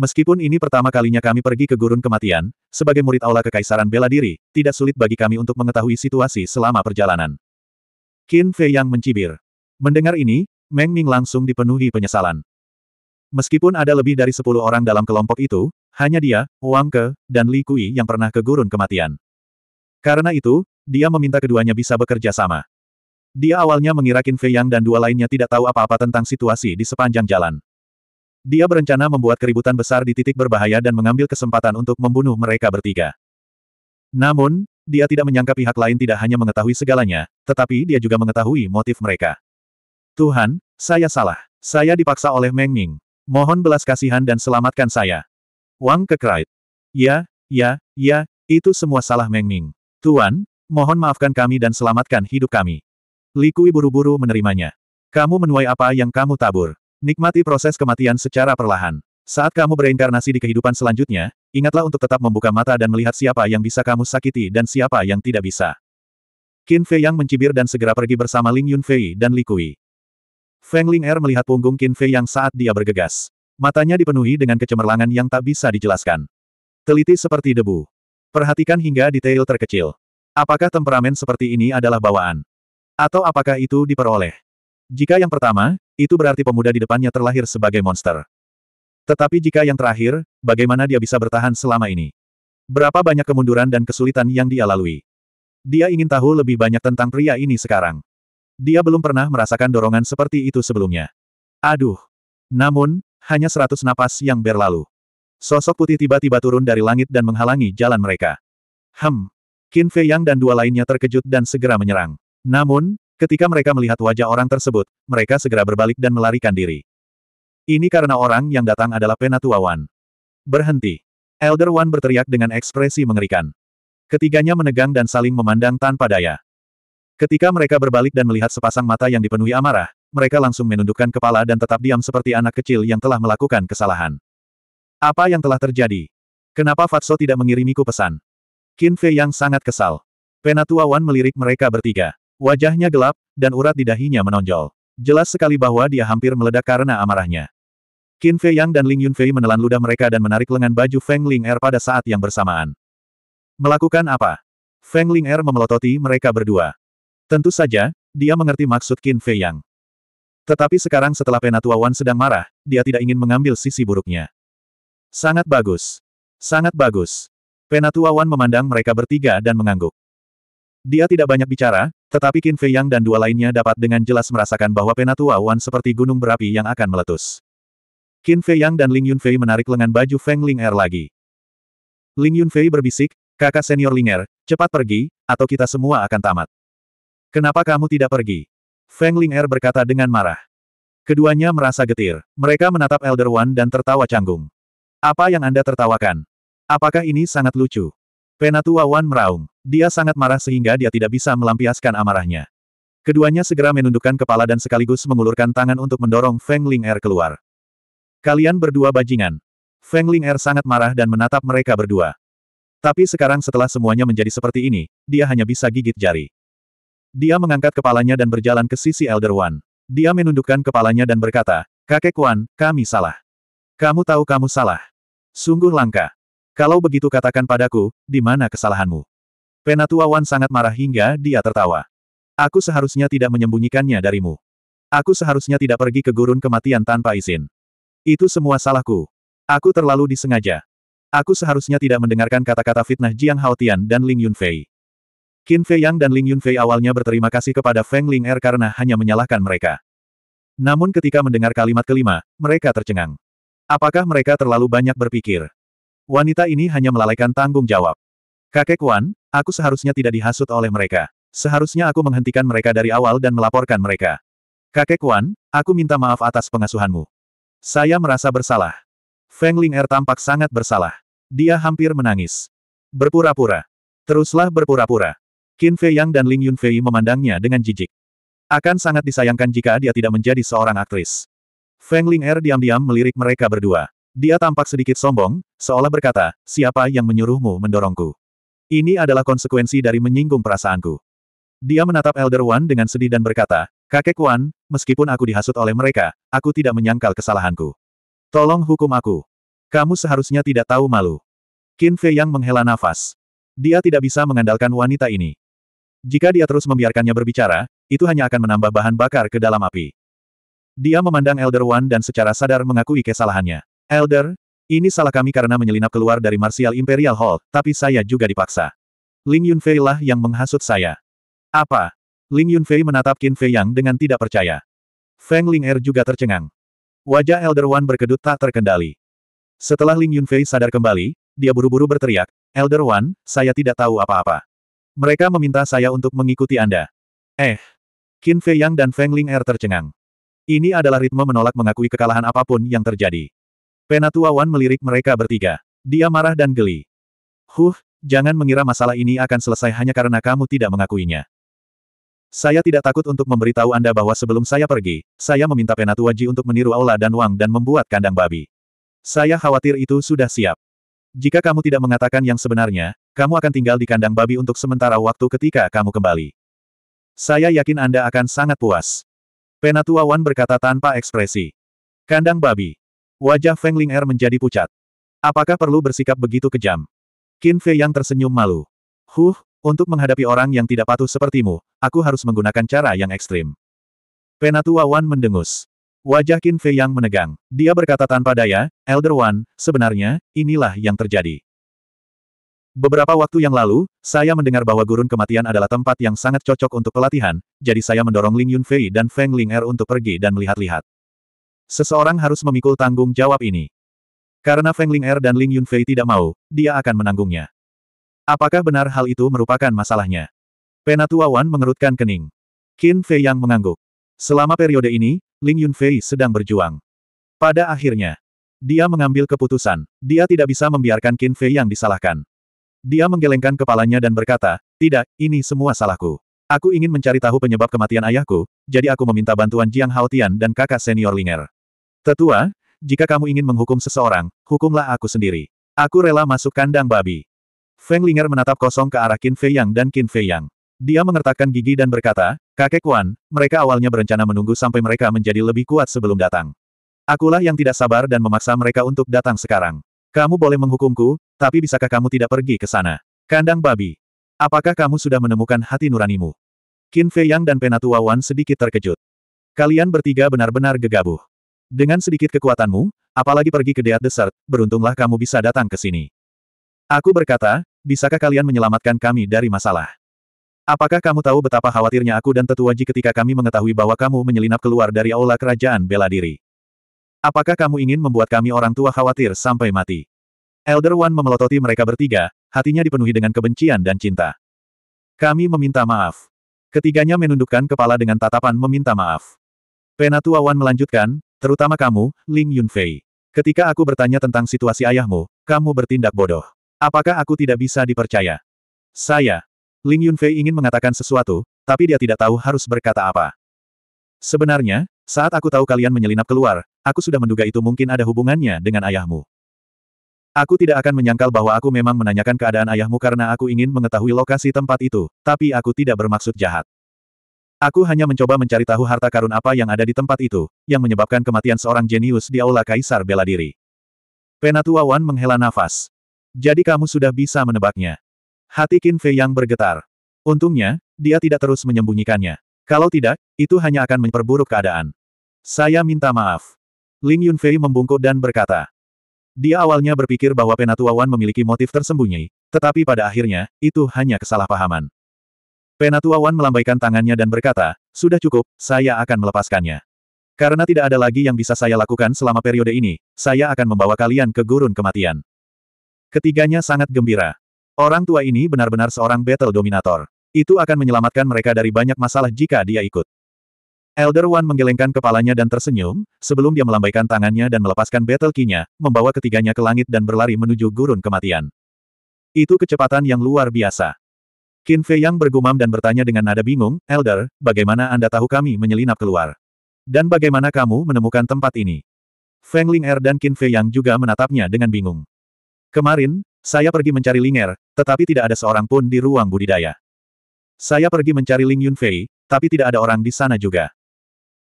Meskipun ini pertama kalinya kami pergi ke Gurun Kematian, sebagai murid Aula Kekaisaran Bela Diri, tidak sulit bagi kami untuk mengetahui situasi selama perjalanan. Qin Fei yang mencibir. Mendengar ini, Meng Ming langsung dipenuhi penyesalan. Meskipun ada lebih dari sepuluh orang dalam kelompok itu, hanya dia, Wang Ke, dan Li Kui yang pernah ke Gurun Kematian. Karena itu, dia meminta keduanya bisa bekerja sama. Dia awalnya mengira Qin Fei Yang dan dua lainnya tidak tahu apa-apa tentang situasi di sepanjang jalan. Dia berencana membuat keributan besar di titik berbahaya dan mengambil kesempatan untuk membunuh mereka bertiga. Namun, dia tidak menyangka pihak lain tidak hanya mengetahui segalanya, tetapi dia juga mengetahui motif mereka. Tuhan, saya salah. Saya dipaksa oleh Meng Ming. Mohon belas kasihan dan selamatkan saya. Wang kekrait. Ya, ya, ya, itu semua salah Meng Ming. Tuan, mohon maafkan kami dan selamatkan hidup kami. Likui buru-buru menerimanya. Kamu menuai apa yang kamu tabur. Nikmati proses kematian secara perlahan. Saat kamu bereinkarnasi di kehidupan selanjutnya, ingatlah untuk tetap membuka mata dan melihat siapa yang bisa kamu sakiti dan siapa yang tidak bisa. Qin Fei Yang mencibir dan segera pergi bersama Ling Yunfei dan Li Kui. Feng Ling Er melihat punggung Qin Fei Yang saat dia bergegas. Matanya dipenuhi dengan kecemerlangan yang tak bisa dijelaskan. Teliti seperti debu. Perhatikan hingga detail terkecil. Apakah temperamen seperti ini adalah bawaan? Atau apakah itu diperoleh? Jika yang pertama, itu berarti pemuda di depannya terlahir sebagai monster. Tetapi jika yang terakhir, bagaimana dia bisa bertahan selama ini? Berapa banyak kemunduran dan kesulitan yang dia lalui? Dia ingin tahu lebih banyak tentang pria ini sekarang. Dia belum pernah merasakan dorongan seperti itu sebelumnya. Aduh. Namun, hanya seratus napas yang berlalu. Sosok putih tiba-tiba turun dari langit dan menghalangi jalan mereka. Hem. Qin Fei Yang dan dua lainnya terkejut dan segera menyerang. Namun, Ketika mereka melihat wajah orang tersebut, mereka segera berbalik dan melarikan diri. Ini karena orang yang datang adalah Penatua Wan. Berhenti. Elder Wan berteriak dengan ekspresi mengerikan. Ketiganya menegang dan saling memandang tanpa daya. Ketika mereka berbalik dan melihat sepasang mata yang dipenuhi amarah, mereka langsung menundukkan kepala dan tetap diam seperti anak kecil yang telah melakukan kesalahan. Apa yang telah terjadi? Kenapa Fatso tidak mengirimiku pesan? Qin Fei yang sangat kesal. Penatua Wan melirik mereka bertiga. Wajahnya gelap, dan urat di dahinya menonjol. Jelas sekali bahwa dia hampir meledak karena amarahnya. Qin Fei Yang dan Ling Yunfei menelan ludah mereka dan menarik lengan baju Feng Ling Er pada saat yang bersamaan. Melakukan apa? Feng Ling Er memelototi mereka berdua. Tentu saja, dia mengerti maksud Qin Fei Yang. Tetapi sekarang setelah Penatua Wan sedang marah, dia tidak ingin mengambil sisi buruknya. Sangat bagus. Sangat bagus. Penatua Wan memandang mereka bertiga dan mengangguk. Dia tidak banyak bicara, tetapi Qin Fei Yang dan dua lainnya dapat dengan jelas merasakan bahwa penatua Wan seperti gunung berapi yang akan meletus. Qin Fei Yang dan Ling Yun Fei menarik lengan baju Feng Ling Er lagi. Ling Yun Fei berbisik, kakak senior Ling Er, cepat pergi, atau kita semua akan tamat. Kenapa kamu tidak pergi? Feng Ling Er berkata dengan marah. Keduanya merasa getir. Mereka menatap Elder Wan dan tertawa canggung. Apa yang Anda tertawakan? Apakah ini sangat lucu? Penatua Wan meraung. Dia sangat marah sehingga dia tidak bisa melampiaskan amarahnya. Keduanya segera menundukkan kepala dan sekaligus mengulurkan tangan untuk mendorong Feng Ling Er keluar. Kalian berdua bajingan. Feng Ling Er sangat marah dan menatap mereka berdua. Tapi sekarang setelah semuanya menjadi seperti ini, dia hanya bisa gigit jari. Dia mengangkat kepalanya dan berjalan ke sisi Elder Wan. Dia menundukkan kepalanya dan berkata, Kakek Wan, kami salah. Kamu tahu kamu salah. Sungguh langka. Kalau begitu katakan padaku, di mana kesalahanmu? Penatua Wan sangat marah hingga dia tertawa. Aku seharusnya tidak menyembunyikannya darimu. Aku seharusnya tidak pergi ke gurun kematian tanpa izin. Itu semua salahku. Aku terlalu disengaja. Aku seharusnya tidak mendengarkan kata-kata fitnah Jiang Haotian dan Ling Yunfei. Qin Fei Yang dan Ling Yunfei awalnya berterima kasih kepada Feng Ling Er karena hanya menyalahkan mereka. Namun ketika mendengar kalimat kelima, mereka tercengang. Apakah mereka terlalu banyak berpikir? Wanita ini hanya melalaikan tanggung jawab. Kakek Kuan, aku seharusnya tidak dihasut oleh mereka. Seharusnya aku menghentikan mereka dari awal dan melaporkan mereka. Kakek Kuan, aku minta maaf atas pengasuhanmu. Saya merasa bersalah. Feng Ling Er tampak sangat bersalah. Dia hampir menangis. Berpura-pura. Teruslah berpura-pura. Qin Fei Yang dan Ling Yun Fei memandangnya dengan jijik. Akan sangat disayangkan jika dia tidak menjadi seorang aktris. Feng Ling Er diam-diam melirik mereka berdua. Dia tampak sedikit sombong, seolah berkata, siapa yang menyuruhmu mendorongku? Ini adalah konsekuensi dari menyinggung perasaanku. Dia menatap Elder One dengan sedih dan berkata, Kakek Wan, meskipun aku dihasut oleh mereka, aku tidak menyangkal kesalahanku. Tolong hukum aku. Kamu seharusnya tidak tahu malu. Qin Fei yang menghela nafas. Dia tidak bisa mengandalkan wanita ini. Jika dia terus membiarkannya berbicara, itu hanya akan menambah bahan bakar ke dalam api. Dia memandang Elder One dan secara sadar mengakui kesalahannya. Elder, ini salah kami karena menyelinap keluar dari Martial Imperial Hall, tapi saya juga dipaksa. Ling Yunfei lah yang menghasut saya. Apa? Ling Yunfei menatap Qin Fei Yang dengan tidak percaya. Feng Ling Er juga tercengang. Wajah Elder Wan berkedut tak terkendali. Setelah Ling Yunfei sadar kembali, dia buru-buru berteriak, Elder Wan, saya tidak tahu apa-apa. Mereka meminta saya untuk mengikuti Anda. Eh. Qin Fei Yang dan Feng Ling Er tercengang. Ini adalah ritme menolak mengakui kekalahan apapun yang terjadi. Penatua Wan melirik mereka bertiga. Dia marah dan geli. Huh, jangan mengira masalah ini akan selesai hanya karena kamu tidak mengakuinya. Saya tidak takut untuk memberitahu Anda bahwa sebelum saya pergi, saya meminta Penatua Ji untuk meniru Aula dan Wang dan membuat kandang babi. Saya khawatir itu sudah siap. Jika kamu tidak mengatakan yang sebenarnya, kamu akan tinggal di kandang babi untuk sementara waktu ketika kamu kembali. Saya yakin Anda akan sangat puas. Penatua Wan berkata tanpa ekspresi. Kandang babi. Wajah Feng Ling Er menjadi pucat. Apakah perlu bersikap begitu kejam? Qin Fei yang tersenyum malu. Huh, untuk menghadapi orang yang tidak patuh sepertimu, aku harus menggunakan cara yang ekstrim. Penatua Wan mendengus. Wajah Qin Fei yang menegang. Dia berkata tanpa daya, Elder Wan, sebenarnya, inilah yang terjadi. Beberapa waktu yang lalu, saya mendengar bahwa gurun kematian adalah tempat yang sangat cocok untuk pelatihan, jadi saya mendorong Ling Yunfei dan Feng Ling Er untuk pergi dan melihat-lihat. Seseorang harus memikul tanggung jawab ini. Karena Feng Ling Er dan Ling Yunfei tidak mau, dia akan menanggungnya. Apakah benar hal itu merupakan masalahnya? Penatua Wan mengerutkan kening. Qin Fei yang mengangguk. Selama periode ini, Ling Yunfei sedang berjuang. Pada akhirnya, dia mengambil keputusan. Dia tidak bisa membiarkan Qin Fei yang disalahkan. Dia menggelengkan kepalanya dan berkata, tidak, ini semua salahku. Aku ingin mencari tahu penyebab kematian ayahku, jadi aku meminta bantuan Jiang Haotian dan kakak senior Linger. Tetua, jika kamu ingin menghukum seseorang, hukumlah aku sendiri. Aku rela masuk kandang babi. Feng Linger menatap kosong ke arah Qin Fei Yang dan Qin Fei Yang. Dia mengertakkan gigi dan berkata, Kakek Wan, mereka awalnya berencana menunggu sampai mereka menjadi lebih kuat sebelum datang. Akulah yang tidak sabar dan memaksa mereka untuk datang sekarang. Kamu boleh menghukumku, tapi bisakah kamu tidak pergi ke sana? Kandang babi. Apakah kamu sudah menemukan hati nuranimu? Qin Fei Yang dan Penatua Wan sedikit terkejut. Kalian bertiga benar-benar gegabah. Dengan sedikit kekuatanmu, apalagi pergi ke Deat Desert, beruntunglah kamu bisa datang ke sini. Aku berkata, bisakah kalian menyelamatkan kami dari masalah? Apakah kamu tahu betapa khawatirnya aku dan tetua ji ketika kami mengetahui bahwa kamu menyelinap keluar dari aula kerajaan bela diri? Apakah kamu ingin membuat kami orang tua khawatir sampai mati? Elder One memelototi mereka bertiga, hatinya dipenuhi dengan kebencian dan cinta. Kami meminta maaf. Ketiganya menundukkan kepala dengan tatapan meminta maaf. Penatua Wan melanjutkan, Terutama kamu, Ling Yunfei. Ketika aku bertanya tentang situasi ayahmu, kamu bertindak bodoh. Apakah aku tidak bisa dipercaya? Saya. Ling Yunfei ingin mengatakan sesuatu, tapi dia tidak tahu harus berkata apa. Sebenarnya, saat aku tahu kalian menyelinap keluar, aku sudah menduga itu mungkin ada hubungannya dengan ayahmu. Aku tidak akan menyangkal bahwa aku memang menanyakan keadaan ayahmu karena aku ingin mengetahui lokasi tempat itu, tapi aku tidak bermaksud jahat. Aku hanya mencoba mencari tahu harta karun apa yang ada di tempat itu, yang menyebabkan kematian seorang jenius di Aula Kaisar Bela Diri. Penatua Wan menghela nafas. Jadi kamu sudah bisa menebaknya. Hati Qin Fei yang bergetar. Untungnya, dia tidak terus menyembunyikannya. Kalau tidak, itu hanya akan memperburuk keadaan. Saya minta maaf. Ling Yunfei membungkuk dan berkata. Dia awalnya berpikir bahwa Penatua Wan memiliki motif tersembunyi, tetapi pada akhirnya, itu hanya kesalahpahaman. Penatua Wan melambaikan tangannya dan berkata, sudah cukup, saya akan melepaskannya. Karena tidak ada lagi yang bisa saya lakukan selama periode ini, saya akan membawa kalian ke gurun kematian. Ketiganya sangat gembira. Orang tua ini benar-benar seorang battle dominator. Itu akan menyelamatkan mereka dari banyak masalah jika dia ikut. Elder One menggelengkan kepalanya dan tersenyum, sebelum dia melambaikan tangannya dan melepaskan battle key-nya, membawa ketiganya ke langit dan berlari menuju gurun kematian. Itu kecepatan yang luar biasa. Qin Fei Yang bergumam dan bertanya dengan nada bingung, Elder, bagaimana Anda tahu kami menyelinap keluar? Dan bagaimana kamu menemukan tempat ini? Feng Ling Er dan Qin Fei Yang juga menatapnya dengan bingung. Kemarin, saya pergi mencari Ling Er, tetapi tidak ada seorang pun di ruang budidaya. Saya pergi mencari Ling Yun Fei, tapi tidak ada orang di sana juga.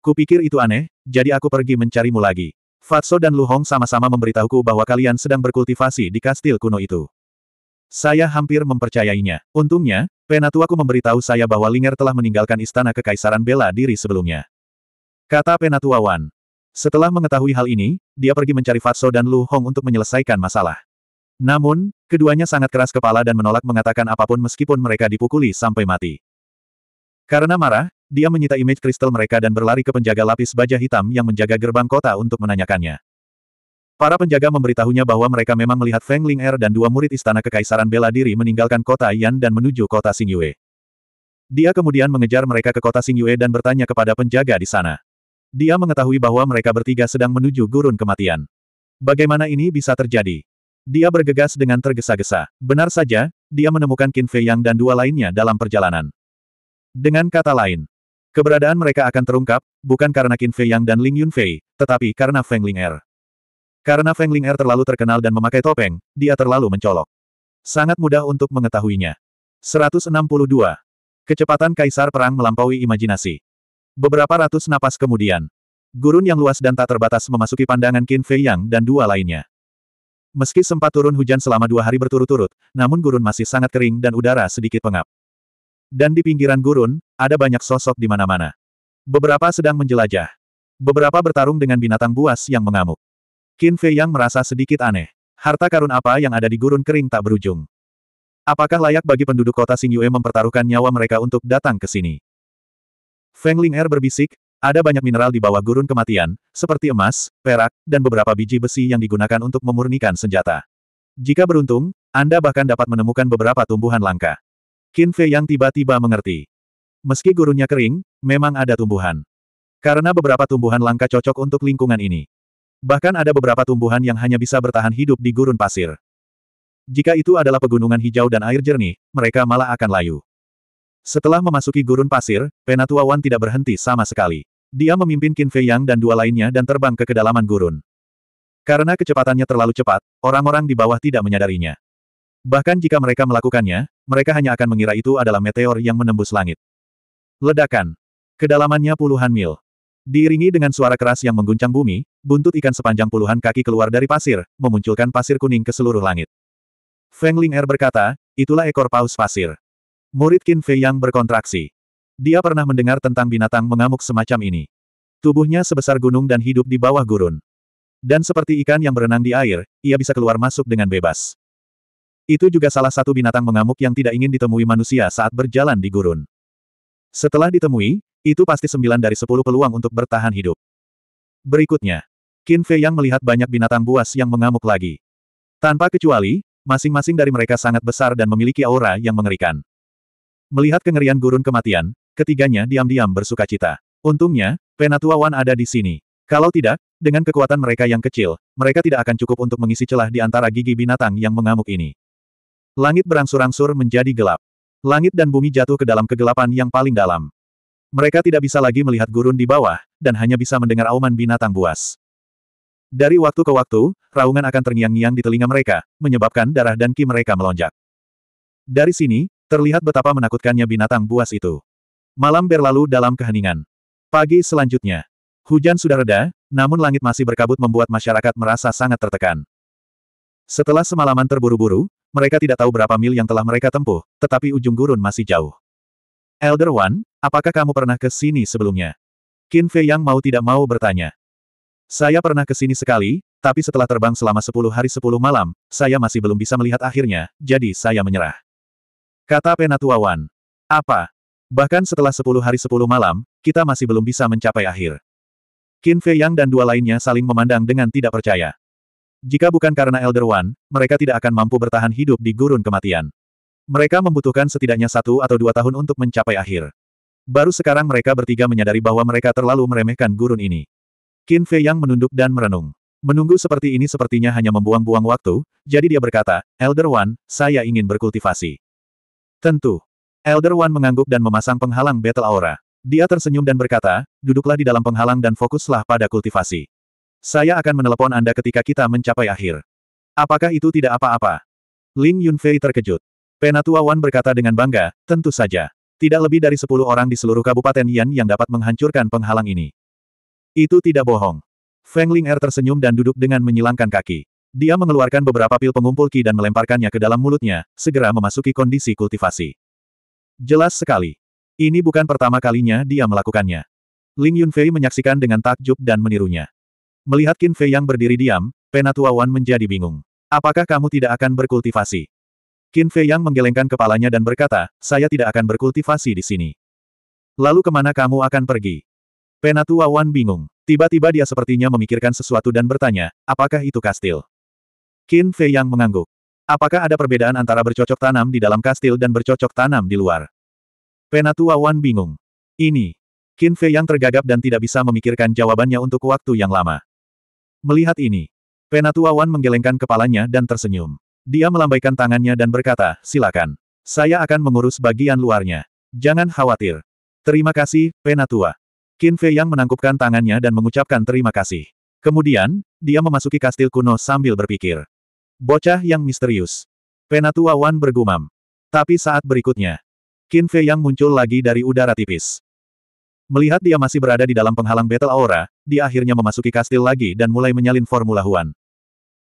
Kupikir itu aneh, jadi aku pergi mencarimu lagi. Fatso dan Lu Hong sama-sama memberitahuku bahwa kalian sedang berkultivasi di kastil kuno itu. Saya hampir mempercayainya. Untungnya, Penatuaku memberitahu saya bahwa Linger telah meninggalkan istana kekaisaran bela diri sebelumnya. Kata penatua wan. Setelah mengetahui hal ini, dia pergi mencari Fatso dan Lu Hong untuk menyelesaikan masalah. Namun, keduanya sangat keras kepala dan menolak mengatakan apapun meskipun mereka dipukuli sampai mati. Karena marah, dia menyita image kristal mereka dan berlari ke penjaga lapis baja hitam yang menjaga gerbang kota untuk menanyakannya. Para penjaga memberitahunya bahwa mereka memang melihat Feng Ling Er dan dua murid istana kekaisaran bela diri meninggalkan kota Yan dan menuju kota Yue. Dia kemudian mengejar mereka ke kota Yue dan bertanya kepada penjaga di sana. Dia mengetahui bahwa mereka bertiga sedang menuju gurun kematian. Bagaimana ini bisa terjadi? Dia bergegas dengan tergesa-gesa. Benar saja, dia menemukan Qin Fei Yang dan dua lainnya dalam perjalanan. Dengan kata lain, keberadaan mereka akan terungkap, bukan karena Qin Fei Yang dan Ling Yunfei, tetapi karena Feng Ling Er. Karena Feng Ling'er terlalu terkenal dan memakai topeng, dia terlalu mencolok. Sangat mudah untuk mengetahuinya. 162. Kecepatan kaisar perang melampaui imajinasi. Beberapa ratus napas kemudian, gurun yang luas dan tak terbatas memasuki pandangan Qin Fei Yang dan dua lainnya. Meski sempat turun hujan selama dua hari berturut-turut, namun gurun masih sangat kering dan udara sedikit pengap. Dan di pinggiran gurun, ada banyak sosok di mana-mana. Beberapa sedang menjelajah. Beberapa bertarung dengan binatang buas yang mengamuk. Qin Fei yang merasa sedikit aneh. Harta karun apa yang ada di gurun kering tak berujung? Apakah layak bagi penduduk kota Xingyue mempertaruhkan nyawa mereka untuk datang ke sini? Feng Ling Er berbisik, ada banyak mineral di bawah gurun kematian, seperti emas, perak, dan beberapa biji besi yang digunakan untuk memurnikan senjata. Jika beruntung, Anda bahkan dapat menemukan beberapa tumbuhan langka. Qin Fei yang tiba-tiba mengerti. Meski gurunnya kering, memang ada tumbuhan. Karena beberapa tumbuhan langka cocok untuk lingkungan ini. Bahkan ada beberapa tumbuhan yang hanya bisa bertahan hidup di gurun pasir. Jika itu adalah pegunungan hijau dan air jernih, mereka malah akan layu. Setelah memasuki gurun pasir, Penatua Wan tidak berhenti sama sekali. Dia memimpin Qin Fei Yang dan dua lainnya dan terbang ke kedalaman gurun. Karena kecepatannya terlalu cepat, orang-orang di bawah tidak menyadarinya. Bahkan jika mereka melakukannya, mereka hanya akan mengira itu adalah meteor yang menembus langit. Ledakan. Kedalamannya puluhan mil. Diiringi dengan suara keras yang mengguncang bumi, buntut ikan sepanjang puluhan kaki keluar dari pasir, memunculkan pasir kuning ke seluruh langit. Feng Ling Er berkata, itulah ekor paus pasir. Murid Qin Fei yang berkontraksi. Dia pernah mendengar tentang binatang mengamuk semacam ini. Tubuhnya sebesar gunung dan hidup di bawah gurun. Dan seperti ikan yang berenang di air, ia bisa keluar masuk dengan bebas. Itu juga salah satu binatang mengamuk yang tidak ingin ditemui manusia saat berjalan di gurun. Setelah ditemui, itu pasti sembilan dari sepuluh peluang untuk bertahan hidup. Berikutnya, Qin Fei yang melihat banyak binatang buas yang mengamuk lagi. Tanpa kecuali, masing-masing dari mereka sangat besar dan memiliki aura yang mengerikan. Melihat kengerian gurun kematian, ketiganya diam-diam bersuka cita. Untungnya, Penatua Wan ada di sini. Kalau tidak, dengan kekuatan mereka yang kecil, mereka tidak akan cukup untuk mengisi celah di antara gigi binatang yang mengamuk ini. Langit berangsur-angsur menjadi gelap. Langit dan bumi jatuh ke dalam kegelapan yang paling dalam. Mereka tidak bisa lagi melihat gurun di bawah, dan hanya bisa mendengar auman binatang buas. Dari waktu ke waktu, raungan akan terngiang-ngiang di telinga mereka, menyebabkan darah dan ki mereka melonjak. Dari sini, terlihat betapa menakutkannya binatang buas itu. Malam berlalu dalam keheningan. Pagi selanjutnya, hujan sudah reda, namun langit masih berkabut membuat masyarakat merasa sangat tertekan. Setelah semalaman terburu-buru, mereka tidak tahu berapa mil yang telah mereka tempuh, tetapi ujung gurun masih jauh. Elder One, apakah kamu pernah ke sini sebelumnya? Qin Fei Yang mau tidak mau bertanya. Saya pernah ke sini sekali, tapi setelah terbang selama 10 hari 10 malam, saya masih belum bisa melihat akhirnya, jadi saya menyerah. Kata Penatua Wan. Apa? Bahkan setelah 10 hari 10 malam, kita masih belum bisa mencapai akhir. Qin Fei Yang dan dua lainnya saling memandang dengan tidak percaya. Jika bukan karena Elder One, mereka tidak akan mampu bertahan hidup di gurun kematian. Mereka membutuhkan setidaknya satu atau dua tahun untuk mencapai akhir. Baru sekarang mereka bertiga menyadari bahwa mereka terlalu meremehkan gurun ini. Qin Fei yang menunduk dan merenung. Menunggu seperti ini sepertinya hanya membuang-buang waktu, jadi dia berkata, Elder One, saya ingin berkultivasi. Tentu. Elder One mengangguk dan memasang penghalang Battle Aura. Dia tersenyum dan berkata, duduklah di dalam penghalang dan fokuslah pada kultivasi. Saya akan menelepon Anda ketika kita mencapai akhir. Apakah itu tidak apa-apa? Ling Yunfei terkejut. Penatua Wan berkata dengan bangga, tentu saja. Tidak lebih dari sepuluh orang di seluruh Kabupaten Yan yang dapat menghancurkan penghalang ini. Itu tidak bohong. Feng Ling Er tersenyum dan duduk dengan menyilangkan kaki. Dia mengeluarkan beberapa pil pengumpul ki dan melemparkannya ke dalam mulutnya, segera memasuki kondisi kultivasi. Jelas sekali. Ini bukan pertama kalinya dia melakukannya. Ling Yunfei menyaksikan dengan takjub dan menirunya. Melihat Qin Fei yang berdiri diam, Penatua Wan menjadi bingung. Apakah kamu tidak akan berkultivasi? Qin Fei yang menggelengkan kepalanya dan berkata, saya tidak akan berkultivasi di sini. Lalu kemana kamu akan pergi? Penatua Wan bingung. Tiba-tiba dia sepertinya memikirkan sesuatu dan bertanya, apakah itu kastil? Qin Fei yang mengangguk. Apakah ada perbedaan antara bercocok tanam di dalam kastil dan bercocok tanam di luar? Penatua Wan bingung. Ini. Qin Fei yang tergagap dan tidak bisa memikirkan jawabannya untuk waktu yang lama. Melihat ini, Penatua Wan menggelengkan kepalanya dan tersenyum. Dia melambaikan tangannya dan berkata, silakan. Saya akan mengurus bagian luarnya. Jangan khawatir. Terima kasih, Penatua. Qin Fei yang menangkupkan tangannya dan mengucapkan terima kasih. Kemudian, dia memasuki kastil kuno sambil berpikir. Bocah yang misterius. Penatua Wan bergumam. Tapi saat berikutnya, Qin Fei yang muncul lagi dari udara tipis. Melihat dia masih berada di dalam penghalang battle aura, dia akhirnya memasuki kastil lagi dan mulai menyalin Formula Huan.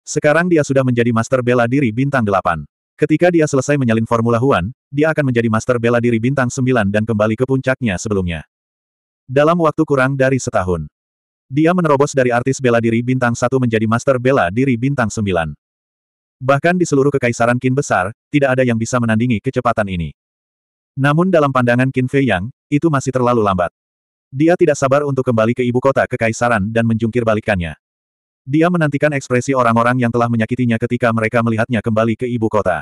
Sekarang dia sudah menjadi master bela diri bintang 8. Ketika dia selesai menyalin Formula Huan, dia akan menjadi master bela diri bintang 9 dan kembali ke puncaknya sebelumnya. Dalam waktu kurang dari setahun, dia menerobos dari artis bela diri bintang 1 menjadi master bela diri bintang 9. Bahkan di seluruh kekaisaran Qin besar, tidak ada yang bisa menandingi kecepatan ini. Namun dalam pandangan Qin Fei Yang, itu masih terlalu lambat. Dia tidak sabar untuk kembali ke ibu kota kekaisaran dan menjungkir balikannya. Dia menantikan ekspresi orang-orang yang telah menyakitinya ketika mereka melihatnya kembali ke ibu kota.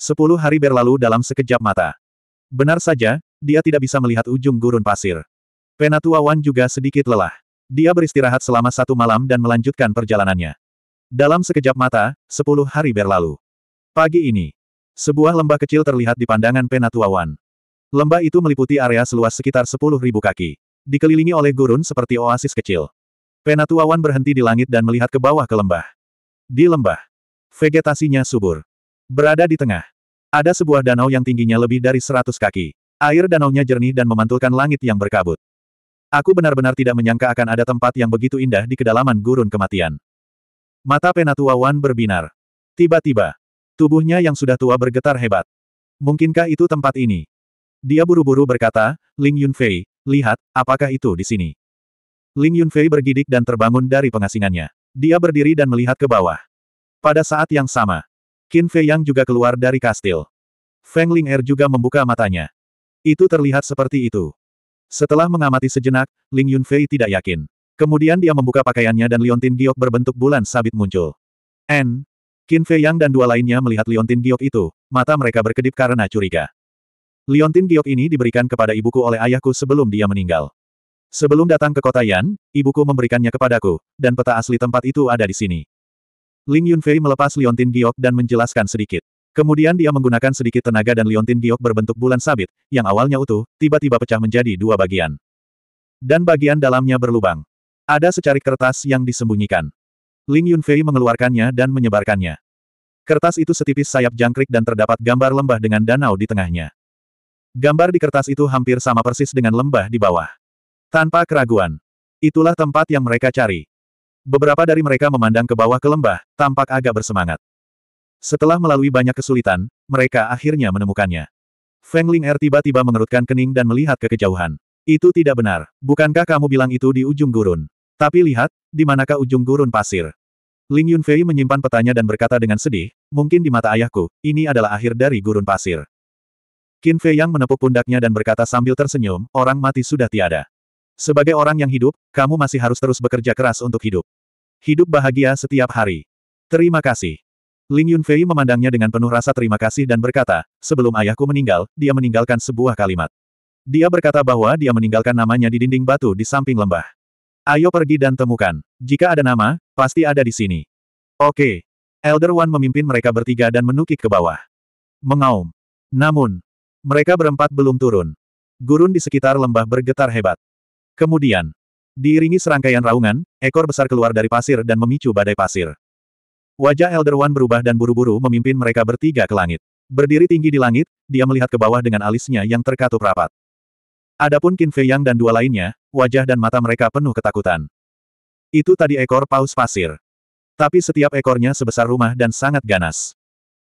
Sepuluh hari berlalu dalam sekejap mata. Benar saja, dia tidak bisa melihat ujung gurun pasir. Penatua Wan juga sedikit lelah. Dia beristirahat selama satu malam dan melanjutkan perjalanannya. Dalam sekejap mata, sepuluh hari berlalu. Pagi ini, sebuah lembah kecil terlihat di pandangan Penatua Wan. Lembah itu meliputi area seluas sekitar 10.000 kaki. Dikelilingi oleh gurun seperti oasis kecil. Penatuawan berhenti di langit dan melihat ke bawah ke lembah. Di lembah, vegetasinya subur. Berada di tengah, ada sebuah danau yang tingginya lebih dari 100 kaki. Air danaunya jernih dan memantulkan langit yang berkabut. Aku benar-benar tidak menyangka akan ada tempat yang begitu indah di kedalaman gurun kematian. Mata Penatuawan berbinar. Tiba-tiba, tubuhnya yang sudah tua bergetar hebat. Mungkinkah itu tempat ini? Dia buru-buru berkata, Ling Yunfei, lihat, apakah itu di sini? Ling Yunfei bergidik dan terbangun dari pengasingannya. Dia berdiri dan melihat ke bawah. Pada saat yang sama, Qin Fei Yang juga keluar dari kastil. Feng Ling Er juga membuka matanya. Itu terlihat seperti itu. Setelah mengamati sejenak, Ling Yunfei tidak yakin. Kemudian dia membuka pakaiannya dan liontin giok berbentuk bulan sabit muncul. N. Qin Fei Yang dan dua lainnya melihat liontin giok itu, mata mereka berkedip karena curiga. Liontin giok ini diberikan kepada ibuku oleh ayahku sebelum dia meninggal. Sebelum datang ke kota Yan, ibuku memberikannya kepadaku, dan peta asli tempat itu ada di sini. Ling Yunfei melepas liontin giok dan menjelaskan sedikit. Kemudian dia menggunakan sedikit tenaga dan liontin giok berbentuk bulan sabit, yang awalnya utuh, tiba-tiba pecah menjadi dua bagian. Dan bagian dalamnya berlubang. Ada secarik kertas yang disembunyikan. Ling Yunfei mengeluarkannya dan menyebarkannya. Kertas itu setipis sayap jangkrik dan terdapat gambar lembah dengan danau di tengahnya. Gambar di kertas itu hampir sama persis dengan lembah di bawah. Tanpa keraguan. Itulah tempat yang mereka cari. Beberapa dari mereka memandang ke bawah ke lembah, tampak agak bersemangat. Setelah melalui banyak kesulitan, mereka akhirnya menemukannya. Feng Ling Er tiba-tiba mengerutkan kening dan melihat ke kejauhan. Itu tidak benar. Bukankah kamu bilang itu di ujung gurun? Tapi lihat, di manakah ujung gurun pasir? Ling Yunfei menyimpan petanya dan berkata dengan sedih, mungkin di mata ayahku, ini adalah akhir dari gurun pasir. Qin Fei yang menepuk pundaknya dan berkata sambil tersenyum, orang mati sudah tiada. Sebagai orang yang hidup, kamu masih harus terus bekerja keras untuk hidup. Hidup bahagia setiap hari. Terima kasih. Ling Yunfei memandangnya dengan penuh rasa terima kasih dan berkata, sebelum ayahku meninggal, dia meninggalkan sebuah kalimat. Dia berkata bahwa dia meninggalkan namanya di dinding batu di samping lembah. Ayo pergi dan temukan. Jika ada nama, pasti ada di sini. Oke. Elder One memimpin mereka bertiga dan menukik ke bawah. Mengaum. Namun, mereka berempat belum turun. Gurun di sekitar lembah bergetar hebat. Kemudian, diiringi serangkaian raungan, ekor besar keluar dari pasir dan memicu badai pasir. Wajah Elder One berubah dan buru-buru memimpin mereka bertiga ke langit. Berdiri tinggi di langit, dia melihat ke bawah dengan alisnya yang terkatup rapat. Adapun Qin Fei Yang dan dua lainnya, wajah dan mata mereka penuh ketakutan. Itu tadi ekor paus pasir. Tapi setiap ekornya sebesar rumah dan sangat ganas.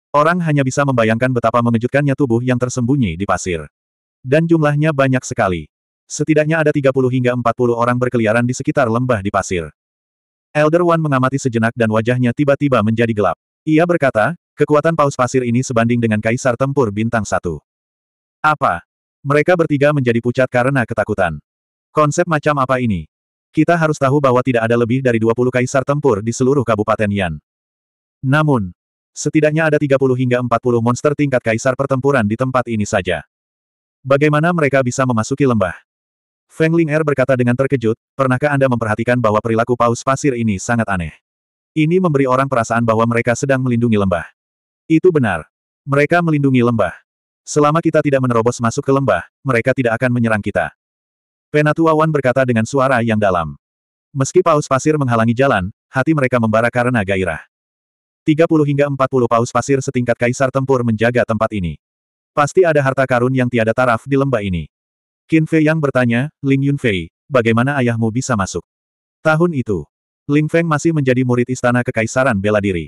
Orang hanya bisa membayangkan betapa mengejutkannya tubuh yang tersembunyi di pasir. Dan jumlahnya banyak sekali. Setidaknya ada 30 hingga 40 orang berkeliaran di sekitar lembah di pasir. Elder One mengamati sejenak dan wajahnya tiba-tiba menjadi gelap. Ia berkata, kekuatan paus pasir ini sebanding dengan kaisar tempur bintang satu. Apa? Mereka bertiga menjadi pucat karena ketakutan. Konsep macam apa ini? Kita harus tahu bahwa tidak ada lebih dari 20 kaisar tempur di seluruh Kabupaten Yan. Namun, Setidaknya ada 30 hingga 40 monster tingkat kaisar pertempuran di tempat ini saja. Bagaimana mereka bisa memasuki lembah? Feng Ling Er berkata dengan terkejut, pernahkah Anda memperhatikan bahwa perilaku paus pasir ini sangat aneh? Ini memberi orang perasaan bahwa mereka sedang melindungi lembah. Itu benar. Mereka melindungi lembah. Selama kita tidak menerobos masuk ke lembah, mereka tidak akan menyerang kita. Penatua Wan berkata dengan suara yang dalam. Meski paus pasir menghalangi jalan, hati mereka membara karena gairah. 30 hingga 40 paus pasir setingkat kaisar tempur menjaga tempat ini. Pasti ada harta karun yang tiada taraf di lembah ini. Qin Fei yang bertanya, Ling Yunfei, bagaimana ayahmu bisa masuk? Tahun itu, Ling Feng masih menjadi murid istana kekaisaran bela diri.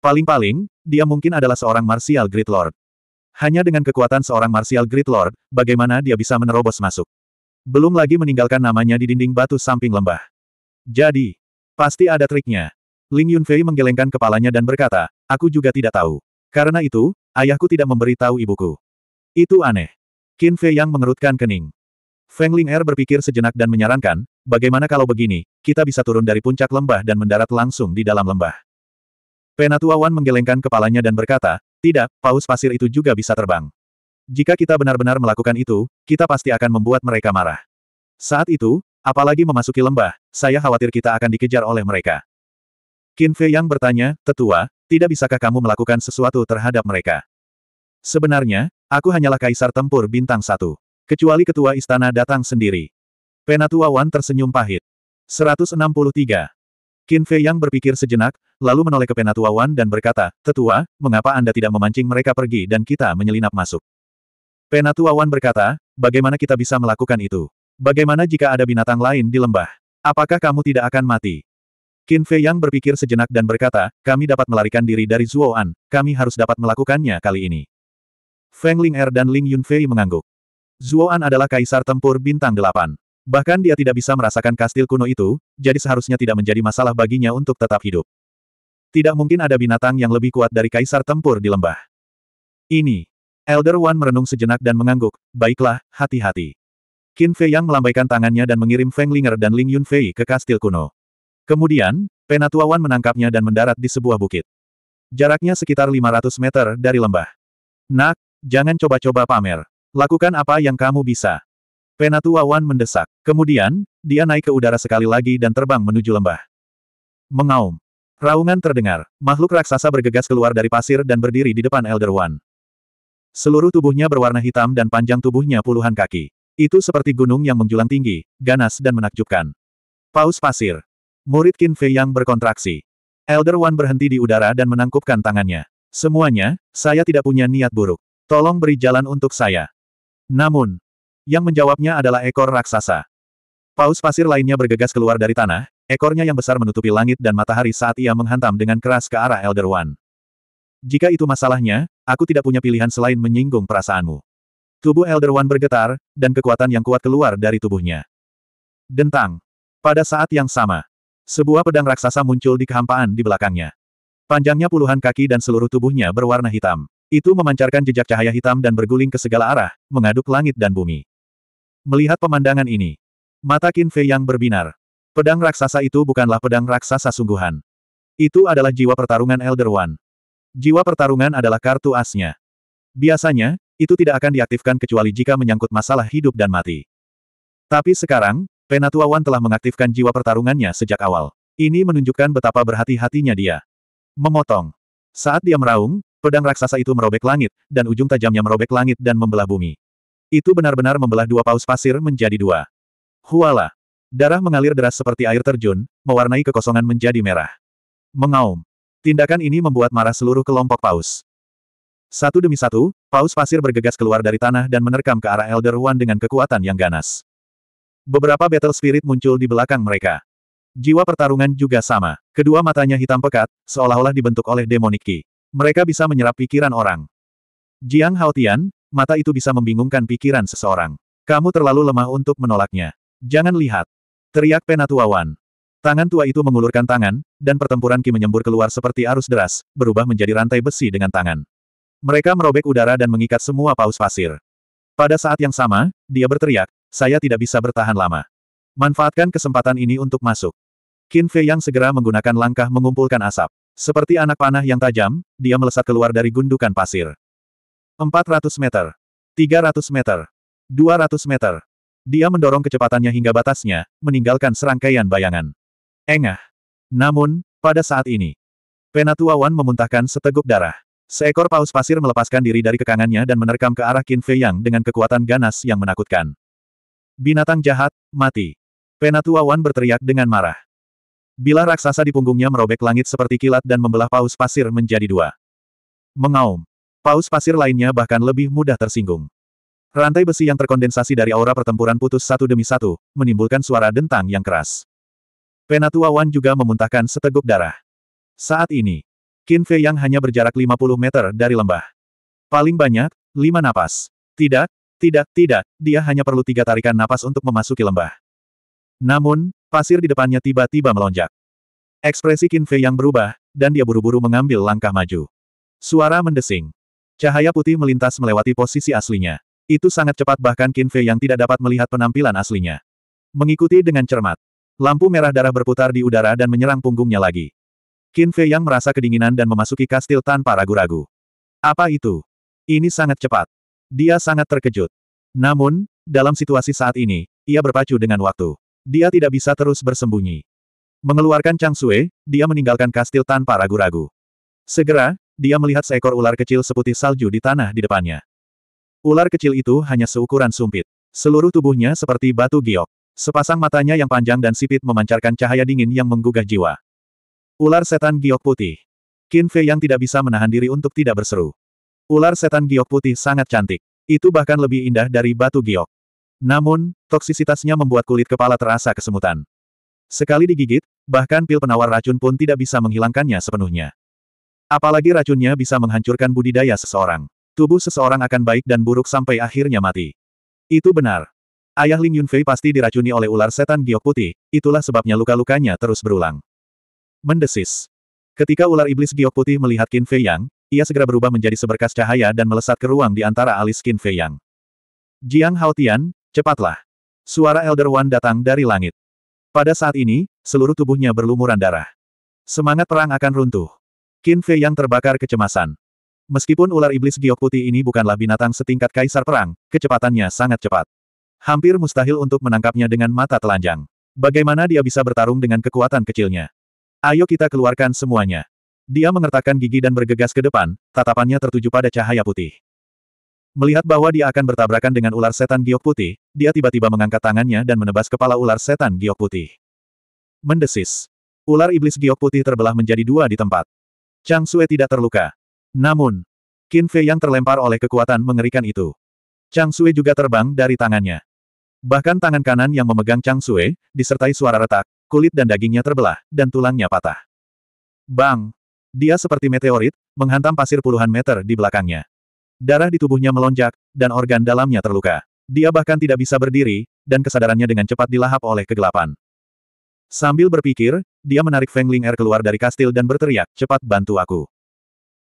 Paling-paling, dia mungkin adalah seorang martial great lord. Hanya dengan kekuatan seorang martial great lord, bagaimana dia bisa menerobos masuk? Belum lagi meninggalkan namanya di dinding batu samping lembah. Jadi, pasti ada triknya. Ling Yunfei menggelengkan kepalanya dan berkata, aku juga tidak tahu. Karena itu, ayahku tidak memberitahu ibuku. Itu aneh. Qin Fei yang mengerutkan kening. Feng Ling Er berpikir sejenak dan menyarankan, bagaimana kalau begini, kita bisa turun dari puncak lembah dan mendarat langsung di dalam lembah. Penatua Wan menggelengkan kepalanya dan berkata, tidak, paus pasir itu juga bisa terbang. Jika kita benar-benar melakukan itu, kita pasti akan membuat mereka marah. Saat itu, apalagi memasuki lembah, saya khawatir kita akan dikejar oleh mereka. Qin Fei yang bertanya, tetua, tidak bisakah kamu melakukan sesuatu terhadap mereka? Sebenarnya, aku hanyalah kaisar tempur bintang satu. Kecuali ketua istana datang sendiri. Penatua Wan tersenyum pahit. 163. Qin Fei yang berpikir sejenak, lalu menoleh ke Penatua Wan dan berkata, Tetua, mengapa Anda tidak memancing mereka pergi dan kita menyelinap masuk? Penatua Wan berkata, bagaimana kita bisa melakukan itu? Bagaimana jika ada binatang lain di lembah? Apakah kamu tidak akan mati? Qin Fei Yang berpikir sejenak dan berkata, kami dapat melarikan diri dari An. kami harus dapat melakukannya kali ini. Feng Ling Er dan Ling Yunfei mengangguk. An adalah kaisar tempur bintang delapan. Bahkan dia tidak bisa merasakan kastil kuno itu, jadi seharusnya tidak menjadi masalah baginya untuk tetap hidup. Tidak mungkin ada binatang yang lebih kuat dari kaisar tempur di lembah. Ini. Elder Wan merenung sejenak dan mengangguk, baiklah, hati-hati. Qin Fei Yang melambaikan tangannya dan mengirim Feng Linger dan Ling Yunfei ke kastil kuno. Kemudian, Penatuawan menangkapnya dan mendarat di sebuah bukit. Jaraknya sekitar 500 meter dari lembah. Nak, jangan coba-coba pamer. Lakukan apa yang kamu bisa. Penatuawan mendesak. Kemudian, dia naik ke udara sekali lagi dan terbang menuju lembah. Mengaum. Raungan terdengar. Makhluk raksasa bergegas keluar dari pasir dan berdiri di depan Elder One. Seluruh tubuhnya berwarna hitam dan panjang tubuhnya puluhan kaki. Itu seperti gunung yang menjulang tinggi, ganas dan menakjubkan. Paus pasir. Murid Qin Fei yang berkontraksi. Elder One berhenti di udara dan menangkupkan tangannya. Semuanya, saya tidak punya niat buruk. Tolong beri jalan untuk saya. Namun, yang menjawabnya adalah ekor raksasa. Paus pasir lainnya bergegas keluar dari tanah, ekornya yang besar menutupi langit dan matahari saat ia menghantam dengan keras ke arah Elder One. Jika itu masalahnya, aku tidak punya pilihan selain menyinggung perasaanmu. Tubuh Elder One bergetar, dan kekuatan yang kuat keluar dari tubuhnya. Dentang. Pada saat yang sama, sebuah pedang raksasa muncul di kehampaan di belakangnya. Panjangnya puluhan kaki dan seluruh tubuhnya berwarna hitam. Itu memancarkan jejak cahaya hitam dan berguling ke segala arah, mengaduk langit dan bumi. Melihat pemandangan ini, mata Qin Fei yang berbinar. Pedang raksasa itu bukanlah pedang raksasa sungguhan. Itu adalah jiwa pertarungan Elder One. Jiwa pertarungan adalah kartu asnya. Biasanya, itu tidak akan diaktifkan kecuali jika menyangkut masalah hidup dan mati. Tapi sekarang, Penatua Wan telah mengaktifkan jiwa pertarungannya sejak awal. Ini menunjukkan betapa berhati-hatinya dia. Memotong. Saat dia meraung, pedang raksasa itu merobek langit, dan ujung tajamnya merobek langit dan membelah bumi. Itu benar-benar membelah dua paus pasir menjadi dua. Huala. Darah mengalir deras seperti air terjun, mewarnai kekosongan menjadi merah. Mengaum. Tindakan ini membuat marah seluruh kelompok paus. Satu demi satu, paus pasir bergegas keluar dari tanah dan menerkam ke arah Elder One dengan kekuatan yang ganas. Beberapa battle spirit muncul di belakang mereka. Jiwa pertarungan juga sama. Kedua matanya hitam pekat, seolah-olah dibentuk oleh demonic ki. Mereka bisa menyerap pikiran orang. Jiang Haotian, mata itu bisa membingungkan pikiran seseorang. Kamu terlalu lemah untuk menolaknya. Jangan lihat. Teriak Penatua Wan. Tangan tua itu mengulurkan tangan, dan pertempuran Ki menyembur keluar seperti arus deras, berubah menjadi rantai besi dengan tangan. Mereka merobek udara dan mengikat semua paus pasir. Pada saat yang sama, dia berteriak, saya tidak bisa bertahan lama. Manfaatkan kesempatan ini untuk masuk. Qin Fei yang segera menggunakan langkah mengumpulkan asap. Seperti anak panah yang tajam, dia melesat keluar dari gundukan pasir. 400 meter. 300 meter. 200 meter. Dia mendorong kecepatannya hingga batasnya, meninggalkan serangkaian bayangan. Engah. Namun, pada saat ini, Penatua Wan memuntahkan seteguk darah. Seekor paus pasir melepaskan diri dari kekangannya dan menerkam ke arah Qin Fei Yang dengan kekuatan ganas yang menakutkan. Binatang jahat, mati. Penatua Wan berteriak dengan marah. Bila raksasa di punggungnya merobek langit seperti kilat dan membelah paus pasir menjadi dua. Mengaum. Paus pasir lainnya bahkan lebih mudah tersinggung. Rantai besi yang terkondensasi dari aura pertempuran putus satu demi satu, menimbulkan suara dentang yang keras. Penatua Wan juga memuntahkan seteguk darah. Saat ini, Qin Fei yang hanya berjarak 50 meter dari lembah. Paling banyak, lima napas. Tidak, tidak, tidak, dia hanya perlu tiga tarikan napas untuk memasuki lembah. Namun, pasir di depannya tiba-tiba melonjak. Ekspresi Qin Fei yang berubah, dan dia buru-buru mengambil langkah maju. Suara mendesing. Cahaya putih melintas melewati posisi aslinya. Itu sangat cepat bahkan Qin Fei yang tidak dapat melihat penampilan aslinya. Mengikuti dengan cermat. Lampu merah darah berputar di udara dan menyerang punggungnya lagi. Qin Fei yang merasa kedinginan dan memasuki kastil tanpa ragu-ragu. Apa itu? Ini sangat cepat. Dia sangat terkejut. Namun, dalam situasi saat ini, ia berpacu dengan waktu. Dia tidak bisa terus bersembunyi. Mengeluarkan Chang Sue, dia meninggalkan kastil tanpa ragu-ragu. Segera, dia melihat seekor ular kecil seputih salju di tanah di depannya. Ular kecil itu hanya seukuran sumpit. Seluruh tubuhnya seperti batu giok. Sepasang matanya yang panjang dan sipit memancarkan cahaya dingin yang menggugah jiwa. Ular setan giok putih. Qin Fei yang tidak bisa menahan diri untuk tidak berseru. Ular setan giok putih sangat cantik. Itu bahkan lebih indah dari batu giok. Namun, toksisitasnya membuat kulit kepala terasa kesemutan. Sekali digigit, bahkan pil penawar racun pun tidak bisa menghilangkannya sepenuhnya. Apalagi racunnya bisa menghancurkan budidaya seseorang. Tubuh seseorang akan baik dan buruk sampai akhirnya mati. Itu benar. Ayah Ling Yunfei pasti diracuni oleh ular setan giok putih, itulah sebabnya luka-lukanya terus berulang. Mendesis. Ketika ular iblis giok putih melihat Qin Fei Yang, ia segera berubah menjadi seberkas cahaya dan melesat ke ruang di antara alis Qin Fei Yang. Jiang Haotian, cepatlah. Suara Elder One datang dari langit. Pada saat ini, seluruh tubuhnya berlumuran darah. Semangat perang akan runtuh. Qin Fei Yang terbakar kecemasan. Meskipun ular iblis giok putih ini bukanlah binatang setingkat kaisar perang, kecepatannya sangat cepat. Hampir mustahil untuk menangkapnya dengan mata telanjang. Bagaimana dia bisa bertarung dengan kekuatan kecilnya? Ayo kita keluarkan semuanya. Dia mengertakkan gigi dan bergegas ke depan, tatapannya tertuju pada cahaya putih. Melihat bahwa dia akan bertabrakan dengan ular setan giok putih, dia tiba-tiba mengangkat tangannya dan menebas kepala ular setan giok putih. Mendesis. Ular iblis giok putih terbelah menjadi dua di tempat. Chang Sue tidak terluka. Namun, Qin Fei yang terlempar oleh kekuatan mengerikan itu. Chang Sue juga terbang dari tangannya. Bahkan tangan kanan yang memegang Chang Sue, disertai suara retak, kulit dan dagingnya terbelah, dan tulangnya patah. Bang! Dia seperti meteorit, menghantam pasir puluhan meter di belakangnya. Darah di tubuhnya melonjak, dan organ dalamnya terluka. Dia bahkan tidak bisa berdiri, dan kesadarannya dengan cepat dilahap oleh kegelapan. Sambil berpikir, dia menarik Feng Ling Er keluar dari kastil dan berteriak, cepat bantu aku.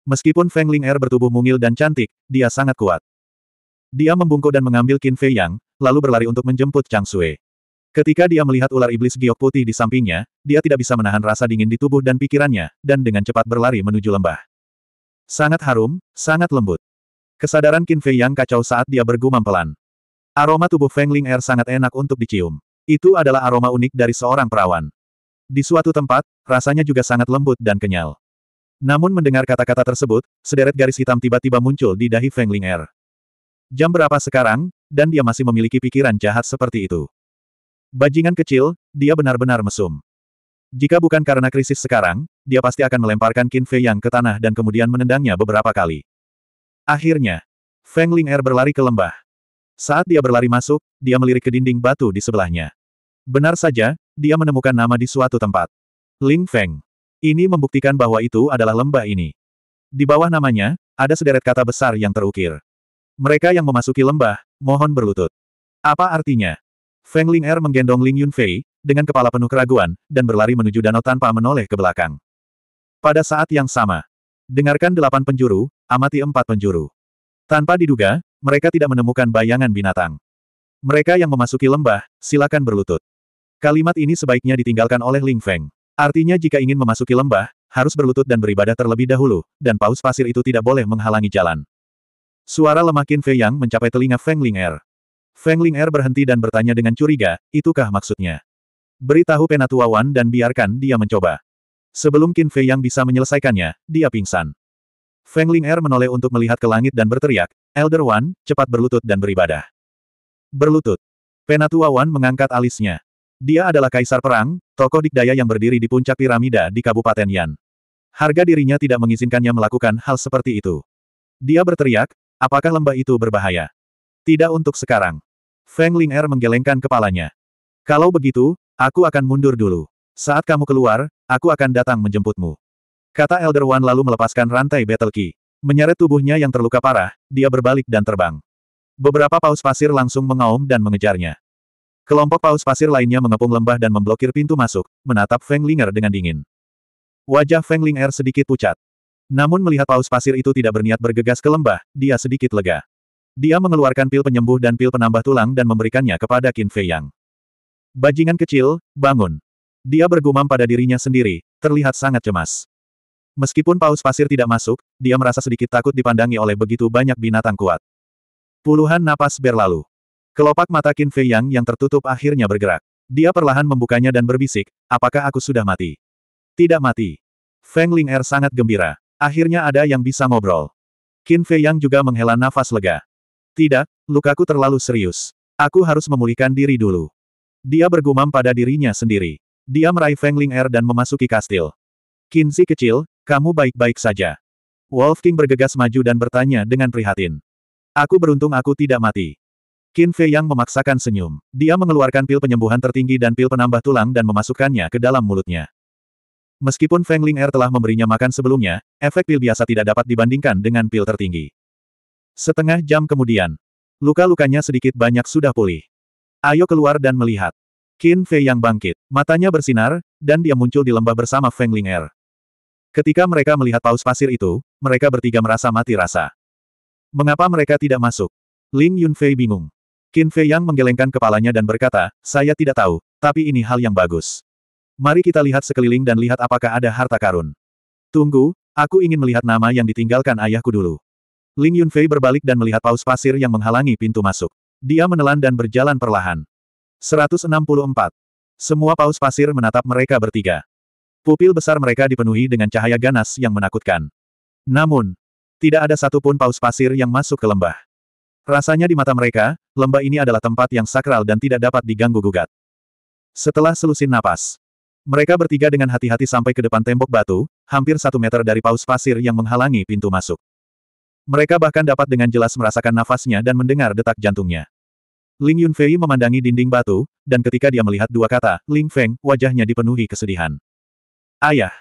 Meskipun Feng Ling Er bertubuh mungil dan cantik, dia sangat kuat. Dia membungkuk dan mengambil Qin Fei Yang, lalu berlari untuk menjemput Chang Sui. Ketika dia melihat ular iblis giok putih di sampingnya, dia tidak bisa menahan rasa dingin di tubuh dan pikirannya, dan dengan cepat berlari menuju lembah. Sangat harum, sangat lembut. Kesadaran Qin Fei yang kacau saat dia bergumam pelan. Aroma tubuh Feng Ling Er sangat enak untuk dicium. Itu adalah aroma unik dari seorang perawan. Di suatu tempat, rasanya juga sangat lembut dan kenyal. Namun mendengar kata-kata tersebut, sederet garis hitam tiba-tiba muncul di dahi Feng Ling Er. Jam berapa sekarang, dan dia masih memiliki pikiran jahat seperti itu. Bajingan kecil, dia benar-benar mesum. Jika bukan karena krisis sekarang, dia pasti akan melemparkan Qin Fei Yang ke tanah dan kemudian menendangnya beberapa kali. Akhirnya, Feng Ling Er berlari ke lembah. Saat dia berlari masuk, dia melirik ke dinding batu di sebelahnya. Benar saja, dia menemukan nama di suatu tempat. Ling Feng. Ini membuktikan bahwa itu adalah lembah ini. Di bawah namanya, ada sederet kata besar yang terukir. Mereka yang memasuki lembah, mohon berlutut. Apa artinya? Feng Ling Er menggendong Ling Yunfei, dengan kepala penuh keraguan, dan berlari menuju danau tanpa menoleh ke belakang. Pada saat yang sama, dengarkan delapan penjuru, amati empat penjuru. Tanpa diduga, mereka tidak menemukan bayangan binatang. Mereka yang memasuki lembah, silakan berlutut. Kalimat ini sebaiknya ditinggalkan oleh Ling Feng. Artinya jika ingin memasuki lembah, harus berlutut dan beribadah terlebih dahulu, dan paus pasir itu tidak boleh menghalangi jalan. Suara lemakin Fei Yang mencapai telinga Feng Ling Er. Feng Ling Er berhenti dan bertanya dengan curiga, itukah maksudnya? Beritahu Penatua Wan dan biarkan dia mencoba. Sebelum Qin Fei yang bisa menyelesaikannya, dia pingsan. Feng Ling Er menoleh untuk melihat ke langit dan berteriak, Elder Wan, cepat berlutut dan beribadah. Berlutut. Penatua Wan mengangkat alisnya. Dia adalah kaisar perang, tokoh dikdaya yang berdiri di puncak piramida di Kabupaten Yan. Harga dirinya tidak mengizinkannya melakukan hal seperti itu. Dia berteriak, apakah lembah itu berbahaya? Tidak untuk sekarang. Feng Ling Er menggelengkan kepalanya. Kalau begitu, aku akan mundur dulu. Saat kamu keluar, aku akan datang menjemputmu. Kata Elder Wan lalu melepaskan rantai Battle Key. Menyeret tubuhnya yang terluka parah, dia berbalik dan terbang. Beberapa paus pasir langsung mengaum dan mengejarnya. Kelompok paus pasir lainnya mengepung lembah dan memblokir pintu masuk, menatap Feng Linger dengan dingin. Wajah Feng Linger sedikit pucat. Namun melihat paus pasir itu tidak berniat bergegas ke lembah, dia sedikit lega. Dia mengeluarkan pil penyembuh dan pil penambah tulang dan memberikannya kepada Qin Fei Yang. Bajingan kecil, bangun. Dia bergumam pada dirinya sendiri, terlihat sangat cemas. Meskipun paus pasir tidak masuk, dia merasa sedikit takut dipandangi oleh begitu banyak binatang kuat. Puluhan napas berlalu. Kelopak mata Qin Fei Yang yang tertutup akhirnya bergerak. Dia perlahan membukanya dan berbisik, apakah aku sudah mati? Tidak mati. Feng Ling Er sangat gembira. Akhirnya ada yang bisa ngobrol. Qin Fei Yang juga menghela nafas lega. Tidak, lukaku terlalu serius. Aku harus memulihkan diri dulu. Dia bergumam pada dirinya sendiri. Dia meraih Feng Ling Er dan memasuki kastil. Kinzi kecil, kamu baik-baik saja. Wolf King bergegas maju dan bertanya dengan prihatin. Aku beruntung aku tidak mati. Qin Fei Yang memaksakan senyum. Dia mengeluarkan pil penyembuhan tertinggi dan pil penambah tulang dan memasukkannya ke dalam mulutnya. Meskipun Feng Ling Er telah memberinya makan sebelumnya, efek pil biasa tidak dapat dibandingkan dengan pil tertinggi. Setengah jam kemudian, luka-lukanya sedikit banyak sudah pulih. Ayo keluar dan melihat. Qin Fei yang bangkit, matanya bersinar, dan dia muncul di lembah bersama Feng Ling Er. Ketika mereka melihat paus pasir itu, mereka bertiga merasa mati rasa. Mengapa mereka tidak masuk? Ling Yunfei bingung. Qin Fei Yang menggelengkan kepalanya dan berkata, saya tidak tahu, tapi ini hal yang bagus. Mari kita lihat sekeliling dan lihat apakah ada harta karun. Tunggu, aku ingin melihat nama yang ditinggalkan ayahku dulu. Ling Yunfei berbalik dan melihat paus pasir yang menghalangi pintu masuk. Dia menelan dan berjalan perlahan. 164. Semua paus pasir menatap mereka bertiga. Pupil besar mereka dipenuhi dengan cahaya ganas yang menakutkan. Namun, tidak ada satupun paus pasir yang masuk ke lembah. Rasanya di mata mereka, lembah ini adalah tempat yang sakral dan tidak dapat diganggu-gugat. Setelah selusin napas, mereka bertiga dengan hati-hati sampai ke depan tembok batu, hampir satu meter dari paus pasir yang menghalangi pintu masuk. Mereka bahkan dapat dengan jelas merasakan nafasnya dan mendengar detak jantungnya. Ling Yunfei memandangi dinding batu, dan ketika dia melihat dua kata, Ling Feng, wajahnya dipenuhi kesedihan. Ayah!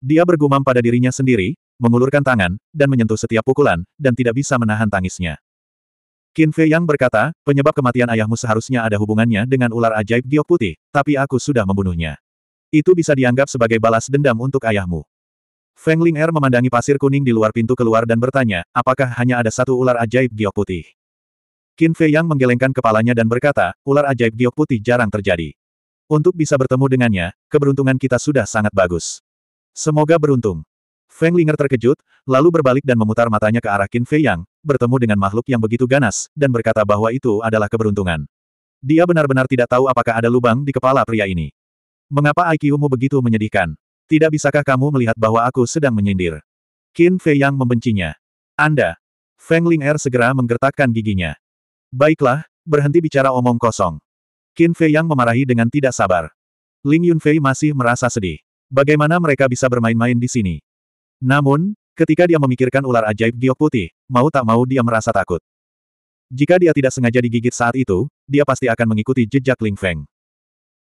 Dia bergumam pada dirinya sendiri, mengulurkan tangan, dan menyentuh setiap pukulan, dan tidak bisa menahan tangisnya. Qin Fei Yang berkata, penyebab kematian ayahmu seharusnya ada hubungannya dengan ular ajaib giok putih, tapi aku sudah membunuhnya. Itu bisa dianggap sebagai balas dendam untuk ayahmu. Feng Ling Er memandangi pasir kuning di luar pintu keluar dan bertanya, apakah hanya ada satu ular ajaib giok putih? Qin Fei Yang menggelengkan kepalanya dan berkata, ular ajaib giok putih jarang terjadi. Untuk bisa bertemu dengannya, keberuntungan kita sudah sangat bagus. Semoga beruntung. Feng Er terkejut, lalu berbalik dan memutar matanya ke arah Qin Fei Yang, bertemu dengan makhluk yang begitu ganas, dan berkata bahwa itu adalah keberuntungan. Dia benar-benar tidak tahu apakah ada lubang di kepala pria ini. Mengapa IQ-mu begitu menyedihkan? Tidak bisakah kamu melihat bahwa aku sedang menyindir? Qin Fei yang membencinya. Anda. Feng Ling Er segera menggertakkan giginya. Baiklah, berhenti bicara omong kosong. Qin Fei yang memarahi dengan tidak sabar. Ling Yun Fei masih merasa sedih. Bagaimana mereka bisa bermain-main di sini? Namun, ketika dia memikirkan ular ajaib giok putih, mau tak mau dia merasa takut. Jika dia tidak sengaja digigit saat itu, dia pasti akan mengikuti jejak Ling Feng.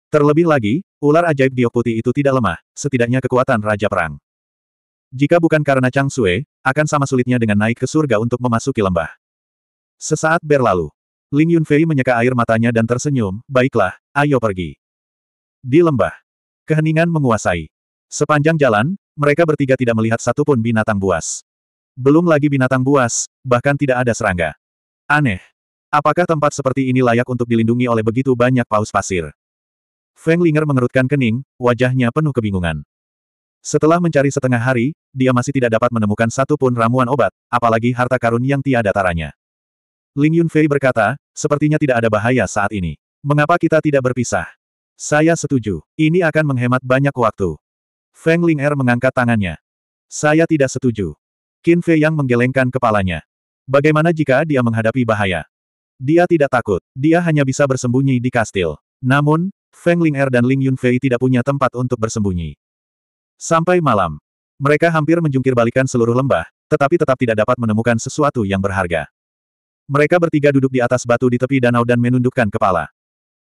Terlebih lagi, Ular ajaib giok putih itu tidak lemah, setidaknya kekuatan Raja Perang. Jika bukan karena Chang Sue, akan sama sulitnya dengan naik ke surga untuk memasuki lembah. Sesaat berlalu. Ling Yunfei menyeka air matanya dan tersenyum, baiklah, ayo pergi. Di lembah. Keheningan menguasai. Sepanjang jalan, mereka bertiga tidak melihat satupun binatang buas. Belum lagi binatang buas, bahkan tidak ada serangga. Aneh. Apakah tempat seperti ini layak untuk dilindungi oleh begitu banyak paus pasir? Feng Linger mengerutkan kening, wajahnya penuh kebingungan. Setelah mencari setengah hari, dia masih tidak dapat menemukan satu pun ramuan obat, apalagi harta karun yang tiada taranya. Ling Yunfei berkata, sepertinya tidak ada bahaya saat ini. Mengapa kita tidak berpisah? Saya setuju, ini akan menghemat banyak waktu. Feng Ling Er mengangkat tangannya. Saya tidak setuju. Qin Fei yang menggelengkan kepalanya. Bagaimana jika dia menghadapi bahaya? Dia tidak takut, dia hanya bisa bersembunyi di kastil. Namun, Feng Ling Er dan Ling Yunfei tidak punya tempat untuk bersembunyi. Sampai malam, mereka hampir menjungkir balikan seluruh lembah, tetapi tetap tidak dapat menemukan sesuatu yang berharga. Mereka bertiga duduk di atas batu di tepi danau dan menundukkan kepala.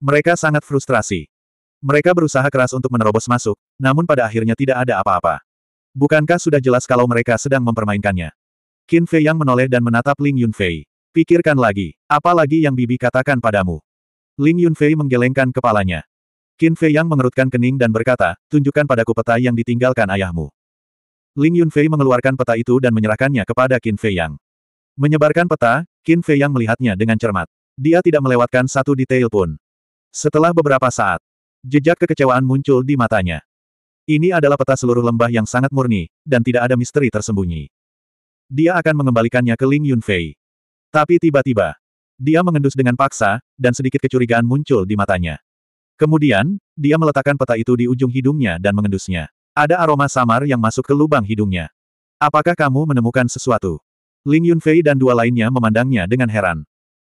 Mereka sangat frustrasi. Mereka berusaha keras untuk menerobos masuk, namun pada akhirnya tidak ada apa-apa. Bukankah sudah jelas kalau mereka sedang mempermainkannya? Qin Fei yang menoleh dan menatap Ling Yunfei. Pikirkan lagi, apa lagi yang Bibi katakan padamu? Ling Yunfei menggelengkan kepalanya. Qin Fei Yang mengerutkan kening dan berkata, tunjukkan padaku peta yang ditinggalkan ayahmu. Ling Yunfei mengeluarkan peta itu dan menyerahkannya kepada Qin Fei Yang. Menyebarkan peta, Qin Fei Yang melihatnya dengan cermat. Dia tidak melewatkan satu detail pun. Setelah beberapa saat, jejak kekecewaan muncul di matanya. Ini adalah peta seluruh lembah yang sangat murni, dan tidak ada misteri tersembunyi. Dia akan mengembalikannya ke Ling Yunfei. Tapi tiba-tiba, dia mengendus dengan paksa, dan sedikit kecurigaan muncul di matanya. Kemudian, dia meletakkan peta itu di ujung hidungnya dan mengendusnya. Ada aroma samar yang masuk ke lubang hidungnya. Apakah kamu menemukan sesuatu? Ling Yunfei dan dua lainnya memandangnya dengan heran.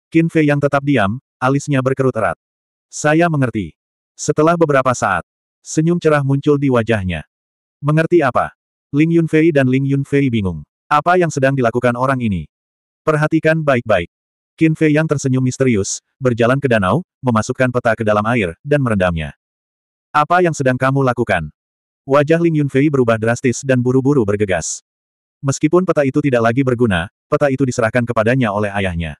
Qin Fei yang tetap diam, alisnya berkerut erat. Saya mengerti. Setelah beberapa saat, senyum cerah muncul di wajahnya. Mengerti apa? Ling Yunfei dan Ling Yunfei bingung. Apa yang sedang dilakukan orang ini? Perhatikan baik-baik. Qin Fei yang tersenyum misterius, berjalan ke danau, memasukkan peta ke dalam air, dan merendamnya. Apa yang sedang kamu lakukan? Wajah Ling Yunfei berubah drastis dan buru-buru bergegas. Meskipun peta itu tidak lagi berguna, peta itu diserahkan kepadanya oleh ayahnya.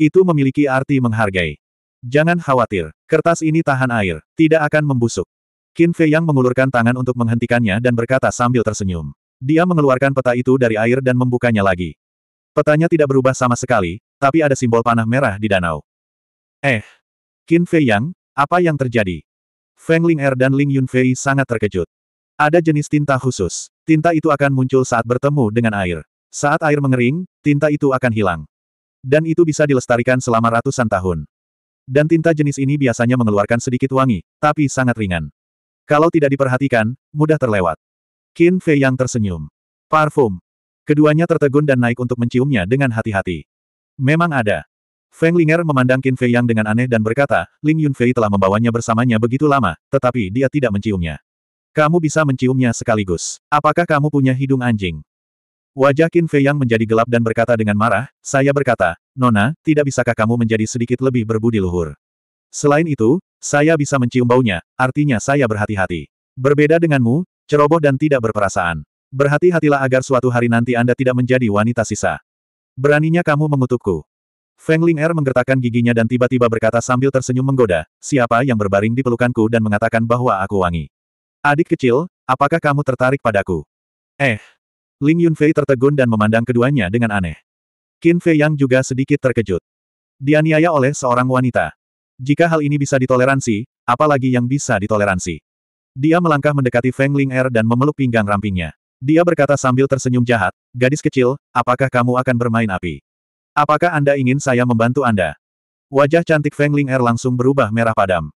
Itu memiliki arti menghargai. Jangan khawatir, kertas ini tahan air, tidak akan membusuk. Qin Fei Yang mengulurkan tangan untuk menghentikannya dan berkata sambil tersenyum. Dia mengeluarkan peta itu dari air dan membukanya lagi. Petanya tidak berubah sama sekali, tapi ada simbol panah merah di danau. Eh! Qin Fei Yang, apa yang terjadi? Feng Ling Er dan Ling Yun Fei sangat terkejut. Ada jenis tinta khusus. Tinta itu akan muncul saat bertemu dengan air. Saat air mengering, tinta itu akan hilang. Dan itu bisa dilestarikan selama ratusan tahun. Dan tinta jenis ini biasanya mengeluarkan sedikit wangi, tapi sangat ringan. Kalau tidak diperhatikan, mudah terlewat. Qin Fei Yang tersenyum. Parfum, Keduanya tertegun dan naik untuk menciumnya dengan hati-hati. Memang ada. Feng Linger memandang Qin Fei Yang dengan aneh dan berkata, Ling Yunfei telah membawanya bersamanya begitu lama, tetapi dia tidak menciumnya. Kamu bisa menciumnya sekaligus. Apakah kamu punya hidung anjing? Wajah Qin Fei Yang menjadi gelap dan berkata dengan marah, saya berkata, Nona, tidak bisakah kamu menjadi sedikit lebih berbudi luhur? Selain itu, saya bisa mencium baunya, artinya saya berhati-hati. Berbeda denganmu, ceroboh dan tidak berperasaan. Berhati-hatilah agar suatu hari nanti Anda tidak menjadi wanita sisa. Beraninya kamu mengutukku. Feng Ling Er menggertakkan giginya dan tiba-tiba berkata sambil tersenyum menggoda, siapa yang berbaring di pelukanku dan mengatakan bahwa aku wangi. Adik kecil, apakah kamu tertarik padaku? Eh. Ling Yunfei tertegun dan memandang keduanya dengan aneh. Qin Fei Yang juga sedikit terkejut. Dianiaya oleh seorang wanita. Jika hal ini bisa ditoleransi, apalagi yang bisa ditoleransi. Dia melangkah mendekati Feng Ling Er dan memeluk pinggang rampingnya. Dia berkata sambil tersenyum jahat, gadis kecil, apakah kamu akan bermain api? Apakah Anda ingin saya membantu Anda? Wajah cantik Feng Ling Er langsung berubah merah padam.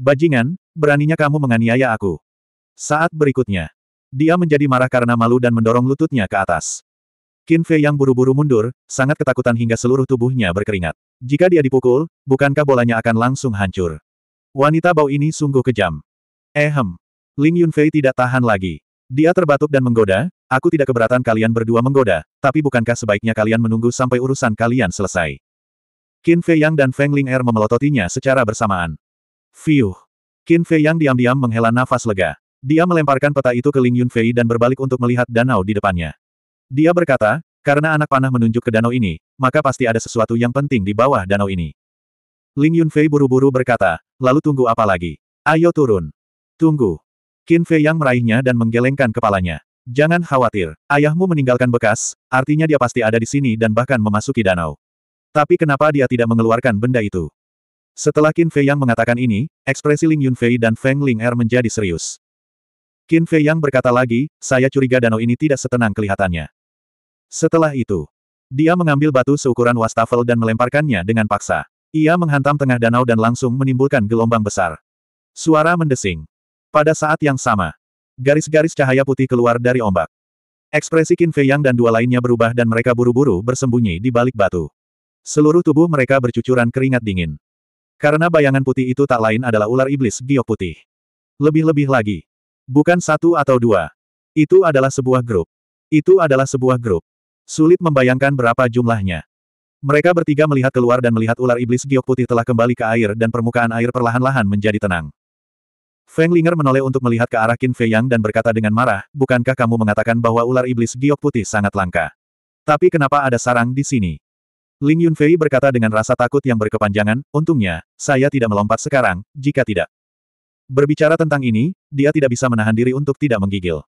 Bajingan, beraninya kamu menganiaya aku. Saat berikutnya, dia menjadi marah karena malu dan mendorong lututnya ke atas. Qin Fei yang buru-buru mundur, sangat ketakutan hingga seluruh tubuhnya berkeringat. Jika dia dipukul, bukankah bolanya akan langsung hancur? Wanita bau ini sungguh kejam. Ehem. Ling Yunfei tidak tahan lagi. Dia terbatuk dan menggoda, aku tidak keberatan kalian berdua menggoda, tapi bukankah sebaiknya kalian menunggu sampai urusan kalian selesai? Qin Fei Yang dan Feng Ling Er memelototinya secara bersamaan. Fiuh! Qin Fei Yang diam-diam menghela nafas lega. Dia melemparkan peta itu ke Ling Yun Fei dan berbalik untuk melihat danau di depannya. Dia berkata, karena anak panah menunjuk ke danau ini, maka pasti ada sesuatu yang penting di bawah danau ini. Ling Yun Fei buru-buru berkata, lalu tunggu apa lagi? Ayo turun. Tunggu. Qin Fei yang meraihnya dan menggelengkan kepalanya. Jangan khawatir, ayahmu meninggalkan bekas, artinya dia pasti ada di sini dan bahkan memasuki danau. Tapi kenapa dia tidak mengeluarkan benda itu? Setelah Qin Fei yang mengatakan ini, ekspresi Ling Yunfei dan Feng Ling Er menjadi serius. Qin Fei yang berkata lagi, saya curiga danau ini tidak setenang kelihatannya. Setelah itu, dia mengambil batu seukuran wastafel dan melemparkannya dengan paksa. Ia menghantam tengah danau dan langsung menimbulkan gelombang besar. Suara mendesing. Pada saat yang sama, garis-garis cahaya putih keluar dari ombak. Ekspresi Qin Fei Yang dan dua lainnya berubah dan mereka buru-buru bersembunyi di balik batu. Seluruh tubuh mereka bercucuran keringat dingin. Karena bayangan putih itu tak lain adalah ular iblis giok putih. Lebih-lebih lagi. Bukan satu atau dua. Itu adalah sebuah grup. Itu adalah sebuah grup. Sulit membayangkan berapa jumlahnya. Mereka bertiga melihat keluar dan melihat ular iblis giok putih telah kembali ke air dan permukaan air perlahan-lahan menjadi tenang. Feng Linger menoleh untuk melihat ke arah Qin Fei Yang dan berkata dengan marah, bukankah kamu mengatakan bahwa ular iblis giok putih sangat langka? Tapi kenapa ada sarang di sini? Ling Yunfei berkata dengan rasa takut yang berkepanjangan, untungnya, saya tidak melompat sekarang, jika tidak. Berbicara tentang ini, dia tidak bisa menahan diri untuk tidak menggigil.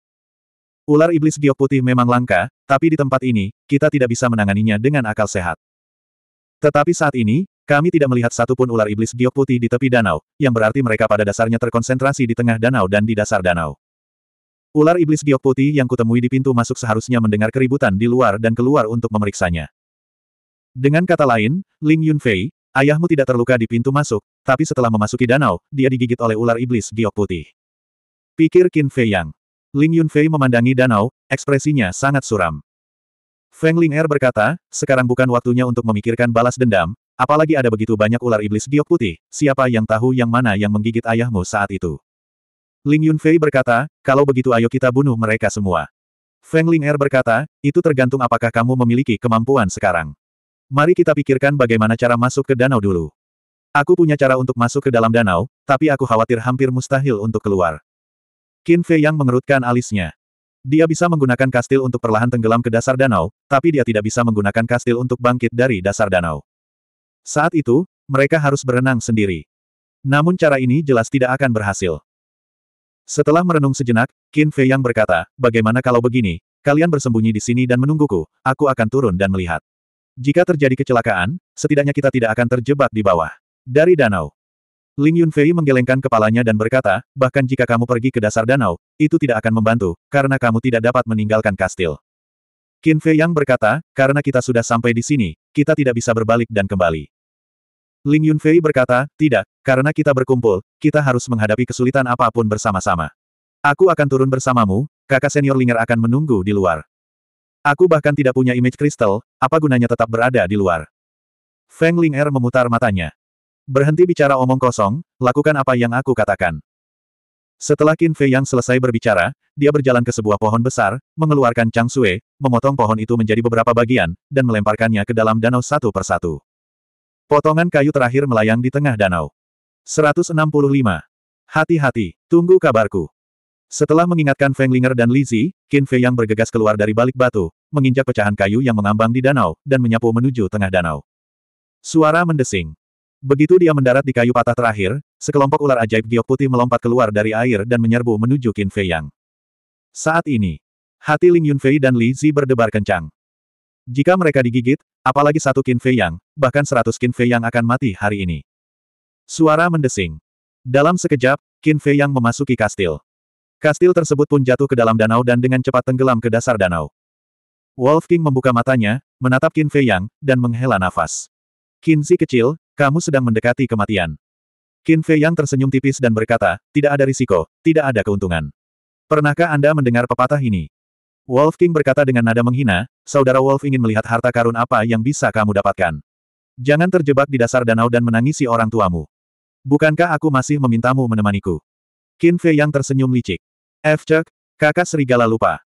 Ular iblis giok putih memang langka, tapi di tempat ini, kita tidak bisa menanganinya dengan akal sehat. Tetapi saat ini, kami tidak melihat satupun ular iblis giok putih di tepi danau, yang berarti mereka pada dasarnya terkonsentrasi di tengah danau dan di dasar danau. Ular iblis giok putih yang kutemui di pintu masuk seharusnya mendengar keributan di luar dan keluar untuk memeriksanya. Dengan kata lain, Ling Yunfei, ayahmu tidak terluka di pintu masuk, tapi setelah memasuki danau, dia digigit oleh ular iblis giok putih. Pikir Qin Fei Yang. Ling Yunfei memandangi danau, ekspresinya sangat suram. Feng Ling Er berkata, sekarang bukan waktunya untuk memikirkan balas dendam, Apalagi ada begitu banyak ular iblis giok putih, siapa yang tahu yang mana yang menggigit ayahmu saat itu. Ling Yunfei berkata, kalau begitu ayo kita bunuh mereka semua. Feng Ling Er berkata, itu tergantung apakah kamu memiliki kemampuan sekarang. Mari kita pikirkan bagaimana cara masuk ke danau dulu. Aku punya cara untuk masuk ke dalam danau, tapi aku khawatir hampir mustahil untuk keluar. Qin Fei yang mengerutkan alisnya. Dia bisa menggunakan kastil untuk perlahan tenggelam ke dasar danau, tapi dia tidak bisa menggunakan kastil untuk bangkit dari dasar danau. Saat itu, mereka harus berenang sendiri. Namun cara ini jelas tidak akan berhasil. Setelah merenung sejenak, Qin Fei yang berkata, bagaimana kalau begini, kalian bersembunyi di sini dan menungguku, aku akan turun dan melihat. Jika terjadi kecelakaan, setidaknya kita tidak akan terjebak di bawah. Dari danau. Ling Yunfei menggelengkan kepalanya dan berkata, bahkan jika kamu pergi ke dasar danau, itu tidak akan membantu, karena kamu tidak dapat meninggalkan kastil. Qin Fei Yang berkata, karena kita sudah sampai di sini, kita tidak bisa berbalik dan kembali. Ling Yunfei berkata, tidak, karena kita berkumpul, kita harus menghadapi kesulitan apapun bersama-sama. Aku akan turun bersamamu, kakak senior Linger akan menunggu di luar. Aku bahkan tidak punya image kristal, apa gunanya tetap berada di luar. Feng Linger memutar matanya. Berhenti bicara omong kosong, lakukan apa yang aku katakan. Setelah Qin Fei yang selesai berbicara, dia berjalan ke sebuah pohon besar, mengeluarkan Chang Sue, memotong pohon itu menjadi beberapa bagian, dan melemparkannya ke dalam danau satu persatu. Potongan kayu terakhir melayang di tengah danau. 165. Hati-hati, tunggu kabarku. Setelah mengingatkan Feng Linger dan Li Zi, Qin Fei yang bergegas keluar dari balik batu, menginjak pecahan kayu yang mengambang di danau, dan menyapu menuju tengah danau. Suara mendesing. Begitu dia mendarat di kayu patah terakhir, sekelompok ular ajaib giok putih melompat keluar dari air dan menyerbu menuju Qin Fei Yang. Saat ini, hati Ling Yunfei dan Li Zi berdebar kencang. Jika mereka digigit, apalagi satu Qin Fei Yang, bahkan seratus Qin Fei Yang akan mati hari ini. Suara mendesing. Dalam sekejap, Qin Fei Yang memasuki kastil. Kastil tersebut pun jatuh ke dalam danau dan dengan cepat tenggelam ke dasar danau. Wolf King membuka matanya, menatap Qin Fei Yang, dan menghela nafas. Kinzi kecil, kamu sedang mendekati kematian. Qin Fei Yang tersenyum tipis dan berkata, tidak ada risiko, tidak ada keuntungan. Pernahkah Anda mendengar pepatah ini? Wolf King berkata dengan nada menghina, saudara Wolf ingin melihat harta karun apa yang bisa kamu dapatkan. Jangan terjebak di dasar danau dan menangisi orang tuamu. Bukankah aku masih memintamu menemaniku? Qin Fei yang tersenyum licik. F. Chuck, kakak serigala lupa.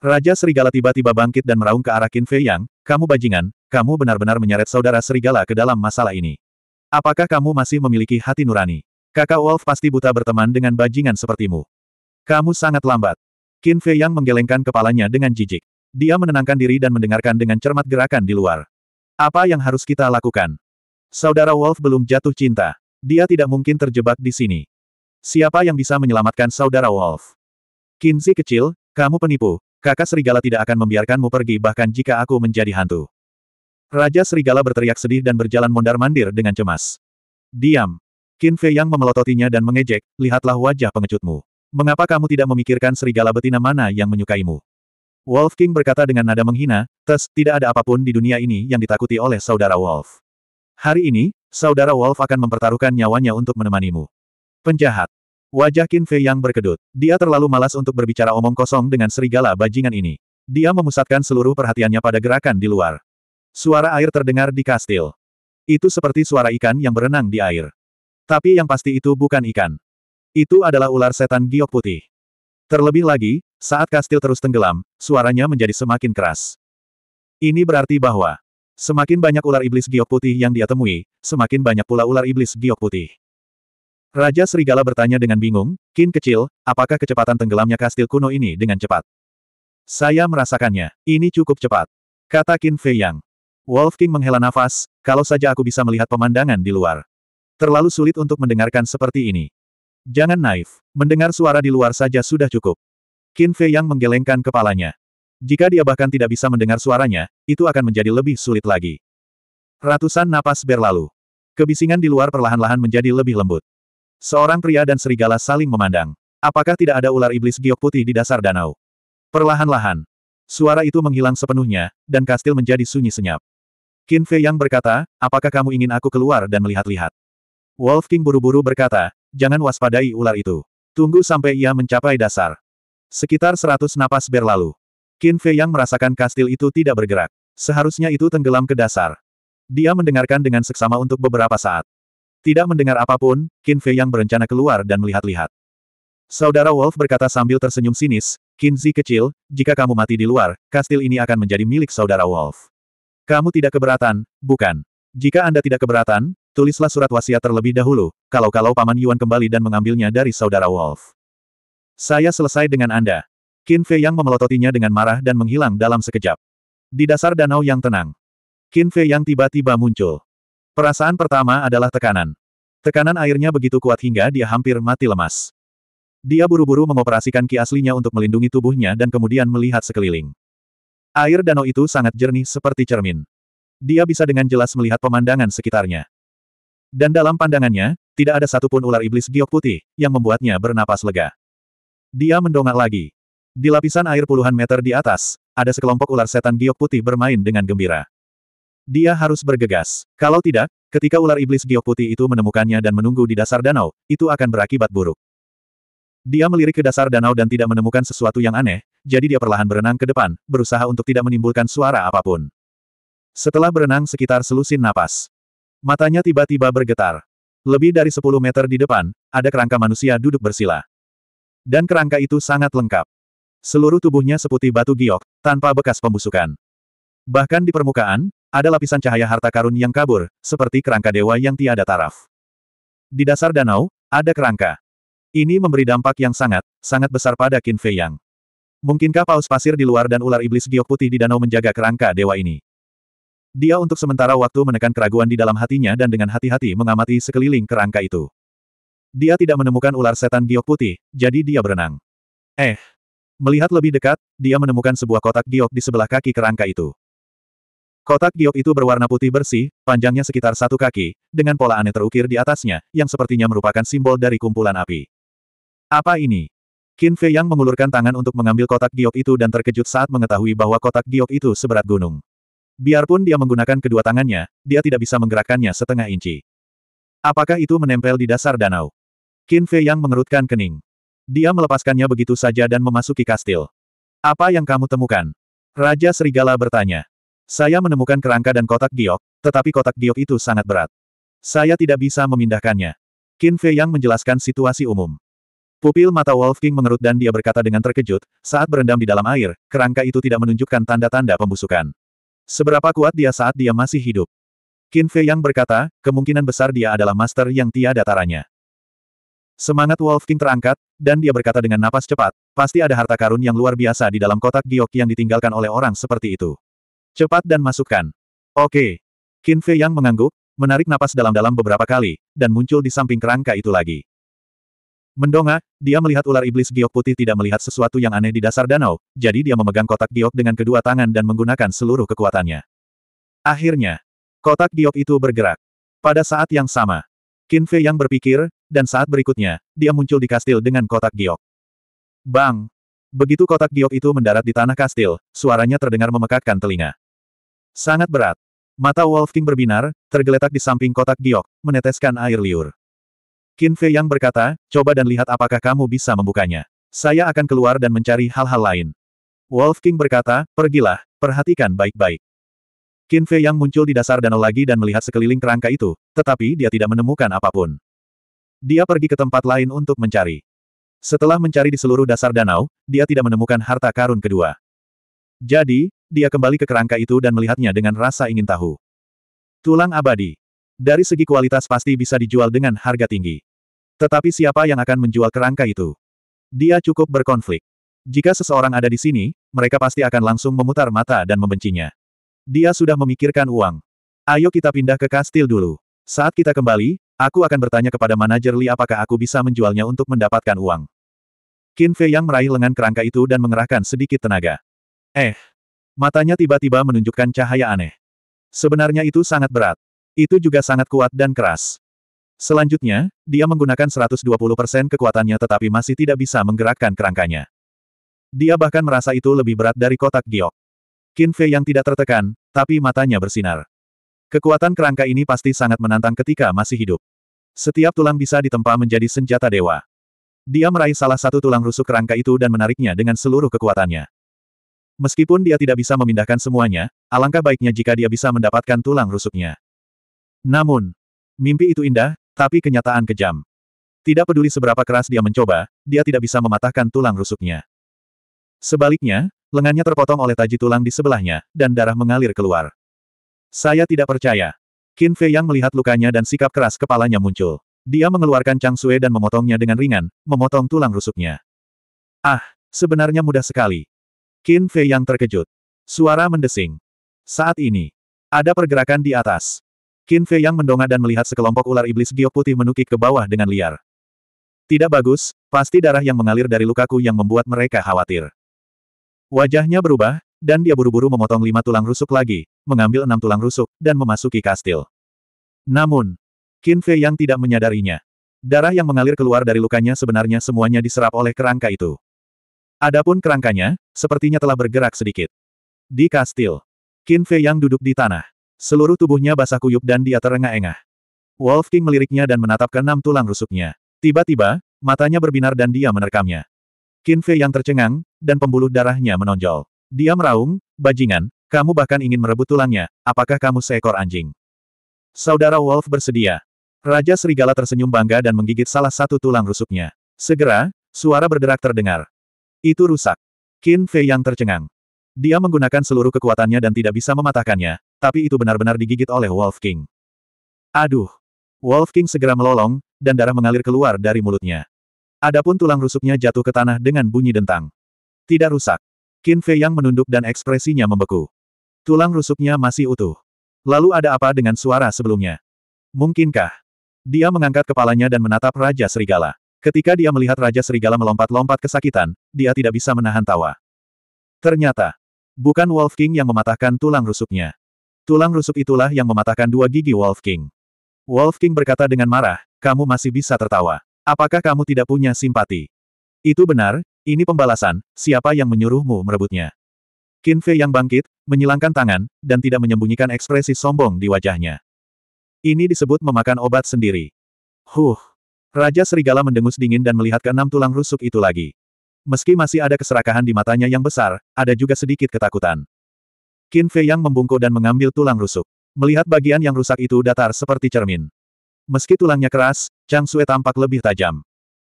Raja serigala tiba-tiba bangkit dan meraung ke arah Qin Fei yang, kamu bajingan, kamu benar-benar menyeret saudara serigala ke dalam masalah ini. Apakah kamu masih memiliki hati nurani? Kakak Wolf pasti buta berteman dengan bajingan sepertimu. Kamu sangat lambat. Qin Fei Yang menggelengkan kepalanya dengan jijik. Dia menenangkan diri dan mendengarkan dengan cermat gerakan di luar. Apa yang harus kita lakukan? Saudara Wolf belum jatuh cinta. Dia tidak mungkin terjebak di sini. Siapa yang bisa menyelamatkan saudara Wolf? Zi kecil, kamu penipu. Kakak serigala tidak akan membiarkanmu pergi bahkan jika aku menjadi hantu. Raja serigala berteriak sedih dan berjalan mondar-mandir dengan cemas. Diam. Qin Fei yang memelototinya dan mengejek, lihatlah wajah pengecutmu. Mengapa kamu tidak memikirkan serigala betina mana yang menyukaimu? Wolf King berkata dengan nada menghina, Tes, tidak ada apapun di dunia ini yang ditakuti oleh saudara Wolf. Hari ini, saudara Wolf akan mempertaruhkan nyawanya untuk menemanimu. Penjahat. Wajah Qin Fei yang berkedut. Dia terlalu malas untuk berbicara omong kosong dengan serigala bajingan ini. Dia memusatkan seluruh perhatiannya pada gerakan di luar. Suara air terdengar di kastil. Itu seperti suara ikan yang berenang di air. Tapi yang pasti itu bukan ikan. Itu adalah ular setan giok putih. Terlebih lagi, saat kastil terus tenggelam, suaranya menjadi semakin keras. Ini berarti bahwa semakin banyak ular iblis giok putih yang dia temui, semakin banyak pula ular iblis giok putih. Raja Serigala bertanya dengan bingung, Kin kecil, apakah kecepatan tenggelamnya kastil kuno ini dengan cepat? Saya merasakannya, ini cukup cepat. Kata Kin Fei Yang. Wolf King menghela nafas, kalau saja aku bisa melihat pemandangan di luar. Terlalu sulit untuk mendengarkan seperti ini. Jangan naif. Mendengar suara di luar saja sudah cukup. Qin Fei yang menggelengkan kepalanya. Jika dia bahkan tidak bisa mendengar suaranya, itu akan menjadi lebih sulit lagi. Ratusan napas berlalu. Kebisingan di luar perlahan-lahan menjadi lebih lembut. Seorang pria dan serigala saling memandang. Apakah tidak ada ular iblis giok putih di dasar danau? Perlahan-lahan. Suara itu menghilang sepenuhnya, dan kastil menjadi sunyi senyap. Qin Fei yang berkata, apakah kamu ingin aku keluar dan melihat-lihat? Wolf King buru-buru berkata, jangan waspadai ular itu. Tunggu sampai ia mencapai dasar. Sekitar seratus napas berlalu. Qin Fei yang merasakan kastil itu tidak bergerak. Seharusnya itu tenggelam ke dasar. Dia mendengarkan dengan seksama untuk beberapa saat. Tidak mendengar apapun, Qin Fei yang berencana keluar dan melihat-lihat. Saudara Wolf berkata sambil tersenyum sinis, Qin Zi kecil, jika kamu mati di luar, kastil ini akan menjadi milik saudara Wolf. Kamu tidak keberatan, bukan? Jika Anda tidak keberatan, Tulislah surat wasiat terlebih dahulu, kalau-kalau Paman Yuan kembali dan mengambilnya dari saudara Wolf. Saya selesai dengan Anda. Qin Fei Yang memelototinya dengan marah dan menghilang dalam sekejap. Di dasar danau yang tenang. Qin Fei Yang tiba-tiba muncul. Perasaan pertama adalah tekanan. Tekanan airnya begitu kuat hingga dia hampir mati lemas. Dia buru-buru mengoperasikan ki aslinya untuk melindungi tubuhnya dan kemudian melihat sekeliling. Air danau itu sangat jernih seperti cermin. Dia bisa dengan jelas melihat pemandangan sekitarnya. Dan dalam pandangannya, tidak ada satupun ular iblis giok putih, yang membuatnya bernapas lega. Dia mendongak lagi. Di lapisan air puluhan meter di atas, ada sekelompok ular setan giok putih bermain dengan gembira. Dia harus bergegas. Kalau tidak, ketika ular iblis giok putih itu menemukannya dan menunggu di dasar danau, itu akan berakibat buruk. Dia melirik ke dasar danau dan tidak menemukan sesuatu yang aneh, jadi dia perlahan berenang ke depan, berusaha untuk tidak menimbulkan suara apapun. Setelah berenang sekitar selusin napas, Matanya tiba-tiba bergetar. Lebih dari 10 meter di depan, ada kerangka manusia duduk bersila. Dan kerangka itu sangat lengkap. Seluruh tubuhnya seputih batu giok, tanpa bekas pembusukan. Bahkan di permukaan, ada lapisan cahaya harta karun yang kabur, seperti kerangka dewa yang tiada taraf. Di dasar danau, ada kerangka. Ini memberi dampak yang sangat, sangat besar pada Qin Fei Yang. Mungkinkah paus pasir di luar dan ular iblis giok putih di danau menjaga kerangka dewa ini? Dia untuk sementara waktu menekan keraguan di dalam hatinya dan dengan hati-hati mengamati sekeliling kerangka itu. Dia tidak menemukan ular setan giok putih, jadi dia berenang. Eh. Melihat lebih dekat, dia menemukan sebuah kotak giok di sebelah kaki kerangka itu. Kotak giok itu berwarna putih bersih, panjangnya sekitar satu kaki, dengan pola aneh terukir di atasnya, yang sepertinya merupakan simbol dari kumpulan api. Apa ini? Qin Fei Yang mengulurkan tangan untuk mengambil kotak giok itu dan terkejut saat mengetahui bahwa kotak giok itu seberat gunung. Biarpun dia menggunakan kedua tangannya, dia tidak bisa menggerakkannya setengah inci. Apakah itu menempel di dasar danau? Qin Fei yang mengerutkan kening. Dia melepaskannya begitu saja dan memasuki kastil. Apa yang kamu temukan? Raja Serigala bertanya. Saya menemukan kerangka dan kotak giok, tetapi kotak giok itu sangat berat. Saya tidak bisa memindahkannya. Qin Fei yang menjelaskan situasi umum. Pupil mata Wolf King mengerut dan dia berkata dengan terkejut, saat berendam di dalam air, kerangka itu tidak menunjukkan tanda-tanda pembusukan. Seberapa kuat dia saat dia masih hidup? Qin Fei Yang berkata, kemungkinan besar dia adalah master yang tiada taranya. Semangat Wolf King terangkat, dan dia berkata dengan napas cepat, pasti ada harta karun yang luar biasa di dalam kotak giok yang ditinggalkan oleh orang seperti itu. Cepat dan masukkan. Oke. Qin Fei Yang mengangguk, menarik napas dalam-dalam beberapa kali, dan muncul di samping kerangka itu lagi. Mendongak, dia melihat ular iblis giok putih tidak melihat sesuatu yang aneh di dasar danau, jadi dia memegang kotak giok dengan kedua tangan dan menggunakan seluruh kekuatannya. Akhirnya, kotak giok itu bergerak. Pada saat yang sama, Qin Fei yang berpikir, dan saat berikutnya, dia muncul di kastil dengan kotak giok. Bang! Begitu kotak giok itu mendarat di tanah kastil, suaranya terdengar memekakkan telinga. Sangat berat. Mata Wolf King berbinar, tergeletak di samping kotak giok, meneteskan air liur. Qin Fei Yang berkata, coba dan lihat apakah kamu bisa membukanya. Saya akan keluar dan mencari hal-hal lain. Wolf King berkata, pergilah, perhatikan baik-baik. Qin Fei Yang muncul di dasar danau lagi dan melihat sekeliling kerangka itu, tetapi dia tidak menemukan apapun. Dia pergi ke tempat lain untuk mencari. Setelah mencari di seluruh dasar danau, dia tidak menemukan harta karun kedua. Jadi, dia kembali ke kerangka itu dan melihatnya dengan rasa ingin tahu. Tulang abadi. Dari segi kualitas pasti bisa dijual dengan harga tinggi. Tetapi siapa yang akan menjual kerangka itu? Dia cukup berkonflik. Jika seseorang ada di sini, mereka pasti akan langsung memutar mata dan membencinya. Dia sudah memikirkan uang. Ayo kita pindah ke kastil dulu. Saat kita kembali, aku akan bertanya kepada manajer Li apakah aku bisa menjualnya untuk mendapatkan uang. Qin Fei yang meraih lengan kerangka itu dan mengerahkan sedikit tenaga. Eh. Matanya tiba-tiba menunjukkan cahaya aneh. Sebenarnya itu sangat berat. Itu juga sangat kuat dan keras. Selanjutnya, dia menggunakan 120% kekuatannya tetapi masih tidak bisa menggerakkan kerangkanya. Dia bahkan merasa itu lebih berat dari kotak giok. Qin Fei yang tidak tertekan, tapi matanya bersinar. Kekuatan kerangka ini pasti sangat menantang ketika masih hidup. Setiap tulang bisa ditempa menjadi senjata dewa. Dia meraih salah satu tulang rusuk kerangka itu dan menariknya dengan seluruh kekuatannya. Meskipun dia tidak bisa memindahkan semuanya, alangkah baiknya jika dia bisa mendapatkan tulang rusuknya. Namun, mimpi itu indah, tapi kenyataan kejam. Tidak peduli seberapa keras dia mencoba, dia tidak bisa mematahkan tulang rusuknya. Sebaliknya, lengannya terpotong oleh taji tulang di sebelahnya, dan darah mengalir keluar. Saya tidak percaya. Qin Fei yang melihat lukanya dan sikap keras kepalanya muncul. Dia mengeluarkan Chang Sue dan memotongnya dengan ringan, memotong tulang rusuknya. Ah, sebenarnya mudah sekali. Qin Fei yang terkejut. Suara mendesing. Saat ini, ada pergerakan di atas. Qin Fei Yang mendongak dan melihat sekelompok ular iblis giok putih menukik ke bawah dengan liar. Tidak bagus, pasti darah yang mengalir dari lukaku yang membuat mereka khawatir. Wajahnya berubah, dan dia buru-buru memotong lima tulang rusuk lagi, mengambil enam tulang rusuk, dan memasuki kastil. Namun, Qin Fei Yang tidak menyadarinya. Darah yang mengalir keluar dari lukanya sebenarnya semuanya diserap oleh kerangka itu. Adapun kerangkanya, sepertinya telah bergerak sedikit. Di kastil, Qin Fei Yang duduk di tanah. Seluruh tubuhnya basah kuyup dan dia terengah-engah. Wolf King meliriknya dan menatap ke enam tulang rusuknya. Tiba-tiba, matanya berbinar dan dia menerkamnya. Qin Fei yang tercengang, dan pembuluh darahnya menonjol. Dia meraung, bajingan, kamu bahkan ingin merebut tulangnya, apakah kamu seekor anjing? Saudara Wolf bersedia. Raja Serigala tersenyum bangga dan menggigit salah satu tulang rusuknya. Segera, suara berderak terdengar. Itu rusak. Qin Fei yang tercengang. Dia menggunakan seluruh kekuatannya dan tidak bisa mematahkannya, tapi itu benar-benar digigit oleh Wolf King. Aduh! Wolf King segera melolong, dan darah mengalir keluar dari mulutnya. Adapun tulang rusuknya jatuh ke tanah dengan bunyi dentang. Tidak rusak. Qin Fei yang menunduk dan ekspresinya membeku. Tulang rusuknya masih utuh. Lalu ada apa dengan suara sebelumnya? Mungkinkah? Dia mengangkat kepalanya dan menatap Raja Serigala. Ketika dia melihat Raja Serigala melompat-lompat kesakitan, dia tidak bisa menahan tawa. Ternyata, Bukan Wolf King yang mematahkan tulang rusuknya. Tulang rusuk itulah yang mematahkan dua gigi Wolf King. Wolf King berkata dengan marah, kamu masih bisa tertawa. Apakah kamu tidak punya simpati? Itu benar, ini pembalasan, siapa yang menyuruhmu merebutnya? Qin Fei yang bangkit, menyilangkan tangan, dan tidak menyembunyikan ekspresi sombong di wajahnya. Ini disebut memakan obat sendiri. Huh! Raja Serigala mendengus dingin dan melihat keenam tulang rusuk itu lagi. Meski masih ada keserakahan di matanya yang besar, ada juga sedikit ketakutan. Qin Fei yang membungkuk dan mengambil tulang rusuk. Melihat bagian yang rusak itu datar seperti cermin. Meski tulangnya keras, Chang Sue tampak lebih tajam.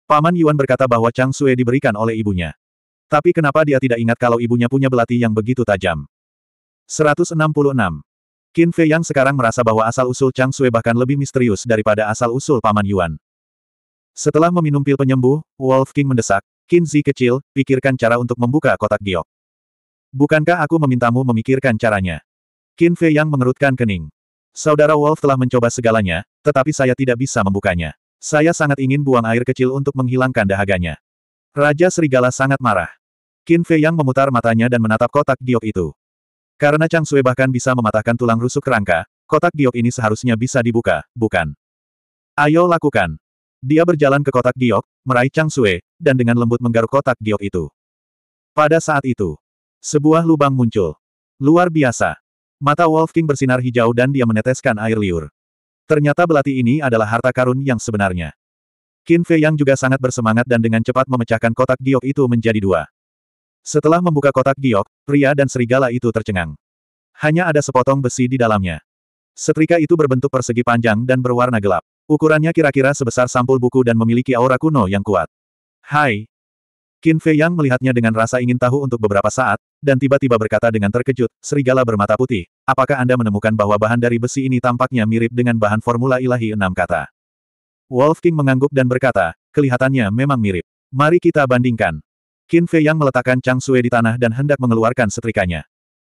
Paman Yuan berkata bahwa Chang Sue diberikan oleh ibunya. Tapi kenapa dia tidak ingat kalau ibunya punya belati yang begitu tajam? 166. Qin Fei yang sekarang merasa bahwa asal-usul Chang Sue bahkan lebih misterius daripada asal-usul Paman Yuan. Setelah meminum pil penyembuh, Wolf King mendesak, Kinzi kecil, pikirkan cara untuk membuka kotak giok. Bukankah aku memintamu memikirkan caranya? Qin Fei yang mengerutkan kening. Saudara Wolf telah mencoba segalanya, tetapi saya tidak bisa membukanya. Saya sangat ingin buang air kecil untuk menghilangkan dahaganya. Raja Serigala sangat marah. Qin Fei yang memutar matanya dan menatap kotak giok itu. Karena Chang Sui bahkan bisa mematahkan tulang rusuk kerangka, kotak giok ini seharusnya bisa dibuka, bukan? Ayo lakukan. Dia berjalan ke kotak giok, meraih Chang Sue, dan dengan lembut menggaruk kotak giok itu. Pada saat itu, sebuah lubang muncul. Luar biasa. Mata Wolf King bersinar hijau dan dia meneteskan air liur. Ternyata belati ini adalah harta karun yang sebenarnya. Qin Fei yang juga sangat bersemangat dan dengan cepat memecahkan kotak giok itu menjadi dua. Setelah membuka kotak giok, pria dan serigala itu tercengang. Hanya ada sepotong besi di dalamnya. Setrika itu berbentuk persegi panjang dan berwarna gelap. Ukurannya kira-kira sebesar sampul buku dan memiliki aura kuno yang kuat. Hai. Qin Fei Yang melihatnya dengan rasa ingin tahu untuk beberapa saat, dan tiba-tiba berkata dengan terkejut, serigala bermata putih, apakah Anda menemukan bahwa bahan dari besi ini tampaknya mirip dengan bahan formula ilahi enam kata? Wolf King mengangguk dan berkata, kelihatannya memang mirip. Mari kita bandingkan. Qin Fei Yang meletakkan Chang Sui di tanah dan hendak mengeluarkan setrikanya.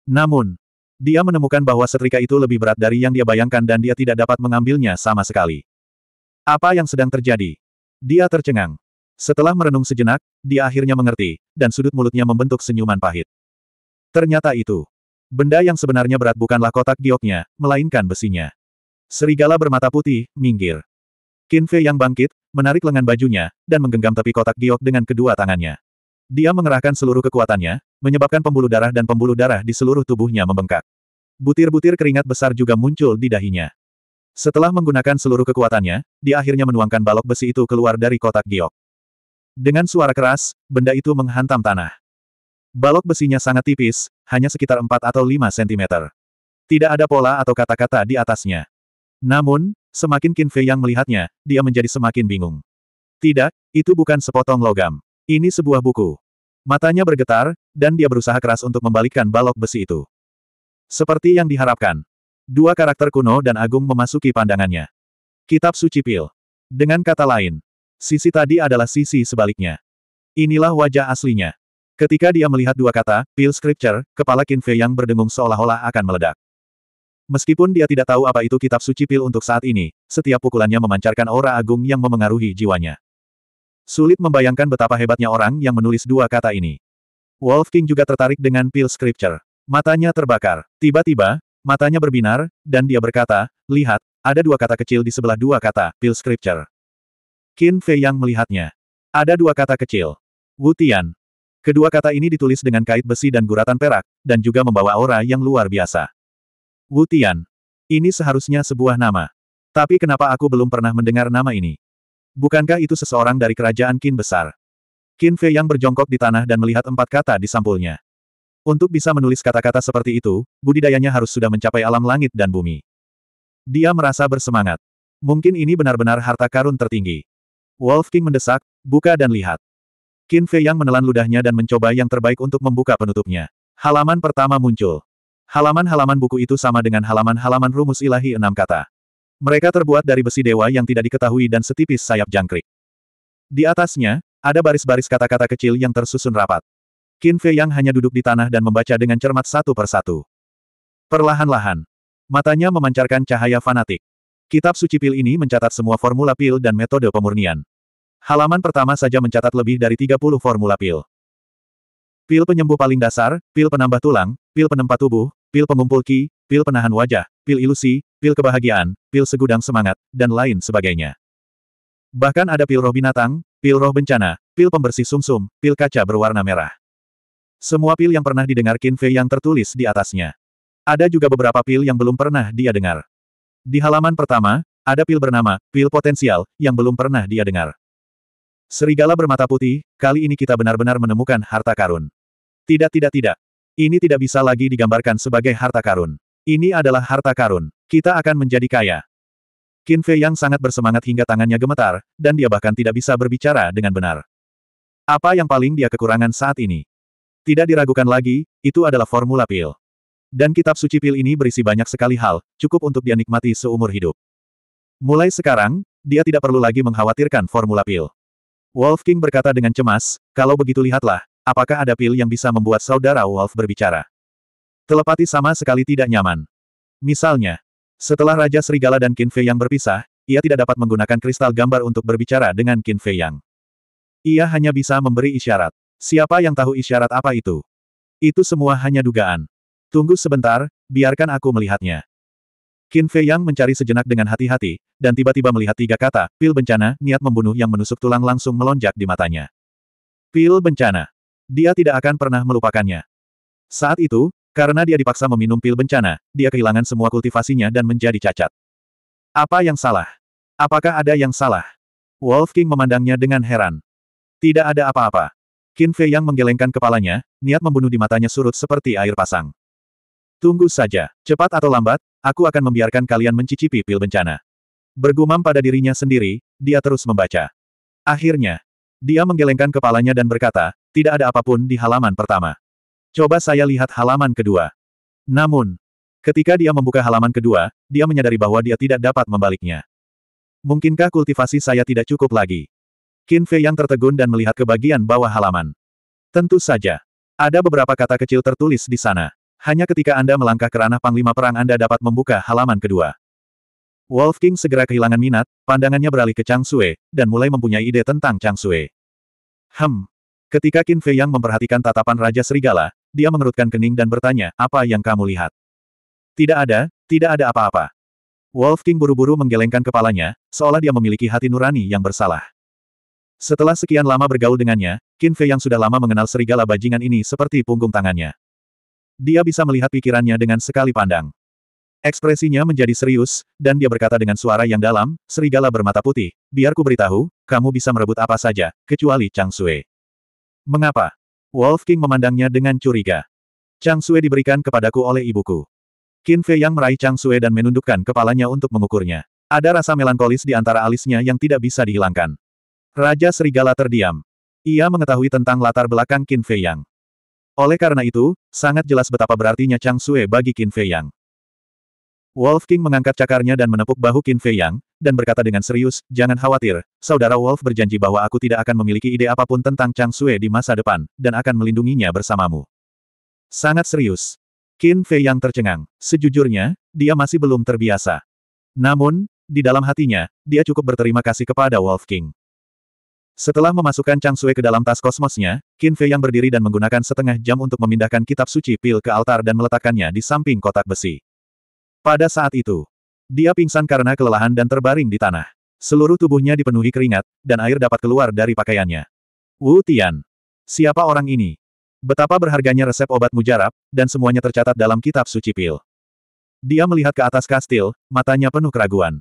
Namun, dia menemukan bahwa setrika itu lebih berat dari yang dia bayangkan dan dia tidak dapat mengambilnya sama sekali. Apa yang sedang terjadi? Dia tercengang. Setelah merenung sejenak, dia akhirnya mengerti, dan sudut mulutnya membentuk senyuman pahit. Ternyata itu. Benda yang sebenarnya berat bukanlah kotak gioknya, melainkan besinya. Serigala bermata putih, minggir. Kinfe yang bangkit, menarik lengan bajunya, dan menggenggam tepi kotak giok dengan kedua tangannya. Dia mengerahkan seluruh kekuatannya, menyebabkan pembuluh darah dan pembuluh darah di seluruh tubuhnya membengkak. Butir-butir keringat besar juga muncul di dahinya. Setelah menggunakan seluruh kekuatannya, dia akhirnya menuangkan balok besi itu keluar dari kotak giok. Dengan suara keras, benda itu menghantam tanah. Balok besinya sangat tipis, hanya sekitar 4 atau 5 cm. Tidak ada pola atau kata-kata di atasnya. Namun, semakin Qin Fei yang melihatnya, dia menjadi semakin bingung. Tidak, itu bukan sepotong logam. Ini sebuah buku. Matanya bergetar, dan dia berusaha keras untuk membalikkan balok besi itu. Seperti yang diharapkan, Dua karakter kuno dan agung memasuki pandangannya. Kitab suci pil. Dengan kata lain, sisi tadi adalah sisi sebaliknya. Inilah wajah aslinya. Ketika dia melihat dua kata, pil scripture, kepala Qin Fei yang berdengung seolah-olah akan meledak. Meskipun dia tidak tahu apa itu kitab suci pil untuk saat ini, setiap pukulannya memancarkan aura agung yang memengaruhi jiwanya. Sulit membayangkan betapa hebatnya orang yang menulis dua kata ini. Wolf King juga tertarik dengan pil scripture. Matanya terbakar. Tiba-tiba, Matanya berbinar, dan dia berkata, lihat, ada dua kata kecil di sebelah dua kata, pil scripture. Qin Fei yang melihatnya. Ada dua kata kecil. Wu Tian. Kedua kata ini ditulis dengan kait besi dan guratan perak, dan juga membawa aura yang luar biasa. Wu Tian. Ini seharusnya sebuah nama. Tapi kenapa aku belum pernah mendengar nama ini? Bukankah itu seseorang dari kerajaan Qin besar? Qin Fei yang berjongkok di tanah dan melihat empat kata di sampulnya. Untuk bisa menulis kata-kata seperti itu, budidayanya harus sudah mencapai alam langit dan bumi. Dia merasa bersemangat. Mungkin ini benar-benar harta karun tertinggi. Wolf King mendesak, buka dan lihat. Qin Fei Yang menelan ludahnya dan mencoba yang terbaik untuk membuka penutupnya. Halaman pertama muncul. Halaman-halaman buku itu sama dengan halaman-halaman rumus ilahi enam kata. Mereka terbuat dari besi dewa yang tidak diketahui dan setipis sayap jangkrik. Di atasnya, ada baris-baris kata-kata kecil yang tersusun rapat. Qin Fei yang hanya duduk di tanah dan membaca dengan cermat satu persatu. Perlahan-lahan. Matanya memancarkan cahaya fanatik. Kitab suci pil ini mencatat semua formula pil dan metode pemurnian. Halaman pertama saja mencatat lebih dari 30 formula pil. Pil penyembuh paling dasar, pil penambah tulang, pil penempat tubuh, pil pengumpul ki, pil penahan wajah, pil ilusi, pil kebahagiaan, pil segudang semangat, dan lain sebagainya. Bahkan ada pil roh binatang, pil roh bencana, pil pembersih sumsum, -sum, pil kaca berwarna merah. Semua pil yang pernah didengar Qin Fei yang tertulis di atasnya. Ada juga beberapa pil yang belum pernah dia dengar. Di halaman pertama, ada pil bernama, pil potensial, yang belum pernah dia dengar. Serigala bermata putih, kali ini kita benar-benar menemukan harta karun. Tidak tidak tidak. Ini tidak bisa lagi digambarkan sebagai harta karun. Ini adalah harta karun. Kita akan menjadi kaya. Qin Fei yang sangat bersemangat hingga tangannya gemetar, dan dia bahkan tidak bisa berbicara dengan benar. Apa yang paling dia kekurangan saat ini? Tidak diragukan lagi, itu adalah formula pil. Dan kitab suci pil ini berisi banyak sekali hal, cukup untuk dia nikmati seumur hidup. Mulai sekarang, dia tidak perlu lagi mengkhawatirkan formula pil. Wolf King berkata dengan cemas, kalau begitu lihatlah, apakah ada pil yang bisa membuat saudara Wolf berbicara. Telepati sama sekali tidak nyaman. Misalnya, setelah Raja Serigala dan Qin Fei yang berpisah, ia tidak dapat menggunakan kristal gambar untuk berbicara dengan Qin Fei yang. Ia hanya bisa memberi isyarat. Siapa yang tahu isyarat apa itu? Itu semua hanya dugaan. Tunggu sebentar, biarkan aku melihatnya. Qin Fei Yang mencari sejenak dengan hati-hati, dan tiba-tiba melihat tiga kata, pil bencana, niat membunuh yang menusuk tulang langsung melonjak di matanya. Pil bencana. Dia tidak akan pernah melupakannya. Saat itu, karena dia dipaksa meminum pil bencana, dia kehilangan semua kultivasinya dan menjadi cacat. Apa yang salah? Apakah ada yang salah? Wolf King memandangnya dengan heran. Tidak ada apa-apa. Qin Fei yang menggelengkan kepalanya, niat membunuh di matanya surut seperti air pasang. Tunggu saja, cepat atau lambat, aku akan membiarkan kalian mencicipi pil bencana. Bergumam pada dirinya sendiri, dia terus membaca. Akhirnya, dia menggelengkan kepalanya dan berkata, tidak ada apapun di halaman pertama. Coba saya lihat halaman kedua. Namun, ketika dia membuka halaman kedua, dia menyadari bahwa dia tidak dapat membaliknya. Mungkinkah kultivasi saya tidak cukup lagi? Qin Fei yang tertegun dan melihat ke bagian bawah halaman. Tentu saja. Ada beberapa kata kecil tertulis di sana. Hanya ketika Anda melangkah ke ranah Panglima Perang Anda dapat membuka halaman kedua. Wolf King segera kehilangan minat, pandangannya beralih ke Chang Sue, dan mulai mempunyai ide tentang Chang Sue. Hem. Ketika Qin Fei yang memperhatikan tatapan Raja Serigala, dia mengerutkan kening dan bertanya, apa yang kamu lihat? Tidak ada, tidak ada apa-apa. Wolf King buru-buru menggelengkan kepalanya, seolah dia memiliki hati nurani yang bersalah. Setelah sekian lama bergaul dengannya, Qin Fei yang sudah lama mengenal serigala bajingan ini seperti punggung tangannya. Dia bisa melihat pikirannya dengan sekali pandang. Ekspresinya menjadi serius, dan dia berkata dengan suara yang dalam, serigala bermata putih, biar ku beritahu, kamu bisa merebut apa saja, kecuali Chang Sui. Mengapa? Wolf King memandangnya dengan curiga. Chang Sui diberikan kepadaku oleh ibuku. Qin Fei yang meraih Chang Sui dan menundukkan kepalanya untuk mengukurnya. Ada rasa melankolis di antara alisnya yang tidak bisa dihilangkan. Raja Serigala terdiam. Ia mengetahui tentang latar belakang Qin Fei Yang. Oleh karena itu, sangat jelas betapa berartinya Chang Sue bagi Qin Fei Yang. Wolf King mengangkat cakarnya dan menepuk bahu Qin Fei Yang, dan berkata dengan serius, jangan khawatir, saudara Wolf berjanji bahwa aku tidak akan memiliki ide apapun tentang Chang Sue di masa depan, dan akan melindunginya bersamamu. Sangat serius. Qin Fei Yang tercengang. Sejujurnya, dia masih belum terbiasa. Namun, di dalam hatinya, dia cukup berterima kasih kepada Wolf King. Setelah memasukkan Chang Sui ke dalam tas kosmosnya, Qin Fei yang berdiri dan menggunakan setengah jam untuk memindahkan kitab suci pil ke altar dan meletakkannya di samping kotak besi. Pada saat itu, dia pingsan karena kelelahan dan terbaring di tanah. Seluruh tubuhnya dipenuhi keringat, dan air dapat keluar dari pakaiannya. Wu Tian. Siapa orang ini? Betapa berharganya resep obat mujarab, dan semuanya tercatat dalam kitab suci pil. Dia melihat ke atas kastil, matanya penuh keraguan.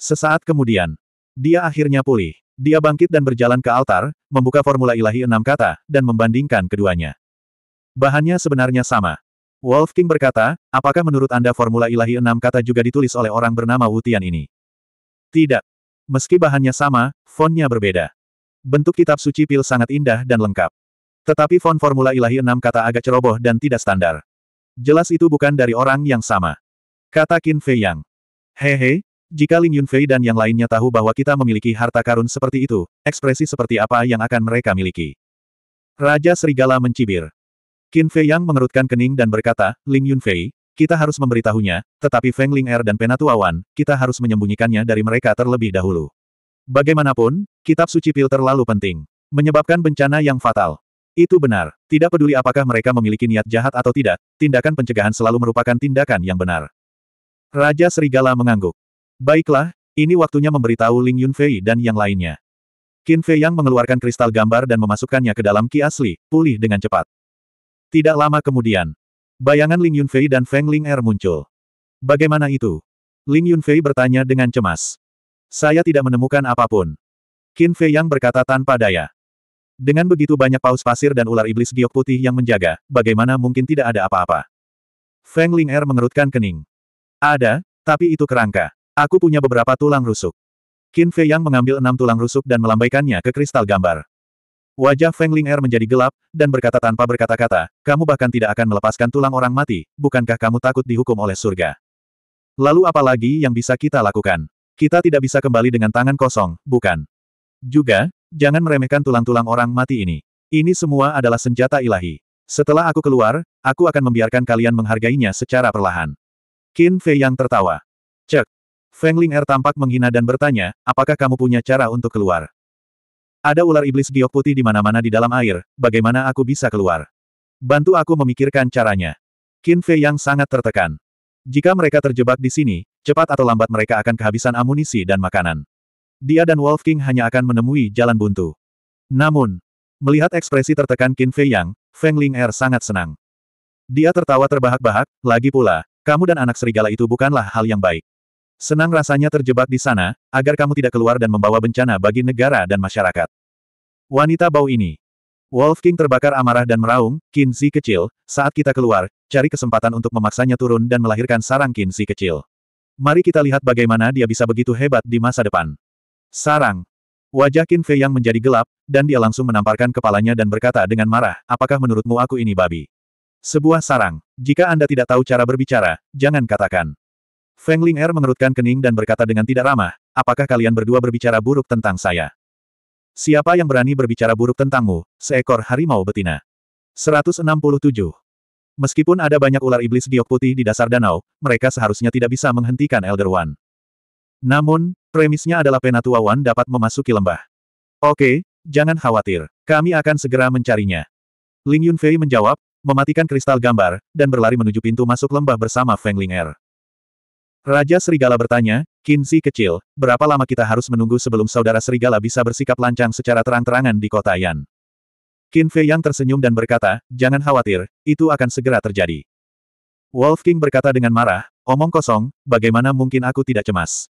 Sesaat kemudian, dia akhirnya pulih. Dia bangkit dan berjalan ke altar, membuka formula ilahi enam kata, dan membandingkan keduanya. Bahannya sebenarnya sama. Wolf King berkata, apakah menurut Anda formula ilahi enam kata juga ditulis oleh orang bernama Wutian ini? Tidak. Meski bahannya sama, fontnya berbeda. Bentuk kitab suci pil sangat indah dan lengkap. Tetapi font formula ilahi enam kata agak ceroboh dan tidak standar. Jelas itu bukan dari orang yang sama. Kata Qin Fei Yang. Hehe, jika Ling Yunfei dan yang lainnya tahu bahwa kita memiliki harta karun seperti itu, ekspresi seperti apa yang akan mereka miliki? Raja Serigala mencibir. Qin Fei Yang mengerutkan kening dan berkata, Ling Yunfei, kita harus memberitahunya, tetapi Feng Ling Er dan Penatuawan, kita harus menyembunyikannya dari mereka terlebih dahulu. Bagaimanapun, kitab suci pil terlalu penting. Menyebabkan bencana yang fatal. Itu benar. Tidak peduli apakah mereka memiliki niat jahat atau tidak, tindakan pencegahan selalu merupakan tindakan yang benar. Raja Serigala mengangguk. Baiklah, ini waktunya memberitahu Ling Yunfei dan yang lainnya. Qin Fei Yang mengeluarkan kristal gambar dan memasukkannya ke dalam ki asli, pulih dengan cepat. Tidak lama kemudian, bayangan Ling Yunfei dan Feng Ling Er muncul. Bagaimana itu? Ling Yunfei bertanya dengan cemas. Saya tidak menemukan apapun. Qin Fei Yang berkata tanpa daya. Dengan begitu banyak paus pasir dan ular iblis giok putih yang menjaga, bagaimana mungkin tidak ada apa-apa? Feng Ling Er mengerutkan kening. Ada, tapi itu kerangka. Aku punya beberapa tulang rusuk. Qin Fei Yang mengambil enam tulang rusuk dan melambaikannya ke kristal gambar. Wajah Feng Ling Er menjadi gelap, dan berkata tanpa berkata-kata, kamu bahkan tidak akan melepaskan tulang orang mati, bukankah kamu takut dihukum oleh surga? Lalu apa lagi yang bisa kita lakukan? Kita tidak bisa kembali dengan tangan kosong, bukan? Juga, jangan meremehkan tulang-tulang orang mati ini. Ini semua adalah senjata ilahi. Setelah aku keluar, aku akan membiarkan kalian menghargainya secara perlahan. Qin Fei Yang tertawa. Cek, Feng Ling Er tampak menghina dan bertanya, apakah kamu punya cara untuk keluar? Ada ular iblis giok putih di mana-mana di dalam air, bagaimana aku bisa keluar? Bantu aku memikirkan caranya. Qin Fei yang sangat tertekan. Jika mereka terjebak di sini, cepat atau lambat mereka akan kehabisan amunisi dan makanan. Dia dan Wolf King hanya akan menemui jalan buntu. Namun, melihat ekspresi tertekan Qin Fei Yang, Feng Ling Er sangat senang. Dia tertawa terbahak-bahak, lagi pula, kamu dan anak serigala itu bukanlah hal yang baik. Senang rasanya terjebak di sana, agar kamu tidak keluar dan membawa bencana bagi negara dan masyarakat. Wanita bau ini. Wolf King terbakar amarah dan meraung, Kinzi kecil, saat kita keluar, cari kesempatan untuk memaksanya turun dan melahirkan sarang Kinzi kecil. Mari kita lihat bagaimana dia bisa begitu hebat di masa depan. Sarang. Wajah Qin Fei yang menjadi gelap, dan dia langsung menamparkan kepalanya dan berkata dengan marah, apakah menurutmu aku ini babi? Sebuah sarang. Jika Anda tidak tahu cara berbicara, jangan katakan. Feng Ling Er mengerutkan kening dan berkata dengan tidak ramah, apakah kalian berdua berbicara buruk tentang saya? Siapa yang berani berbicara buruk tentangmu, seekor harimau betina? 167. Meskipun ada banyak ular iblis giok putih di dasar danau, mereka seharusnya tidak bisa menghentikan Elder One. Namun, premisnya adalah Penatua Wan dapat memasuki lembah. Oke, jangan khawatir. Kami akan segera mencarinya. Ling Yunfei menjawab, mematikan kristal gambar, dan berlari menuju pintu masuk lembah bersama Feng Ling Er. Raja Serigala bertanya, Kinzi kecil, berapa lama kita harus menunggu sebelum saudara Serigala bisa bersikap lancang secara terang-terangan di kota Yan? Qin yang tersenyum dan berkata, jangan khawatir, itu akan segera terjadi. Wolf King berkata dengan marah, omong kosong, bagaimana mungkin aku tidak cemas?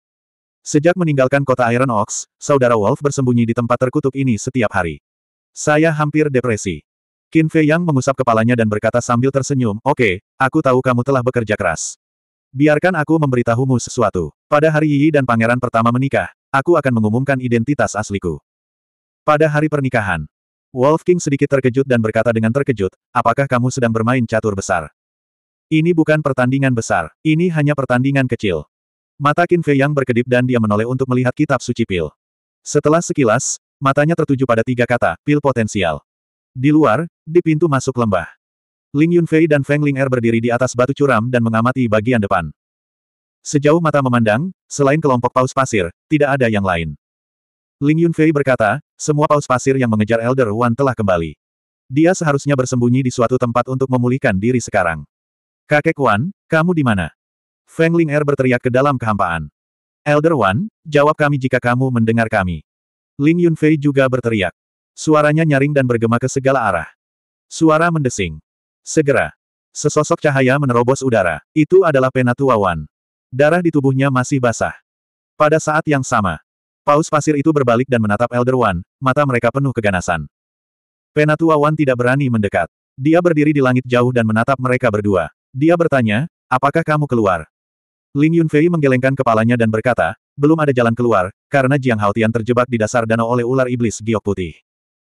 Sejak meninggalkan kota Iron Ox, saudara Wolf bersembunyi di tempat terkutuk ini setiap hari. Saya hampir depresi. Qin Fei Yang mengusap kepalanya dan berkata sambil tersenyum, Oke, okay, aku tahu kamu telah bekerja keras. Biarkan aku memberitahumu sesuatu. Pada hari Yi dan pangeran pertama menikah, aku akan mengumumkan identitas asliku. Pada hari pernikahan, Wolf King sedikit terkejut dan berkata dengan terkejut, apakah kamu sedang bermain catur besar? Ini bukan pertandingan besar, ini hanya pertandingan kecil. Mata Qin Fei yang berkedip dan dia menoleh untuk melihat kitab suci pil. Setelah sekilas, matanya tertuju pada tiga kata, pil potensial. Di luar, di pintu masuk lembah. Ling Yunfei dan Feng Ling Er berdiri di atas batu curam dan mengamati bagian depan. Sejauh mata memandang, selain kelompok paus pasir, tidak ada yang lain. Ling Yunfei berkata, semua paus pasir yang mengejar Elder Wan telah kembali. Dia seharusnya bersembunyi di suatu tempat untuk memulihkan diri sekarang. Kakek Wan, kamu di mana? Feng Ling Er berteriak ke dalam kehampaan. Elder Wan, jawab kami jika kamu mendengar kami. Ling Yunfei juga berteriak. Suaranya nyaring dan bergema ke segala arah. Suara mendesing. Segera. Sesosok cahaya menerobos udara. Itu adalah Penatua Wan. Darah di tubuhnya masih basah. Pada saat yang sama, paus pasir itu berbalik dan menatap Elder Wan, mata mereka penuh keganasan. Penatua Wan tidak berani mendekat. Dia berdiri di langit jauh dan menatap mereka berdua. Dia bertanya, apakah kamu keluar? Ling Yunfei menggelengkan kepalanya dan berkata, belum ada jalan keluar, karena Jiang Haotian terjebak di dasar danau oleh ular iblis giok putih.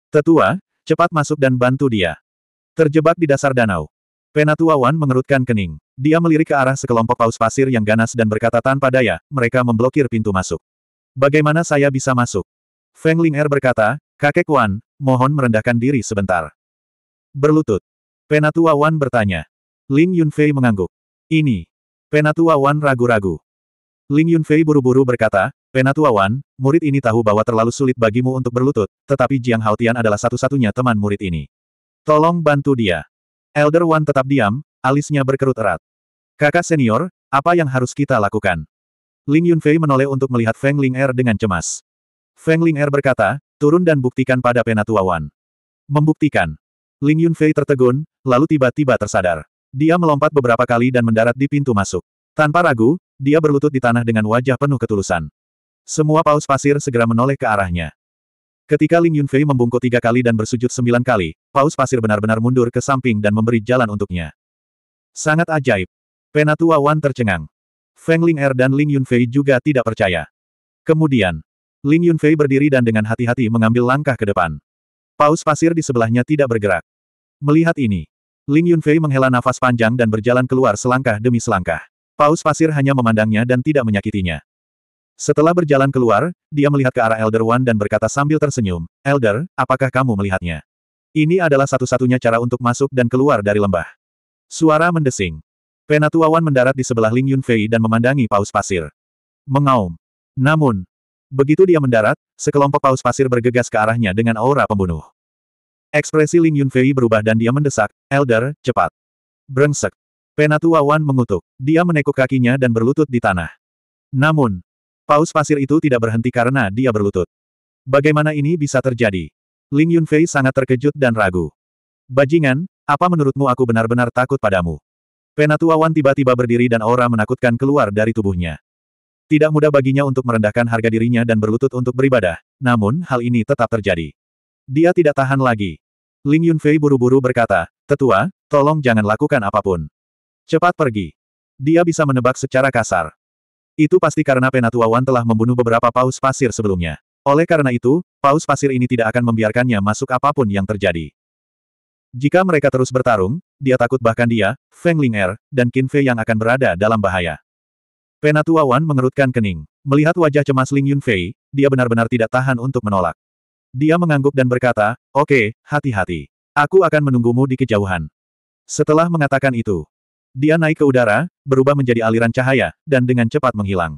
Tetua, cepat masuk dan bantu dia. Terjebak di dasar danau. Penatua Wan mengerutkan kening. Dia melirik ke arah sekelompok paus pasir yang ganas dan berkata tanpa daya, mereka memblokir pintu masuk. Bagaimana saya bisa masuk? Feng Ling Er berkata, kakek Wan, mohon merendahkan diri sebentar. Berlutut. Penatua Wan bertanya. Ling Yunfei mengangguk. Ini. Penatua Wan ragu-ragu. Ling Yunfei buru-buru berkata, Penatua Wan, murid ini tahu bahwa terlalu sulit bagimu untuk berlutut, tetapi Jiang Haotian adalah satu-satunya teman murid ini. Tolong bantu dia. Elder One tetap diam, alisnya berkerut erat. Kakak senior, apa yang harus kita lakukan? Ling Yunfei menoleh untuk melihat Feng Ling Er dengan cemas. Feng Ling Er berkata, turun dan buktikan pada Penatua Wan. Membuktikan. Ling Yunfei tertegun, lalu tiba-tiba tersadar. Dia melompat beberapa kali dan mendarat di pintu masuk. Tanpa ragu, dia berlutut di tanah dengan wajah penuh ketulusan. Semua paus pasir segera menoleh ke arahnya. Ketika Ling Yunfei membungkuk tiga kali dan bersujud sembilan kali, paus pasir benar-benar mundur ke samping dan memberi jalan untuknya. Sangat ajaib. Penatua Wan tercengang. Feng Ling Er dan Ling Yunfei juga tidak percaya. Kemudian, Ling Yunfei berdiri dan dengan hati-hati mengambil langkah ke depan. Paus pasir di sebelahnya tidak bergerak. Melihat ini, Ling Yunfei menghela nafas panjang dan berjalan keluar selangkah demi selangkah. Paus pasir hanya memandangnya dan tidak menyakitinya. Setelah berjalan keluar, dia melihat ke arah Elder One dan berkata sambil tersenyum, Elder, apakah kamu melihatnya? Ini adalah satu-satunya cara untuk masuk dan keluar dari lembah. Suara mendesing. Penatua Wan mendarat di sebelah Ling Yunfei dan memandangi paus pasir. Mengaum. Namun, begitu dia mendarat, sekelompok paus pasir bergegas ke arahnya dengan aura pembunuh. Ekspresi Ling Yunfei berubah dan dia mendesak, Elder, cepat. Brengsek. Penatua Wan mengutuk. Dia menekuk kakinya dan berlutut di tanah. Namun, Paus pasir itu tidak berhenti karena dia berlutut. Bagaimana ini bisa terjadi? Ling Yunfei sangat terkejut dan ragu. Bajingan, apa menurutmu aku benar-benar takut padamu? Penatua Wan tiba-tiba berdiri dan aura menakutkan keluar dari tubuhnya. Tidak mudah baginya untuk merendahkan harga dirinya dan berlutut untuk beribadah, namun hal ini tetap terjadi. Dia tidak tahan lagi. Ling Yunfei buru-buru berkata, Tetua, tolong jangan lakukan apapun. Cepat pergi. Dia bisa menebak secara kasar. Itu pasti karena Penatua Wan telah membunuh beberapa paus pasir sebelumnya. Oleh karena itu, paus pasir ini tidak akan membiarkannya masuk apapun yang terjadi. Jika mereka terus bertarung, dia takut bahkan dia, Feng Ling Er, dan Qin Fei yang akan berada dalam bahaya. Penatua Wan mengerutkan kening. Melihat wajah cemas Ling Yun Fei, dia benar-benar tidak tahan untuk menolak. Dia mengangguk dan berkata, Oke, okay, hati-hati. Aku akan menunggumu di kejauhan. Setelah mengatakan itu, dia naik ke udara, berubah menjadi aliran cahaya, dan dengan cepat menghilang.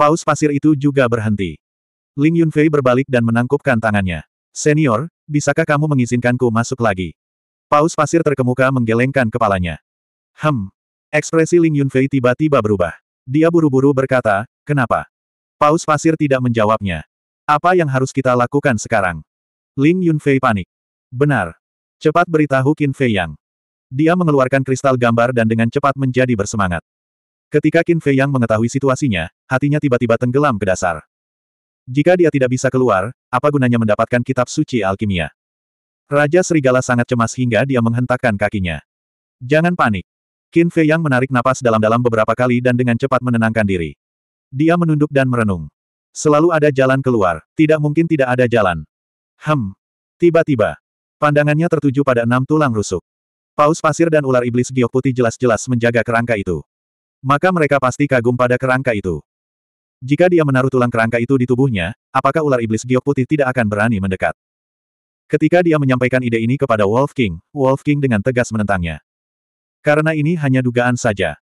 Paus pasir itu juga berhenti. Ling Yunfei berbalik dan menangkupkan tangannya. Senior, bisakah kamu mengizinkanku masuk lagi? Paus pasir terkemuka menggelengkan kepalanya. Hem. Ekspresi Ling Yunfei tiba-tiba berubah. Dia buru-buru berkata, kenapa? Paus pasir tidak menjawabnya. Apa yang harus kita lakukan sekarang? Ling Yunfei panik. Benar. Cepat beritahu Qin Fei Yang. Dia mengeluarkan kristal gambar dan dengan cepat menjadi bersemangat. Ketika Qin Fei Yang mengetahui situasinya, hatinya tiba-tiba tenggelam ke dasar. Jika dia tidak bisa keluar, apa gunanya mendapatkan kitab suci alkimia? Raja Serigala sangat cemas hingga dia menghentakkan kakinya. Jangan panik. Qin Fei Yang menarik napas dalam-dalam beberapa kali dan dengan cepat menenangkan diri. Dia menunduk dan merenung. Selalu ada jalan keluar, tidak mungkin tidak ada jalan. Hem. Tiba-tiba, pandangannya tertuju pada enam tulang rusuk. Paus pasir dan ular iblis giok putih jelas-jelas menjaga kerangka itu. Maka mereka pasti kagum pada kerangka itu. Jika dia menaruh tulang kerangka itu di tubuhnya, apakah ular iblis giok putih tidak akan berani mendekat? Ketika dia menyampaikan ide ini kepada Wolf King, Wolf King dengan tegas menentangnya. Karena ini hanya dugaan saja.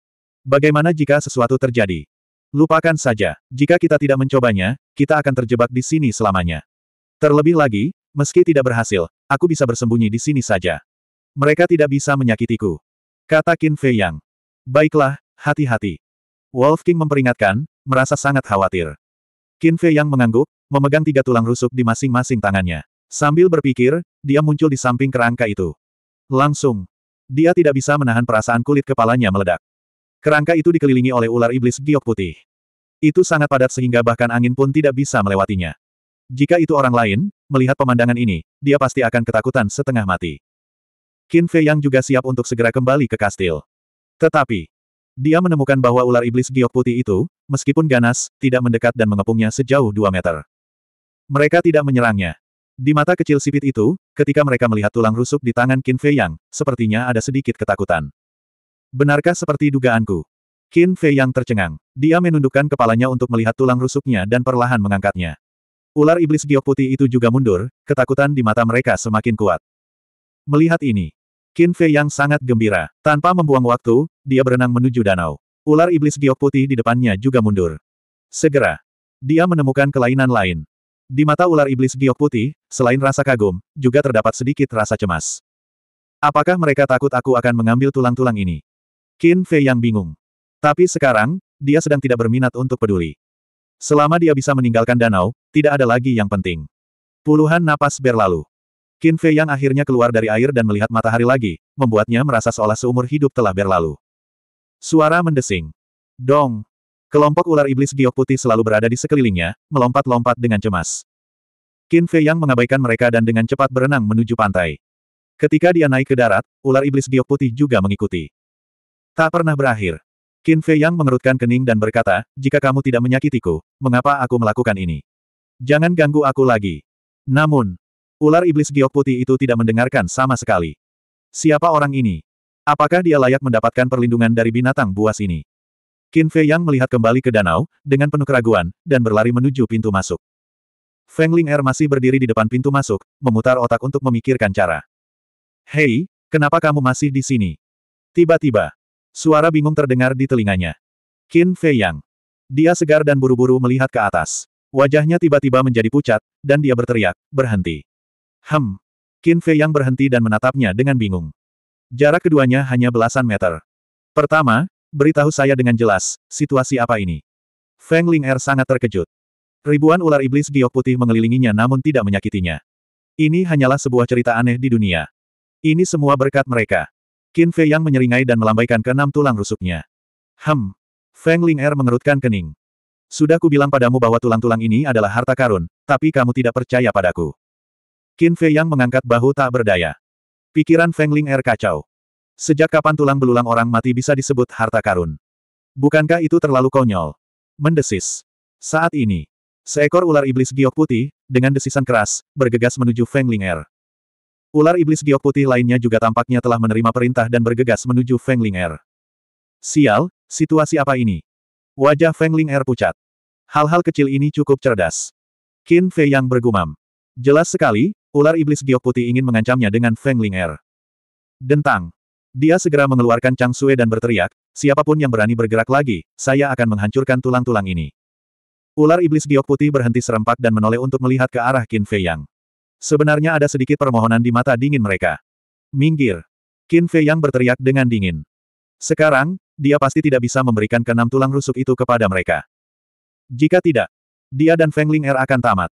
Bagaimana jika sesuatu terjadi? Lupakan saja, jika kita tidak mencobanya, kita akan terjebak di sini selamanya. Terlebih lagi, meski tidak berhasil, aku bisa bersembunyi di sini saja. Mereka tidak bisa menyakitiku. Kata Qin Fei Yang. Baiklah, hati-hati. Wolf King memperingatkan, merasa sangat khawatir. Qin Fei Yang mengangguk, memegang tiga tulang rusuk di masing-masing tangannya. Sambil berpikir, dia muncul di samping kerangka itu. Langsung. Dia tidak bisa menahan perasaan kulit kepalanya meledak. Kerangka itu dikelilingi oleh ular iblis giok putih. Itu sangat padat sehingga bahkan angin pun tidak bisa melewatinya. Jika itu orang lain, melihat pemandangan ini, dia pasti akan ketakutan setengah mati. Qin Fei Yang juga siap untuk segera kembali ke kastil. Tetapi, dia menemukan bahwa ular iblis giok putih itu, meskipun ganas, tidak mendekat dan mengepungnya sejauh dua meter. Mereka tidak menyerangnya. Di mata kecil sipit itu, ketika mereka melihat tulang rusuk di tangan Qin Fei Yang, sepertinya ada sedikit ketakutan. Benarkah seperti dugaanku? Qin Fei Yang tercengang. Dia menundukkan kepalanya untuk melihat tulang rusuknya dan perlahan mengangkatnya. Ular iblis giok putih itu juga mundur, ketakutan di mata mereka semakin kuat. Melihat ini, Qin Fei yang sangat gembira. Tanpa membuang waktu, dia berenang menuju danau. Ular iblis giok putih di depannya juga mundur. Segera, dia menemukan kelainan lain. Di mata ular iblis giok putih, selain rasa kagum, juga terdapat sedikit rasa cemas. Apakah mereka takut aku akan mengambil tulang-tulang ini? Qin Fei yang bingung. Tapi sekarang, dia sedang tidak berminat untuk peduli. Selama dia bisa meninggalkan danau, tidak ada lagi yang penting. Puluhan napas berlalu. Qin Fei yang akhirnya keluar dari air dan melihat matahari lagi, membuatnya merasa seolah seumur hidup telah berlalu. Suara mendesing. Dong! Kelompok ular iblis giok putih selalu berada di sekelilingnya, melompat-lompat dengan cemas. Qin Fei yang mengabaikan mereka dan dengan cepat berenang menuju pantai. Ketika dia naik ke darat, ular iblis giok putih juga mengikuti. Tak pernah berakhir. Qin Fei yang mengerutkan kening dan berkata, jika kamu tidak menyakitiku, mengapa aku melakukan ini? Jangan ganggu aku lagi. Namun, Ular iblis giok putih itu tidak mendengarkan sama sekali. Siapa orang ini? Apakah dia layak mendapatkan perlindungan dari binatang buas ini? Qin Fei Yang melihat kembali ke danau, dengan penuh keraguan, dan berlari menuju pintu masuk. Feng Ling Er masih berdiri di depan pintu masuk, memutar otak untuk memikirkan cara. Hei, kenapa kamu masih di sini? Tiba-tiba, suara bingung terdengar di telinganya. Qin Fei Yang. Dia segar dan buru-buru melihat ke atas. Wajahnya tiba-tiba menjadi pucat, dan dia berteriak, berhenti. Hem. Qin Fei yang berhenti dan menatapnya dengan bingung. Jarak keduanya hanya belasan meter. Pertama, beritahu saya dengan jelas, situasi apa ini? Feng Ling Er sangat terkejut. Ribuan ular iblis giok putih mengelilinginya namun tidak menyakitinya. Ini hanyalah sebuah cerita aneh di dunia. Ini semua berkat mereka. Qin Fei yang menyeringai dan melambaikan keenam tulang rusuknya. Hem. Feng Ling Er mengerutkan kening. Sudah kubilang padamu bahwa tulang-tulang ini adalah harta karun, tapi kamu tidak percaya padaku. Qin Fei Yang mengangkat bahu tak berdaya. Pikiran Feng Ling Er kacau. Sejak kapan tulang belulang orang mati bisa disebut harta karun? Bukankah itu terlalu konyol? Mendesis. Saat ini, seekor ular iblis giok putih, dengan desisan keras, bergegas menuju Feng Ling Er. Ular iblis giok putih lainnya juga tampaknya telah menerima perintah dan bergegas menuju Feng Ling Er. Sial, situasi apa ini? Wajah Feng Ling Er pucat. Hal-hal kecil ini cukup cerdas. Qin Fei Yang bergumam. Jelas sekali, Ular iblis giok putih ingin mengancamnya dengan Feng Ling Er. Dentang. Dia segera mengeluarkan Chang Sue dan berteriak, siapapun yang berani bergerak lagi, saya akan menghancurkan tulang-tulang ini. Ular iblis giok putih berhenti serempak dan menoleh untuk melihat ke arah Qin Fei Yang. Sebenarnya ada sedikit permohonan di mata dingin mereka. Minggir. Qin Fei Yang berteriak dengan dingin. Sekarang, dia pasti tidak bisa memberikan keenam tulang rusuk itu kepada mereka. Jika tidak, dia dan Feng Ling Er akan tamat.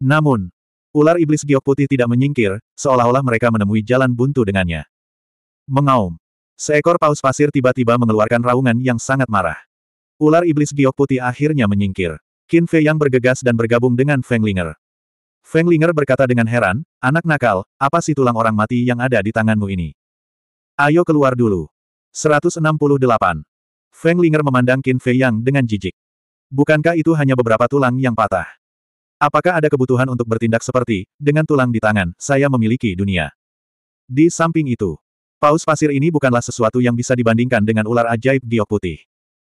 Namun, Ular iblis giok putih tidak menyingkir, seolah-olah mereka menemui jalan buntu dengannya. Mengaum. Seekor paus pasir tiba-tiba mengeluarkan raungan yang sangat marah. Ular iblis giok putih akhirnya menyingkir. Qin Fei yang bergegas dan bergabung dengan Feng Linger. Feng Linger berkata dengan heran, anak nakal, apa sih tulang orang mati yang ada di tanganmu ini? Ayo keluar dulu. 168. Feng Linger memandang Qin Fei Yang dengan jijik. Bukankah itu hanya beberapa tulang yang patah? Apakah ada kebutuhan untuk bertindak seperti, dengan tulang di tangan, saya memiliki dunia. Di samping itu, paus pasir ini bukanlah sesuatu yang bisa dibandingkan dengan ular ajaib giok putih.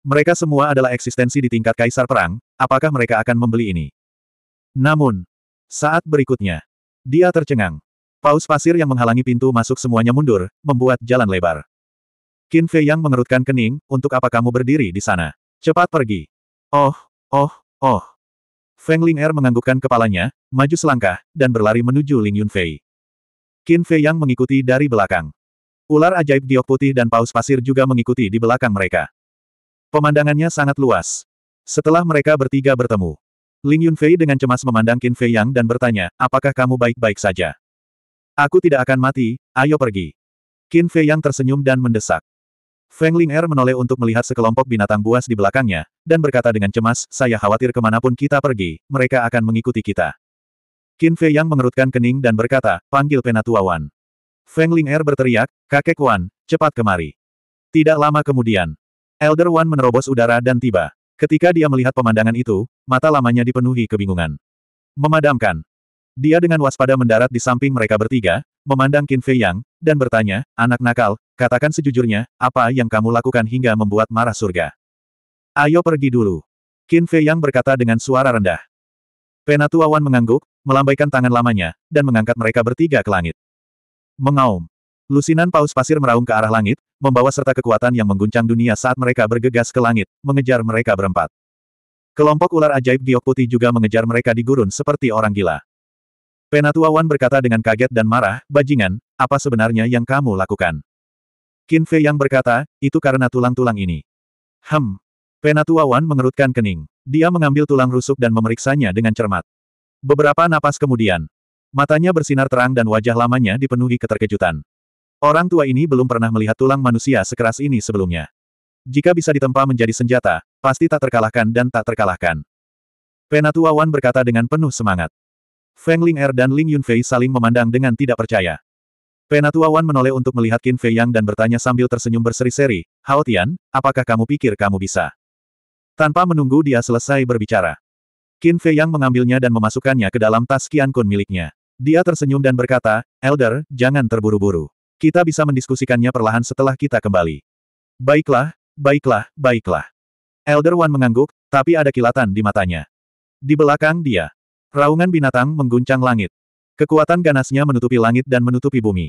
Mereka semua adalah eksistensi di tingkat kaisar perang, apakah mereka akan membeli ini? Namun, saat berikutnya, dia tercengang. Paus pasir yang menghalangi pintu masuk semuanya mundur, membuat jalan lebar. Qin Fei yang mengerutkan kening, untuk apa kamu berdiri di sana? Cepat pergi. Oh, oh, oh. Feng Ling Er menganggukkan kepalanya, maju selangkah, dan berlari menuju Ling Yunfei. Qin Fei yang mengikuti dari belakang. Ular ajaib giok putih dan paus pasir juga mengikuti di belakang mereka. Pemandangannya sangat luas. Setelah mereka bertiga bertemu, Ling Yunfei dengan cemas memandang Qin Fei Yang dan bertanya, apakah kamu baik-baik saja? Aku tidak akan mati, ayo pergi. Qin Fei Yang tersenyum dan mendesak. Feng Ling Er menoleh untuk melihat sekelompok binatang buas di belakangnya, dan berkata dengan cemas, saya khawatir kemanapun kita pergi, mereka akan mengikuti kita. Qin Fei Yang mengerutkan kening dan berkata, panggil penatua Wan. Feng Ling Er berteriak, kakek Wan, cepat kemari. Tidak lama kemudian, Elder Wan menerobos udara dan tiba. Ketika dia melihat pemandangan itu, mata lamanya dipenuhi kebingungan. Memadamkan. Dia dengan waspada mendarat di samping mereka bertiga, memandang Qin Fei Yang, dan bertanya, anak nakal, katakan sejujurnya, apa yang kamu lakukan hingga membuat marah surga? Ayo pergi dulu. Qin Fei Yang berkata dengan suara rendah. Penatua Wan mengangguk, melambaikan tangan lamanya, dan mengangkat mereka bertiga ke langit. Mengaum. Lusinan paus pasir meraung ke arah langit, membawa serta kekuatan yang mengguncang dunia saat mereka bergegas ke langit, mengejar mereka berempat. Kelompok ular ajaib giok putih juga mengejar mereka di gurun seperti orang gila. Penatua Wan berkata dengan kaget dan marah, bajingan, apa sebenarnya yang kamu lakukan? Qin Fei yang berkata, itu karena tulang-tulang ini. Hem. Penatua Wan mengerutkan kening. Dia mengambil tulang rusuk dan memeriksanya dengan cermat. Beberapa napas kemudian. Matanya bersinar terang dan wajah lamanya dipenuhi keterkejutan. Orang tua ini belum pernah melihat tulang manusia sekeras ini sebelumnya. Jika bisa ditempa menjadi senjata, pasti tak terkalahkan dan tak terkalahkan. Penatua Wan berkata dengan penuh semangat. Feng Ling Er dan Ling Yunfei saling memandang dengan tidak percaya. Penatua Wan menoleh untuk melihat Qin Fei Yang dan bertanya sambil tersenyum berseri-seri, Hao Tian, apakah kamu pikir kamu bisa? Tanpa menunggu dia selesai berbicara. Qin Fei Yang mengambilnya dan memasukkannya ke dalam tas Qian Kun miliknya. Dia tersenyum dan berkata, Elder, jangan terburu-buru. Kita bisa mendiskusikannya perlahan setelah kita kembali. Baiklah, baiklah, baiklah. Elder Wan mengangguk, tapi ada kilatan di matanya. Di belakang dia, Raungan binatang mengguncang langit. Kekuatan ganasnya menutupi langit dan menutupi bumi.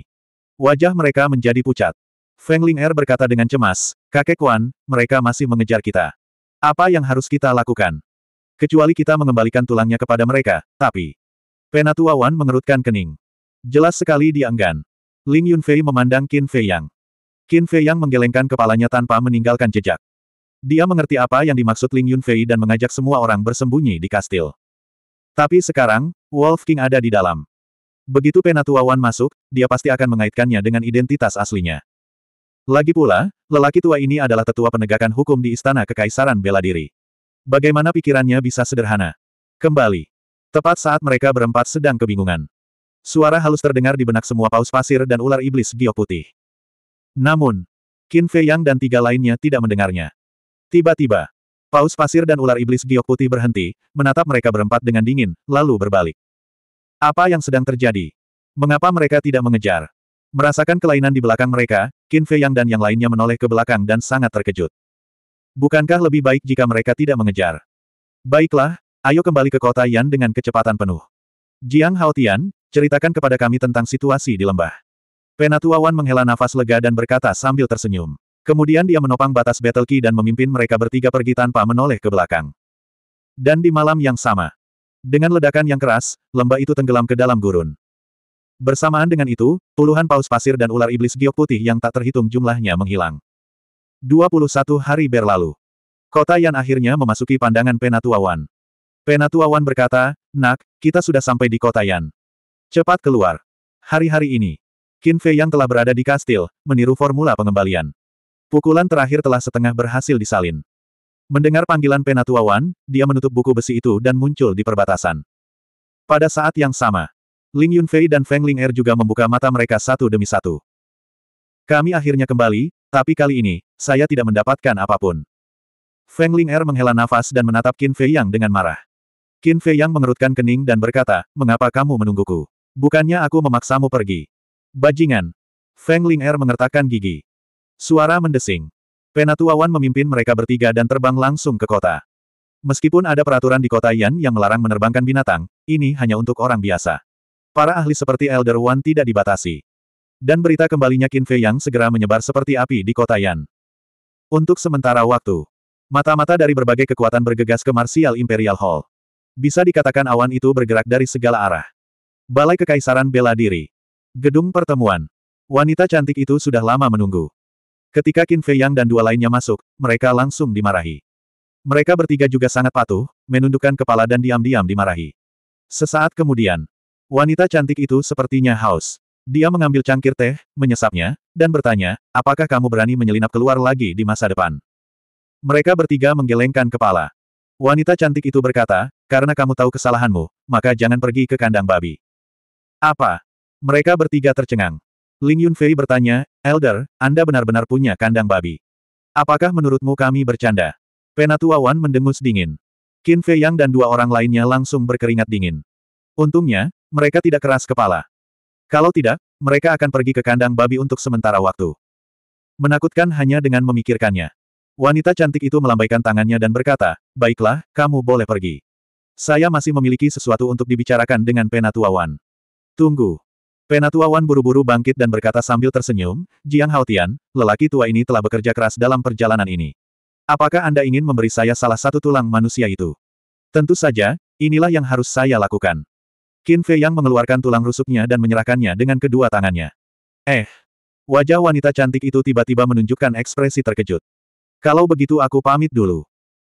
Wajah mereka menjadi pucat. Feng Ling Er berkata dengan cemas, Kakek Kuan, mereka masih mengejar kita. Apa yang harus kita lakukan? Kecuali kita mengembalikan tulangnya kepada mereka, tapi... Penatua Wan mengerutkan kening. Jelas sekali dia enggan. Ling Yunfei memandang Qin Fei Yang. Qin Fei Yang menggelengkan kepalanya tanpa meninggalkan jejak. Dia mengerti apa yang dimaksud Ling Yunfei dan mengajak semua orang bersembunyi di kastil. Tapi sekarang, Wolf King ada di dalam. Begitu Penatua Wan masuk, dia pasti akan mengaitkannya dengan identitas aslinya. Lagi pula, lelaki tua ini adalah tetua penegakan hukum di Istana Kekaisaran Bela Diri. Bagaimana pikirannya bisa sederhana? Kembali. Tepat saat mereka berempat sedang kebingungan. Suara halus terdengar di benak semua paus pasir dan ular iblis giok putih. Namun, Qin Fei Yang dan tiga lainnya tidak mendengarnya. Tiba-tiba, Paus pasir dan ular iblis giok putih berhenti, menatap mereka berempat dengan dingin, lalu berbalik. Apa yang sedang terjadi? Mengapa mereka tidak mengejar? Merasakan kelainan di belakang mereka, Qin Fei Yang dan yang lainnya menoleh ke belakang dan sangat terkejut. Bukankah lebih baik jika mereka tidak mengejar? Baiklah, ayo kembali ke kota Yan dengan kecepatan penuh. Jiang Haotian, ceritakan kepada kami tentang situasi di lembah. Penatua Wan menghela nafas lega dan berkata sambil tersenyum. Kemudian dia menopang batas battle key dan memimpin mereka bertiga pergi tanpa menoleh ke belakang. Dan di malam yang sama, dengan ledakan yang keras, lembah itu tenggelam ke dalam gurun. Bersamaan dengan itu, puluhan paus pasir dan ular iblis giok putih yang tak terhitung jumlahnya menghilang. 21 hari berlalu. Kota Yan akhirnya memasuki pandangan Penatuawan. Penatuawan berkata, Nak, kita sudah sampai di kota Yan. Cepat keluar. Hari-hari ini, Qin Fei yang telah berada di kastil, meniru formula pengembalian. Pukulan terakhir telah setengah berhasil disalin. Mendengar panggilan Penatua Wan, dia menutup buku besi itu dan muncul di perbatasan. Pada saat yang sama, Ling Yunfei dan Feng Ling Er juga membuka mata mereka satu demi satu. Kami akhirnya kembali, tapi kali ini, saya tidak mendapatkan apapun. Feng Ling Er menghela nafas dan menatap Qin Fei Yang dengan marah. Qin Fei Yang mengerutkan kening dan berkata, mengapa kamu menungguku? Bukannya aku memaksamu pergi. Bajingan. Feng Ling Er mengertakkan gigi. Suara mendesing. Wan memimpin mereka bertiga dan terbang langsung ke kota. Meskipun ada peraturan di kota Yan yang melarang menerbangkan binatang, ini hanya untuk orang biasa. Para ahli seperti Elder Wan tidak dibatasi. Dan berita kembalinya Qin Fei Yang segera menyebar seperti api di kota Yan. Untuk sementara waktu, mata-mata dari berbagai kekuatan bergegas ke Martial Imperial Hall. Bisa dikatakan awan itu bergerak dari segala arah. Balai Kekaisaran Bela Diri. Gedung Pertemuan. Wanita cantik itu sudah lama menunggu. Ketika Qin Fei Yang dan dua lainnya masuk, mereka langsung dimarahi. Mereka bertiga juga sangat patuh, menundukkan kepala dan diam-diam dimarahi. Sesaat kemudian, wanita cantik itu sepertinya haus. Dia mengambil cangkir teh, menyesapnya, dan bertanya, apakah kamu berani menyelinap keluar lagi di masa depan? Mereka bertiga menggelengkan kepala. Wanita cantik itu berkata, karena kamu tahu kesalahanmu, maka jangan pergi ke kandang babi. Apa? Mereka bertiga tercengang. Ling Yunfei bertanya, Elder, Anda benar-benar punya kandang babi. Apakah menurutmu kami bercanda? Penatua Wan mendengus dingin. Qin Fei Yang dan dua orang lainnya langsung berkeringat dingin. Untungnya, mereka tidak keras kepala. Kalau tidak, mereka akan pergi ke kandang babi untuk sementara waktu. Menakutkan hanya dengan memikirkannya. Wanita cantik itu melambaikan tangannya dan berkata, Baiklah, kamu boleh pergi. Saya masih memiliki sesuatu untuk dibicarakan dengan Penatua Wan. Tunggu, Penatua Wan buru-buru bangkit dan berkata sambil tersenyum, Jiang Haotian, lelaki tua ini telah bekerja keras dalam perjalanan ini. Apakah Anda ingin memberi saya salah satu tulang manusia itu? Tentu saja, inilah yang harus saya lakukan. Qin Fei Yang mengeluarkan tulang rusuknya dan menyerahkannya dengan kedua tangannya. Eh! Wajah wanita cantik itu tiba-tiba menunjukkan ekspresi terkejut. Kalau begitu aku pamit dulu.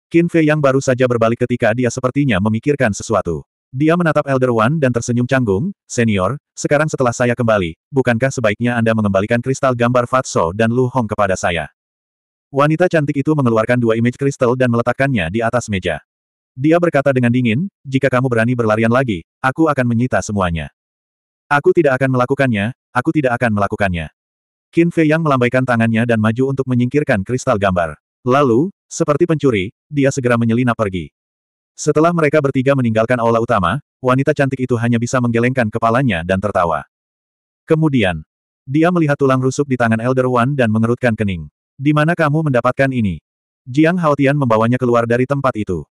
Qin Fei Yang baru saja berbalik ketika dia sepertinya memikirkan sesuatu. Dia menatap Elder One dan tersenyum canggung, Senior, sekarang setelah saya kembali, bukankah sebaiknya Anda mengembalikan kristal gambar Fatso dan Lu Hong kepada saya? Wanita cantik itu mengeluarkan dua image kristal dan meletakkannya di atas meja. Dia berkata dengan dingin, jika kamu berani berlarian lagi, aku akan menyita semuanya. Aku tidak akan melakukannya, aku tidak akan melakukannya. Qin Fei yang melambaikan tangannya dan maju untuk menyingkirkan kristal gambar. Lalu, seperti pencuri, dia segera menyelinap pergi. Setelah mereka bertiga meninggalkan aula utama, wanita cantik itu hanya bisa menggelengkan kepalanya dan tertawa. Kemudian, dia melihat tulang rusuk di tangan Elder One dan mengerutkan kening. Di mana kamu mendapatkan ini? Jiang Haotian membawanya keluar dari tempat itu.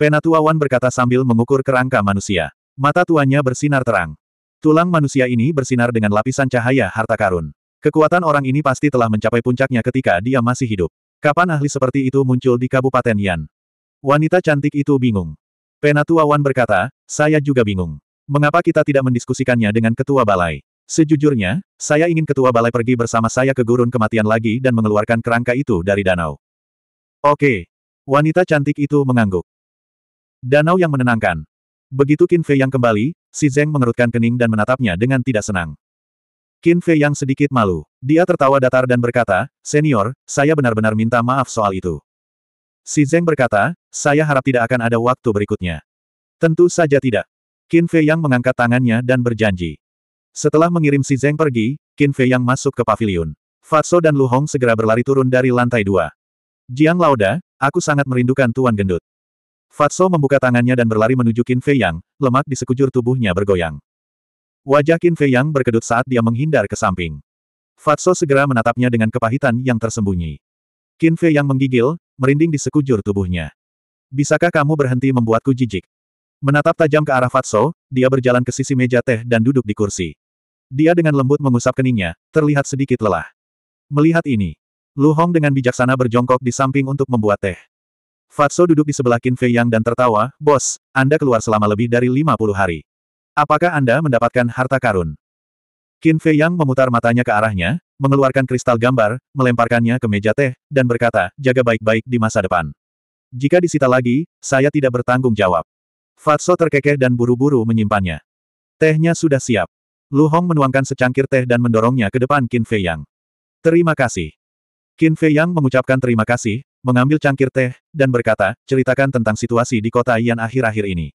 Penatua Wan berkata sambil mengukur kerangka manusia. Mata tuannya bersinar terang. Tulang manusia ini bersinar dengan lapisan cahaya harta karun. Kekuatan orang ini pasti telah mencapai puncaknya ketika dia masih hidup. Kapan ahli seperti itu muncul di Kabupaten Yan? Wanita cantik itu bingung. Penatua wan berkata, saya juga bingung. Mengapa kita tidak mendiskusikannya dengan ketua balai? Sejujurnya, saya ingin ketua balai pergi bersama saya ke gurun kematian lagi dan mengeluarkan kerangka itu dari danau. Oke. Wanita cantik itu mengangguk. Danau yang menenangkan. Begitu Qin Fei yang kembali, si Zeng mengerutkan kening dan menatapnya dengan tidak senang. Qin Fei yang sedikit malu. Dia tertawa datar dan berkata, Senior, saya benar-benar minta maaf soal itu. Si Zeng berkata, saya harap tidak akan ada waktu berikutnya. Tentu saja tidak. Qin Fei Yang mengangkat tangannya dan berjanji. Setelah mengirim si Zeng pergi, Qin Fei Yang masuk ke pavilion. Fatso dan Lu Hong segera berlari turun dari lantai dua. Jiang Lauda, aku sangat merindukan Tuan Gendut. Fatso membuka tangannya dan berlari menuju Qin Fei Yang, lemak di sekujur tubuhnya bergoyang. Wajah Qin Fei Yang berkedut saat dia menghindar ke samping. Fatso segera menatapnya dengan kepahitan yang tersembunyi. Qin Fei Yang menggigil, merinding di sekujur tubuhnya. Bisakah kamu berhenti membuatku jijik? Menatap tajam ke arah Fatso, dia berjalan ke sisi meja teh dan duduk di kursi. Dia dengan lembut mengusap keningnya, terlihat sedikit lelah. Melihat ini, Lu Hong dengan bijaksana berjongkok di samping untuk membuat teh. Fatso duduk di sebelah Qin Fei Yang dan tertawa, Bos, Anda keluar selama lebih dari 50 hari. Apakah Anda mendapatkan harta karun? Qin Fei Yang memutar matanya ke arahnya, mengeluarkan kristal gambar, melemparkannya ke meja teh, dan berkata, jaga baik-baik di masa depan. Jika disita lagi, saya tidak bertanggung jawab. Fatso terkekeh dan buru-buru menyimpannya. Tehnya sudah siap. Lu Hong menuangkan secangkir teh dan mendorongnya ke depan Qin Fei Yang. Terima kasih. Qin Fei Yang mengucapkan terima kasih, mengambil cangkir teh, dan berkata, ceritakan tentang situasi di kota Yan akhir-akhir ini.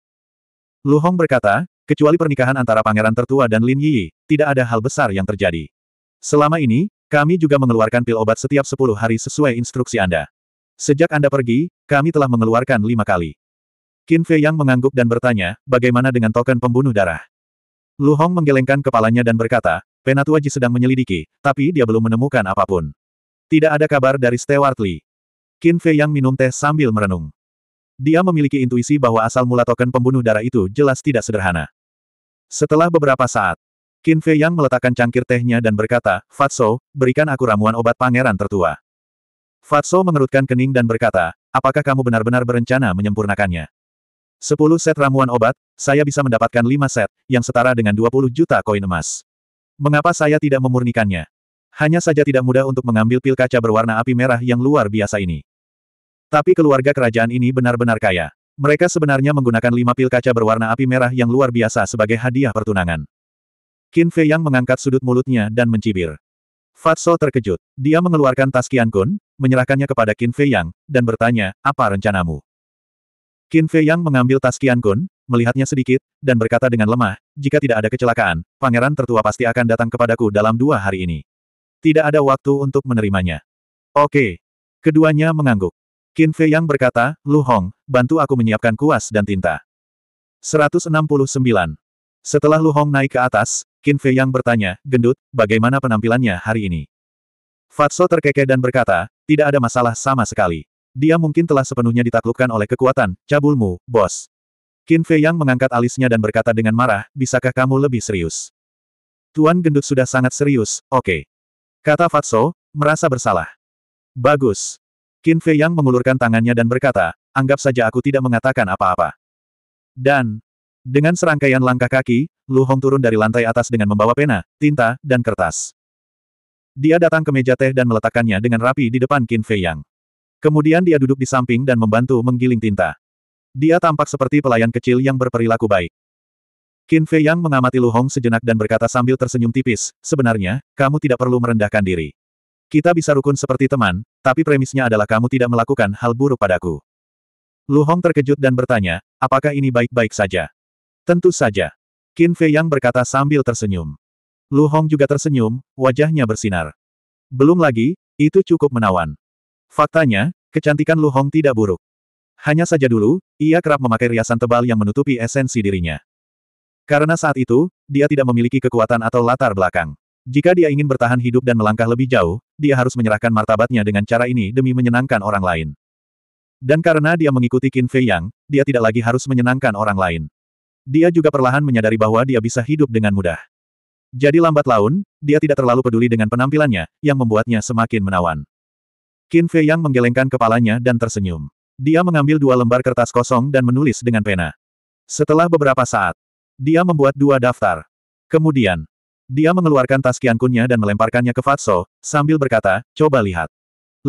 Lu Hong berkata, Kecuali pernikahan antara pangeran tertua dan Lin Yi, tidak ada hal besar yang terjadi. Selama ini, kami juga mengeluarkan pil obat setiap 10 hari sesuai instruksi Anda. Sejak Anda pergi, kami telah mengeluarkan lima kali. Qin Fei Yang mengangguk dan bertanya, bagaimana dengan token pembunuh darah? Lu Hong menggelengkan kepalanya dan berkata, Penatua Ji sedang menyelidiki, tapi dia belum menemukan apapun. Tidak ada kabar dari Stewart Lee. Qin Fei Yang minum teh sambil merenung. Dia memiliki intuisi bahwa asal mula token pembunuh darah itu jelas tidak sederhana. Setelah beberapa saat, Qin Fei Yang meletakkan cangkir tehnya dan berkata, Fatso, berikan aku ramuan obat pangeran tertua. Fatso mengerutkan kening dan berkata, apakah kamu benar-benar berencana menyempurnakannya? Sepuluh set ramuan obat, saya bisa mendapatkan lima set, yang setara dengan 20 juta koin emas. Mengapa saya tidak memurnikannya? Hanya saja tidak mudah untuk mengambil pil kaca berwarna api merah yang luar biasa ini. Tapi keluarga kerajaan ini benar-benar kaya. Mereka sebenarnya menggunakan lima pil kaca berwarna api merah yang luar biasa sebagai hadiah pertunangan. Qin Fei Yang mengangkat sudut mulutnya dan mencibir. Fatso terkejut. Dia mengeluarkan tas Qian Kun, menyerahkannya kepada Qin Fei Yang, dan bertanya, apa rencanamu? Qin Fei Yang mengambil tas Qian Kun, melihatnya sedikit, dan berkata dengan lemah, jika tidak ada kecelakaan, pangeran tertua pasti akan datang kepadaku dalam dua hari ini. Tidak ada waktu untuk menerimanya. Oke. Keduanya mengangguk. Qin Fei Yang berkata, Lu Hong, bantu aku menyiapkan kuas dan tinta. 169. Setelah Lu Hong naik ke atas, Qin Fei Yang bertanya, gendut, bagaimana penampilannya hari ini? Fatso terkekeh dan berkata, tidak ada masalah sama sekali. Dia mungkin telah sepenuhnya ditaklukkan oleh kekuatan, cabulmu, bos. Qin Fei Yang mengangkat alisnya dan berkata dengan marah, bisakah kamu lebih serius? Tuan gendut sudah sangat serius, oke. Okay. Kata Fatso, merasa bersalah. Bagus. Qin Fei Yang mengulurkan tangannya dan berkata, anggap saja aku tidak mengatakan apa-apa. Dan, dengan serangkaian langkah kaki, Lu Hong turun dari lantai atas dengan membawa pena, tinta, dan kertas. Dia datang ke meja teh dan meletakkannya dengan rapi di depan Qin Fei Yang. Kemudian dia duduk di samping dan membantu menggiling tinta. Dia tampak seperti pelayan kecil yang berperilaku baik. Qin Fei Yang mengamati Lu Hong sejenak dan berkata sambil tersenyum tipis, sebenarnya, kamu tidak perlu merendahkan diri. Kita bisa rukun seperti teman, tapi premisnya adalah kamu tidak melakukan hal buruk padaku. Lu Hong terkejut dan bertanya, apakah ini baik-baik saja? Tentu saja. Qin Fei Yang berkata sambil tersenyum. Lu Hong juga tersenyum, wajahnya bersinar. Belum lagi, itu cukup menawan. Faktanya, kecantikan Lu Hong tidak buruk. Hanya saja dulu, ia kerap memakai riasan tebal yang menutupi esensi dirinya. Karena saat itu, dia tidak memiliki kekuatan atau latar belakang. Jika dia ingin bertahan hidup dan melangkah lebih jauh, dia harus menyerahkan martabatnya dengan cara ini demi menyenangkan orang lain. Dan karena dia mengikuti Qin Fei Yang, dia tidak lagi harus menyenangkan orang lain. Dia juga perlahan menyadari bahwa dia bisa hidup dengan mudah. Jadi lambat laun, dia tidak terlalu peduli dengan penampilannya, yang membuatnya semakin menawan. Qin Fei Yang menggelengkan kepalanya dan tersenyum. Dia mengambil dua lembar kertas kosong dan menulis dengan pena. Setelah beberapa saat, dia membuat dua daftar. Kemudian, dia mengeluarkan tas kiankunnya dan melemparkannya ke Fatso, sambil berkata, coba lihat.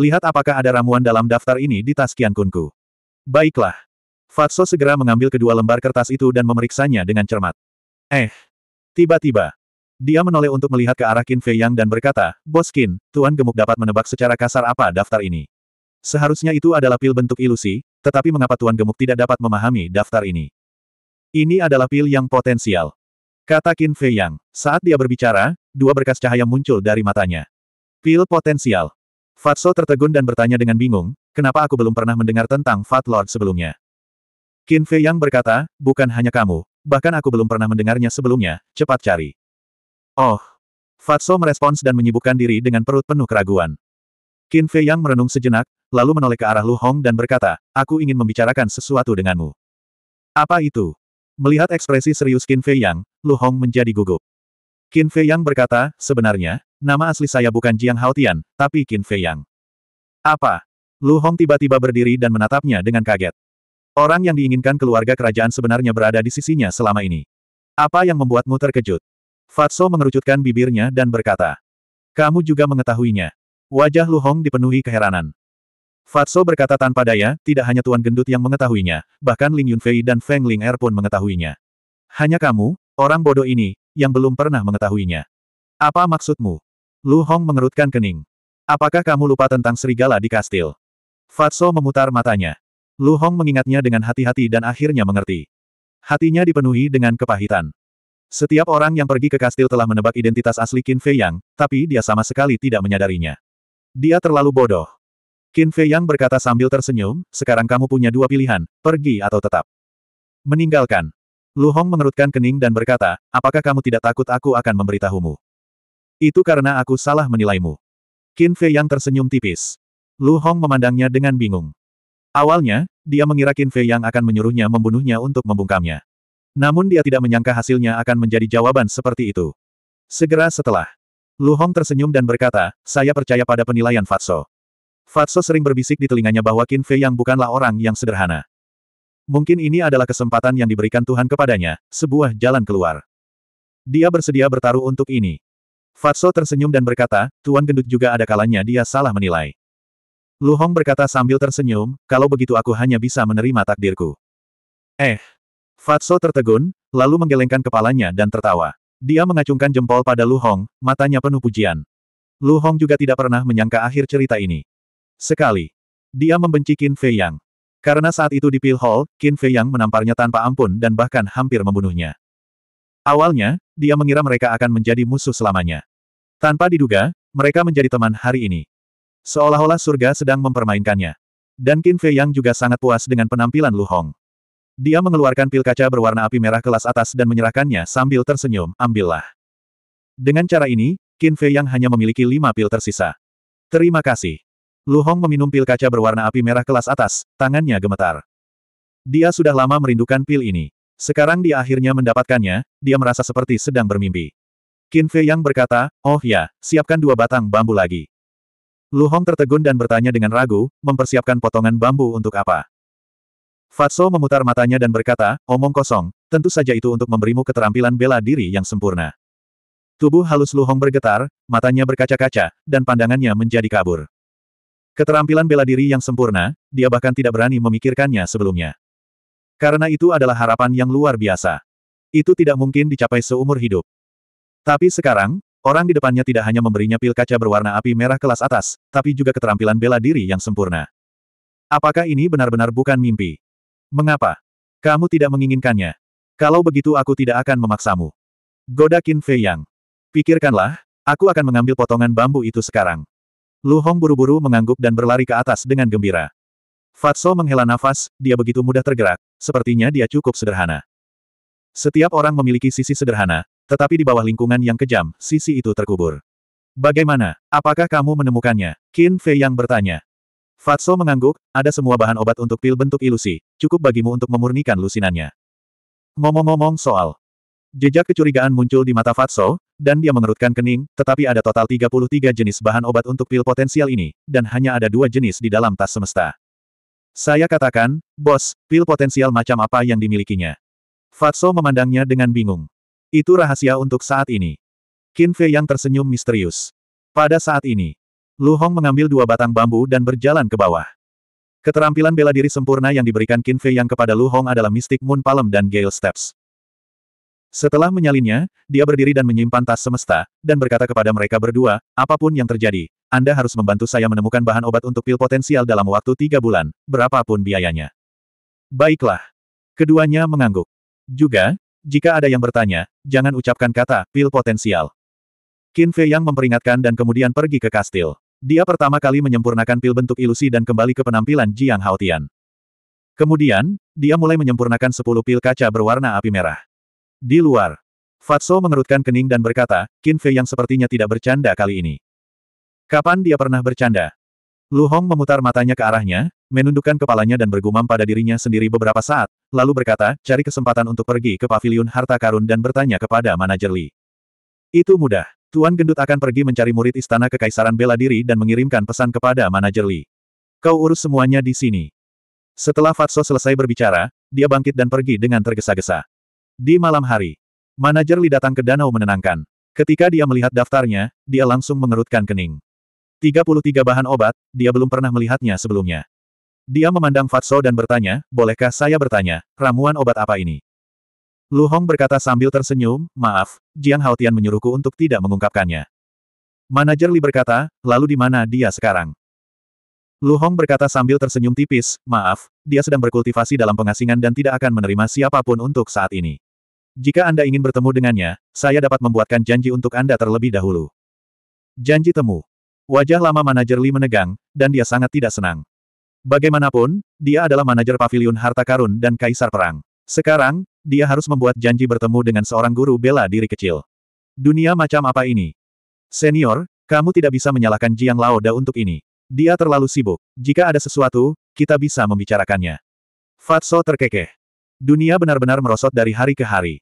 Lihat apakah ada ramuan dalam daftar ini di tas kiankunku. Baiklah. Fatso segera mengambil kedua lembar kertas itu dan memeriksanya dengan cermat. Eh. Tiba-tiba. Dia menoleh untuk melihat ke arah Qin Fei Yang dan berkata, Bos Qin, Tuan Gemuk dapat menebak secara kasar apa daftar ini. Seharusnya itu adalah pil bentuk ilusi, tetapi mengapa Tuan Gemuk tidak dapat memahami daftar ini? Ini adalah pil yang potensial. Kata Qin Fei Yang. Saat dia berbicara, dua berkas cahaya muncul dari matanya. Pil potensial. Fatso tertegun dan bertanya dengan bingung, kenapa aku belum pernah mendengar tentang Fat Lord sebelumnya? Qin Fei Yang berkata, bukan hanya kamu, bahkan aku belum pernah mendengarnya sebelumnya, cepat cari. Oh. Fatso merespons dan menyibukkan diri dengan perut penuh keraguan. Qin Fei Yang merenung sejenak, lalu menoleh ke arah Lu Hong dan berkata, aku ingin membicarakan sesuatu denganmu. Apa itu? Melihat ekspresi serius Qin Fei Yang, Lu Hong menjadi gugup. Qin Fei Yang berkata, sebenarnya, nama asli saya bukan Jiang Haotian, tapi Qin Fei Yang. Apa? Lu Hong tiba-tiba berdiri dan menatapnya dengan kaget. Orang yang diinginkan keluarga kerajaan sebenarnya berada di sisinya selama ini. Apa yang membuatmu terkejut? Fatso mengerucutkan bibirnya dan berkata. Kamu juga mengetahuinya. Wajah Lu Hong dipenuhi keheranan. Fatso berkata tanpa daya, tidak hanya Tuan Gendut yang mengetahuinya, bahkan Ling Yunfei dan Feng Ling Er pun mengetahuinya. Hanya kamu, orang bodoh ini, yang belum pernah mengetahuinya. Apa maksudmu? Lu Hong mengerutkan kening. Apakah kamu lupa tentang serigala di kastil? Fatso memutar matanya. Lu Hong mengingatnya dengan hati-hati dan akhirnya mengerti. Hatinya dipenuhi dengan kepahitan. Setiap orang yang pergi ke kastil telah menebak identitas asli Qin Fei Yang, tapi dia sama sekali tidak menyadarinya. Dia terlalu bodoh. Qin Fei Yang berkata sambil tersenyum, sekarang kamu punya dua pilihan, pergi atau tetap. Meninggalkan. Lu Hong mengerutkan kening dan berkata, apakah kamu tidak takut aku akan memberitahumu? Itu karena aku salah menilaimu. Qin Fei Yang tersenyum tipis. Lu Hong memandangnya dengan bingung. Awalnya, dia mengira Qin Fei Yang akan menyuruhnya membunuhnya untuk membungkamnya. Namun dia tidak menyangka hasilnya akan menjadi jawaban seperti itu. Segera setelah, Lu Hong tersenyum dan berkata, saya percaya pada penilaian Fatso. Fatso sering berbisik di telinganya bahwa Qin Fei yang bukanlah orang yang sederhana. Mungkin ini adalah kesempatan yang diberikan Tuhan kepadanya, sebuah jalan keluar. Dia bersedia bertaruh untuk ini. Fatso tersenyum dan berkata, Tuan Gendut juga ada kalanya dia salah menilai. Lu Hong berkata sambil tersenyum, kalau begitu aku hanya bisa menerima takdirku. Eh. Fatso tertegun, lalu menggelengkan kepalanya dan tertawa. Dia mengacungkan jempol pada Lu Hong, matanya penuh pujian. Lu Hong juga tidak pernah menyangka akhir cerita ini. Sekali. Dia membenci Qin Fei Yang. Karena saat itu di Pil Hall, Qin Fei Yang menamparnya tanpa ampun dan bahkan hampir membunuhnya. Awalnya, dia mengira mereka akan menjadi musuh selamanya. Tanpa diduga, mereka menjadi teman hari ini. Seolah-olah surga sedang mempermainkannya. Dan Qin Fei Yang juga sangat puas dengan penampilan Lu Hong. Dia mengeluarkan pil kaca berwarna api merah kelas atas dan menyerahkannya sambil tersenyum, ambillah. Dengan cara ini, Qin Fei Yang hanya memiliki lima pil tersisa. Terima kasih. Lu Hong meminum pil kaca berwarna api merah kelas atas, tangannya gemetar. Dia sudah lama merindukan pil ini. Sekarang dia akhirnya mendapatkannya, dia merasa seperti sedang bermimpi. Qin Fei Yang berkata, oh ya, siapkan dua batang bambu lagi. Lu Hong tertegun dan bertanya dengan ragu, mempersiapkan potongan bambu untuk apa? Fatso memutar matanya dan berkata, omong kosong, tentu saja itu untuk memberimu keterampilan bela diri yang sempurna. Tubuh halus Lu Hong bergetar, matanya berkaca-kaca, dan pandangannya menjadi kabur. Keterampilan bela diri yang sempurna, dia bahkan tidak berani memikirkannya sebelumnya. Karena itu adalah harapan yang luar biasa. Itu tidak mungkin dicapai seumur hidup. Tapi sekarang, orang di depannya tidak hanya memberinya pil kaca berwarna api merah kelas atas, tapi juga keterampilan bela diri yang sempurna. Apakah ini benar-benar bukan mimpi? Mengapa? Kamu tidak menginginkannya. Kalau begitu aku tidak akan memaksamu. Godakin Fei Yang. Pikirkanlah, aku akan mengambil potongan bambu itu sekarang. Lu Hong buru-buru mengangguk dan berlari ke atas dengan gembira. Fatso menghela nafas, dia begitu mudah tergerak, sepertinya dia cukup sederhana. Setiap orang memiliki sisi sederhana, tetapi di bawah lingkungan yang kejam, sisi itu terkubur. Bagaimana? Apakah kamu menemukannya? Qin Fei yang bertanya. Fatso mengangguk, ada semua bahan obat untuk pil bentuk ilusi, cukup bagimu untuk memurnikan lusinannya. Ngomong-ngomong soal Jejak kecurigaan muncul di mata Fatso, dan dia mengerutkan kening, tetapi ada total 33 jenis bahan obat untuk pil potensial ini, dan hanya ada dua jenis di dalam tas semesta. Saya katakan, bos, pil potensial macam apa yang dimilikinya? Fatso memandangnya dengan bingung. Itu rahasia untuk saat ini. Qin Fei yang tersenyum misterius. Pada saat ini, Lu Hong mengambil dua batang bambu dan berjalan ke bawah. Keterampilan bela diri sempurna yang diberikan Qin Fei yang kepada Lu Hong adalah Mystic Moon Palm dan Gale Steps. Setelah menyalinnya, dia berdiri dan menyimpan tas semesta, dan berkata kepada mereka berdua, apapun yang terjadi, Anda harus membantu saya menemukan bahan obat untuk pil potensial dalam waktu tiga bulan, berapapun biayanya. Baiklah. Keduanya mengangguk. Juga, jika ada yang bertanya, jangan ucapkan kata, pil potensial. Qin Fei Yang memperingatkan dan kemudian pergi ke kastil. Dia pertama kali menyempurnakan pil bentuk ilusi dan kembali ke penampilan Jiang Haotian. Kemudian, dia mulai menyempurnakan 10 pil kaca berwarna api merah. Di luar. Fatso mengerutkan kening dan berkata, Qin Fei yang sepertinya tidak bercanda kali ini. Kapan dia pernah bercanda? Lu Hong memutar matanya ke arahnya, menundukkan kepalanya dan bergumam pada dirinya sendiri beberapa saat, lalu berkata, cari kesempatan untuk pergi ke paviliun harta karun dan bertanya kepada manajer Li. Itu mudah. Tuan Gendut akan pergi mencari murid istana kekaisaran bela diri dan mengirimkan pesan kepada manajer Li. Kau urus semuanya di sini. Setelah Fatso selesai berbicara, dia bangkit dan pergi dengan tergesa-gesa. Di malam hari, manajer Li datang ke danau menenangkan. Ketika dia melihat daftarnya, dia langsung mengerutkan kening. 33 bahan obat, dia belum pernah melihatnya sebelumnya. Dia memandang Fatso dan bertanya, bolehkah saya bertanya, ramuan obat apa ini? Lu Hong berkata sambil tersenyum, maaf, Jiang Haotian menyuruhku untuk tidak mengungkapkannya. Manajer Li berkata, lalu di mana dia sekarang? Lu Hong berkata sambil tersenyum tipis, maaf, dia sedang berkultivasi dalam pengasingan dan tidak akan menerima siapapun untuk saat ini. Jika Anda ingin bertemu dengannya, saya dapat membuatkan janji untuk Anda terlebih dahulu. Janji temu. Wajah lama manajer Li menegang, dan dia sangat tidak senang. Bagaimanapun, dia adalah manajer pavilion harta karun dan kaisar perang. Sekarang, dia harus membuat janji bertemu dengan seorang guru bela diri kecil. Dunia macam apa ini? Senior, kamu tidak bisa menyalahkan Jiang Laoda untuk ini. Dia terlalu sibuk. Jika ada sesuatu, kita bisa membicarakannya. Fatso terkekeh. Dunia benar-benar merosot dari hari ke hari.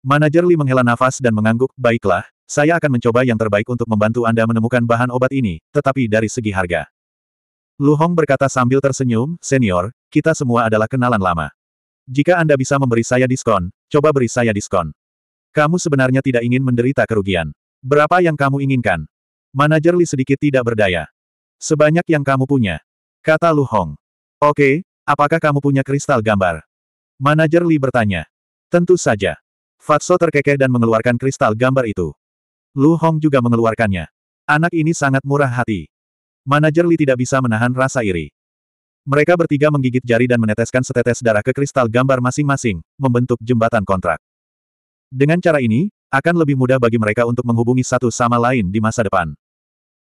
Manajer Li menghela nafas dan mengangguk, baiklah, saya akan mencoba yang terbaik untuk membantu Anda menemukan bahan obat ini, tetapi dari segi harga. Lu Hong berkata sambil tersenyum, senior, kita semua adalah kenalan lama. Jika Anda bisa memberi saya diskon, coba beri saya diskon. Kamu sebenarnya tidak ingin menderita kerugian. Berapa yang kamu inginkan? Manajer Li sedikit tidak berdaya. Sebanyak yang kamu punya. Kata Lu Hong. Oke, apakah kamu punya kristal gambar? Manajer Li bertanya. Tentu saja. Fatso terkekeh dan mengeluarkan kristal gambar itu. Lu Hong juga mengeluarkannya. Anak ini sangat murah hati. Manajer Li tidak bisa menahan rasa iri. Mereka bertiga menggigit jari dan meneteskan setetes darah ke kristal gambar masing-masing, membentuk jembatan kontrak. Dengan cara ini, akan lebih mudah bagi mereka untuk menghubungi satu sama lain di masa depan.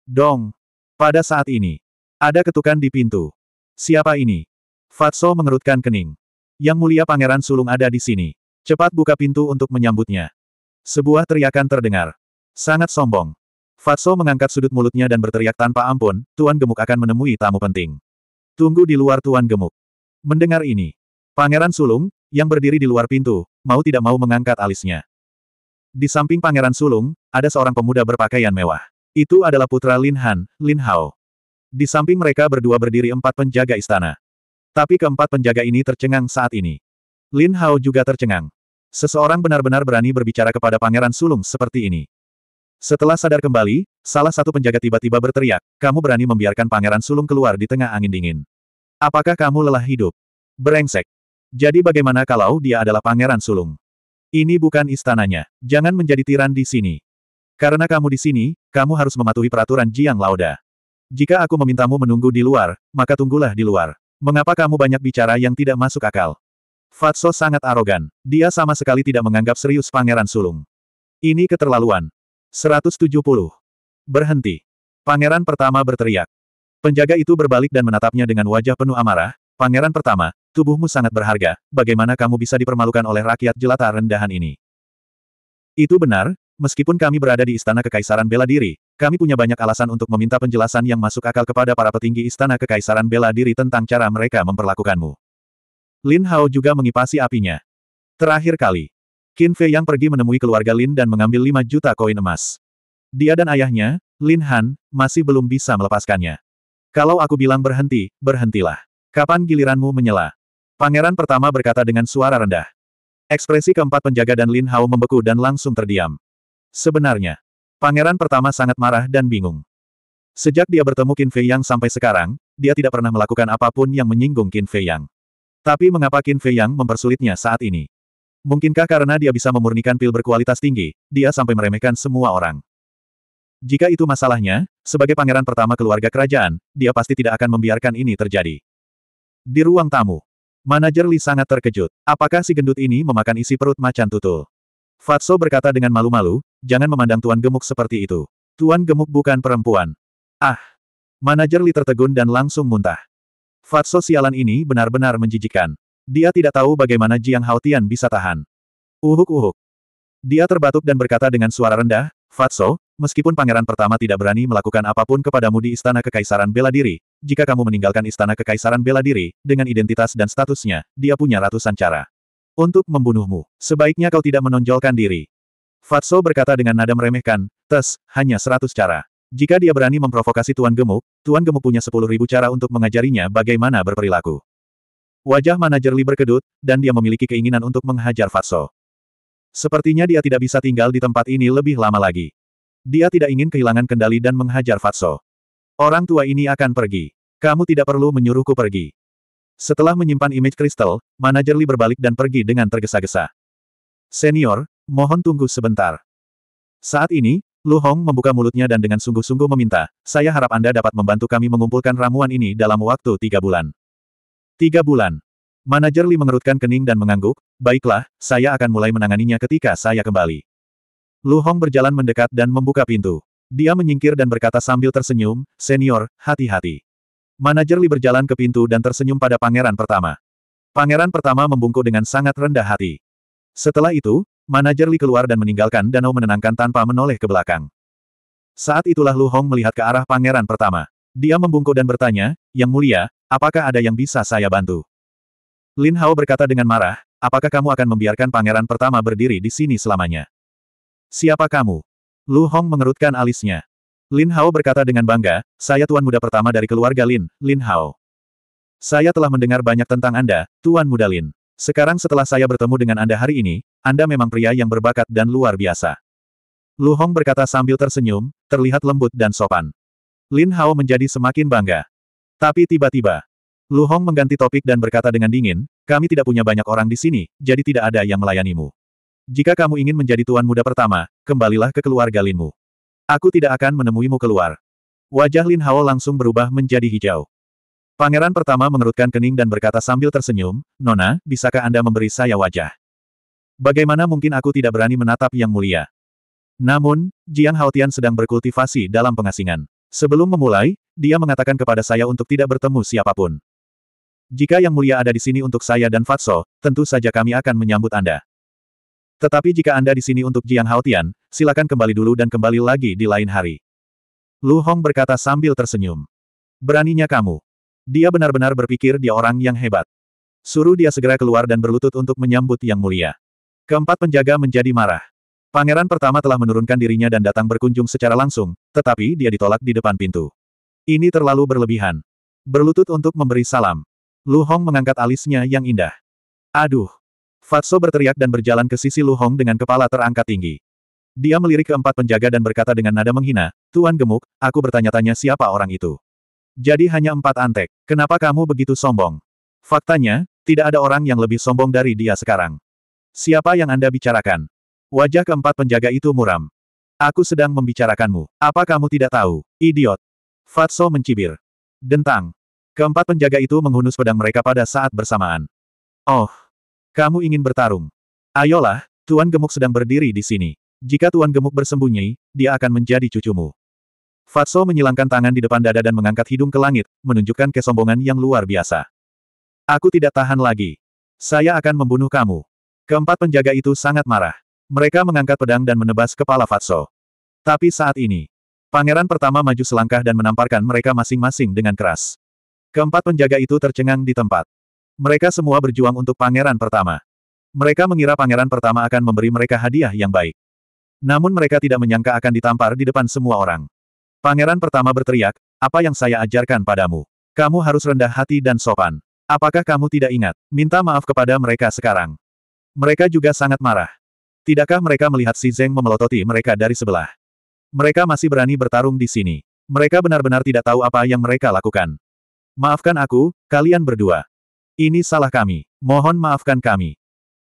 Dong! Pada saat ini, ada ketukan di pintu. Siapa ini? Fatso mengerutkan kening. Yang mulia Pangeran Sulung ada di sini. Cepat buka pintu untuk menyambutnya. Sebuah teriakan terdengar. Sangat sombong. Fatso mengangkat sudut mulutnya dan berteriak tanpa ampun, Tuan Gemuk akan menemui tamu penting. Tunggu di luar Tuan Gemuk. Mendengar ini, Pangeran Sulung, yang berdiri di luar pintu, mau tidak mau mengangkat alisnya. Di samping Pangeran Sulung, ada seorang pemuda berpakaian mewah. Itu adalah putra Lin Han, Lin Hao. Di samping mereka berdua berdiri empat penjaga istana. Tapi keempat penjaga ini tercengang saat ini. Lin Hao juga tercengang. Seseorang benar-benar berani berbicara kepada Pangeran Sulung seperti ini. Setelah sadar kembali, salah satu penjaga tiba-tiba berteriak, kamu berani membiarkan Pangeran Sulung keluar di tengah angin dingin. Apakah kamu lelah hidup? Berengsek! Jadi bagaimana kalau dia adalah Pangeran Sulung? Ini bukan istananya. Jangan menjadi tiran di sini. Karena kamu di sini, kamu harus mematuhi peraturan Jiang Lauda. Jika aku memintamu menunggu di luar, maka tunggulah di luar. Mengapa kamu banyak bicara yang tidak masuk akal? Fatso sangat arogan. Dia sama sekali tidak menganggap serius Pangeran Sulung. Ini keterlaluan. 170. Berhenti. Pangeran pertama berteriak. Penjaga itu berbalik dan menatapnya dengan wajah penuh amarah. Pangeran pertama, tubuhmu sangat berharga, bagaimana kamu bisa dipermalukan oleh rakyat jelata rendahan ini? Itu benar, meskipun kami berada di istana kekaisaran bela diri, kami punya banyak alasan untuk meminta penjelasan yang masuk akal kepada para petinggi Istana Kekaisaran bela diri tentang cara mereka memperlakukanmu. Lin Hao juga mengipasi apinya. Terakhir kali, Qin Fei yang pergi menemui keluarga Lin dan mengambil 5 juta koin emas. Dia dan ayahnya, Lin Han, masih belum bisa melepaskannya. Kalau aku bilang berhenti, berhentilah. Kapan giliranmu menyela? Pangeran pertama berkata dengan suara rendah. Ekspresi keempat penjaga dan Lin Hao membeku dan langsung terdiam. Sebenarnya, Pangeran pertama sangat marah dan bingung. Sejak dia bertemu Qin Fei Yang sampai sekarang, dia tidak pernah melakukan apapun yang menyinggung Qin Fei Yang. Tapi mengapa Qin Fei Yang mempersulitnya saat ini? Mungkinkah karena dia bisa memurnikan pil berkualitas tinggi, dia sampai meremehkan semua orang. Jika itu masalahnya, sebagai pangeran pertama keluarga kerajaan, dia pasti tidak akan membiarkan ini terjadi. Di ruang tamu, manajer Li sangat terkejut. Apakah si gendut ini memakan isi perut macan tutul? Fatso berkata dengan malu-malu, Jangan memandang Tuan Gemuk seperti itu. Tuan Gemuk bukan perempuan. Ah! Manajer Li tertegun dan langsung muntah. Fatso sialan ini benar-benar menjijikan. Dia tidak tahu bagaimana Jiang Haotian bisa tahan. Uhuk-uhuk. Dia terbatuk dan berkata dengan suara rendah, Fatso, meskipun pangeran pertama tidak berani melakukan apapun kepadamu di Istana Kekaisaran Bela Diri, jika kamu meninggalkan Istana Kekaisaran Bela Diri, dengan identitas dan statusnya, dia punya ratusan cara. Untuk membunuhmu, sebaiknya kau tidak menonjolkan diri. Fatso berkata dengan nada meremehkan, Tes, hanya seratus cara. Jika dia berani memprovokasi Tuan Gemuk, Tuan Gemuk punya sepuluh ribu cara untuk mengajarinya bagaimana berperilaku. Wajah manajer Li berkedut, dan dia memiliki keinginan untuk menghajar Fatso. Sepertinya dia tidak bisa tinggal di tempat ini lebih lama lagi. Dia tidak ingin kehilangan kendali dan menghajar Fatso. Orang tua ini akan pergi. Kamu tidak perlu menyuruhku pergi. Setelah menyimpan image kristal, manajer Li berbalik dan pergi dengan tergesa-gesa. Senior, Mohon tunggu sebentar. Saat ini, Lu Hong membuka mulutnya dan dengan sungguh-sungguh meminta, saya harap Anda dapat membantu kami mengumpulkan ramuan ini dalam waktu tiga bulan. Tiga bulan. Manajer Li mengerutkan kening dan mengangguk, baiklah, saya akan mulai menanganinya ketika saya kembali. Lu Hong berjalan mendekat dan membuka pintu. Dia menyingkir dan berkata sambil tersenyum, senior, hati-hati. Manajer Li berjalan ke pintu dan tersenyum pada pangeran pertama. Pangeran pertama membungkuk dengan sangat rendah hati. Setelah itu, Manajer Li keluar dan meninggalkan danau menenangkan tanpa menoleh ke belakang. Saat itulah Lu Hong melihat ke arah pangeran pertama. Dia membungkuk dan bertanya, Yang mulia, apakah ada yang bisa saya bantu? Lin Hao berkata dengan marah, apakah kamu akan membiarkan pangeran pertama berdiri di sini selamanya? Siapa kamu? Lu Hong mengerutkan alisnya. Lin Hao berkata dengan bangga, saya tuan muda pertama dari keluarga Lin, Lin Hao. Saya telah mendengar banyak tentang Anda, Tuan Muda Lin. Sekarang setelah saya bertemu dengan Anda hari ini, Anda memang pria yang berbakat dan luar biasa. Lu Hong berkata sambil tersenyum, terlihat lembut dan sopan. Lin Hao menjadi semakin bangga. Tapi tiba-tiba, Lu Hong mengganti topik dan berkata dengan dingin, kami tidak punya banyak orang di sini, jadi tidak ada yang melayanimu. Jika kamu ingin menjadi tuan muda pertama, kembalilah ke keluarga Linmu. Aku tidak akan menemuimu keluar. Wajah Lin Hao langsung berubah menjadi hijau. Pangeran pertama mengerutkan kening dan berkata sambil tersenyum, Nona, bisakah Anda memberi saya wajah? Bagaimana mungkin aku tidak berani menatap yang mulia? Namun, Jiang Haotian sedang berkultivasi dalam pengasingan. Sebelum memulai, dia mengatakan kepada saya untuk tidak bertemu siapapun. Jika yang mulia ada di sini untuk saya dan Fatso, tentu saja kami akan menyambut Anda. Tetapi jika Anda di sini untuk Jiang Haotian, silakan kembali dulu dan kembali lagi di lain hari. Lu Hong berkata sambil tersenyum. Beraninya kamu. Dia benar-benar berpikir dia orang yang hebat. Suruh dia segera keluar dan berlutut untuk menyambut yang mulia. Keempat penjaga menjadi marah. Pangeran pertama telah menurunkan dirinya dan datang berkunjung secara langsung, tetapi dia ditolak di depan pintu. Ini terlalu berlebihan. Berlutut untuk memberi salam. Lu Hong mengangkat alisnya yang indah. Aduh. Fatso berteriak dan berjalan ke sisi Lu Hong dengan kepala terangkat tinggi. Dia melirik keempat penjaga dan berkata dengan nada menghina, Tuan Gemuk, aku bertanya-tanya siapa orang itu. Jadi hanya empat antek. Kenapa kamu begitu sombong? Faktanya, tidak ada orang yang lebih sombong dari dia sekarang. Siapa yang Anda bicarakan? Wajah keempat penjaga itu muram. Aku sedang membicarakanmu. Apa kamu tidak tahu? Idiot. Fatso mencibir. Dentang. Keempat penjaga itu menghunus pedang mereka pada saat bersamaan. Oh. Kamu ingin bertarung. Ayolah, Tuan Gemuk sedang berdiri di sini. Jika Tuan Gemuk bersembunyi, dia akan menjadi cucumu. Fatso menyilangkan tangan di depan dada dan mengangkat hidung ke langit, menunjukkan kesombongan yang luar biasa. Aku tidak tahan lagi. Saya akan membunuh kamu. Keempat penjaga itu sangat marah. Mereka mengangkat pedang dan menebas kepala Fatso. Tapi saat ini, pangeran pertama maju selangkah dan menamparkan mereka masing-masing dengan keras. Keempat penjaga itu tercengang di tempat. Mereka semua berjuang untuk pangeran pertama. Mereka mengira pangeran pertama akan memberi mereka hadiah yang baik. Namun mereka tidak menyangka akan ditampar di depan semua orang. Pangeran pertama berteriak, apa yang saya ajarkan padamu? Kamu harus rendah hati dan sopan. Apakah kamu tidak ingat? Minta maaf kepada mereka sekarang. Mereka juga sangat marah. Tidakkah mereka melihat si Zeng memelototi mereka dari sebelah? Mereka masih berani bertarung di sini. Mereka benar-benar tidak tahu apa yang mereka lakukan. Maafkan aku, kalian berdua. Ini salah kami. Mohon maafkan kami.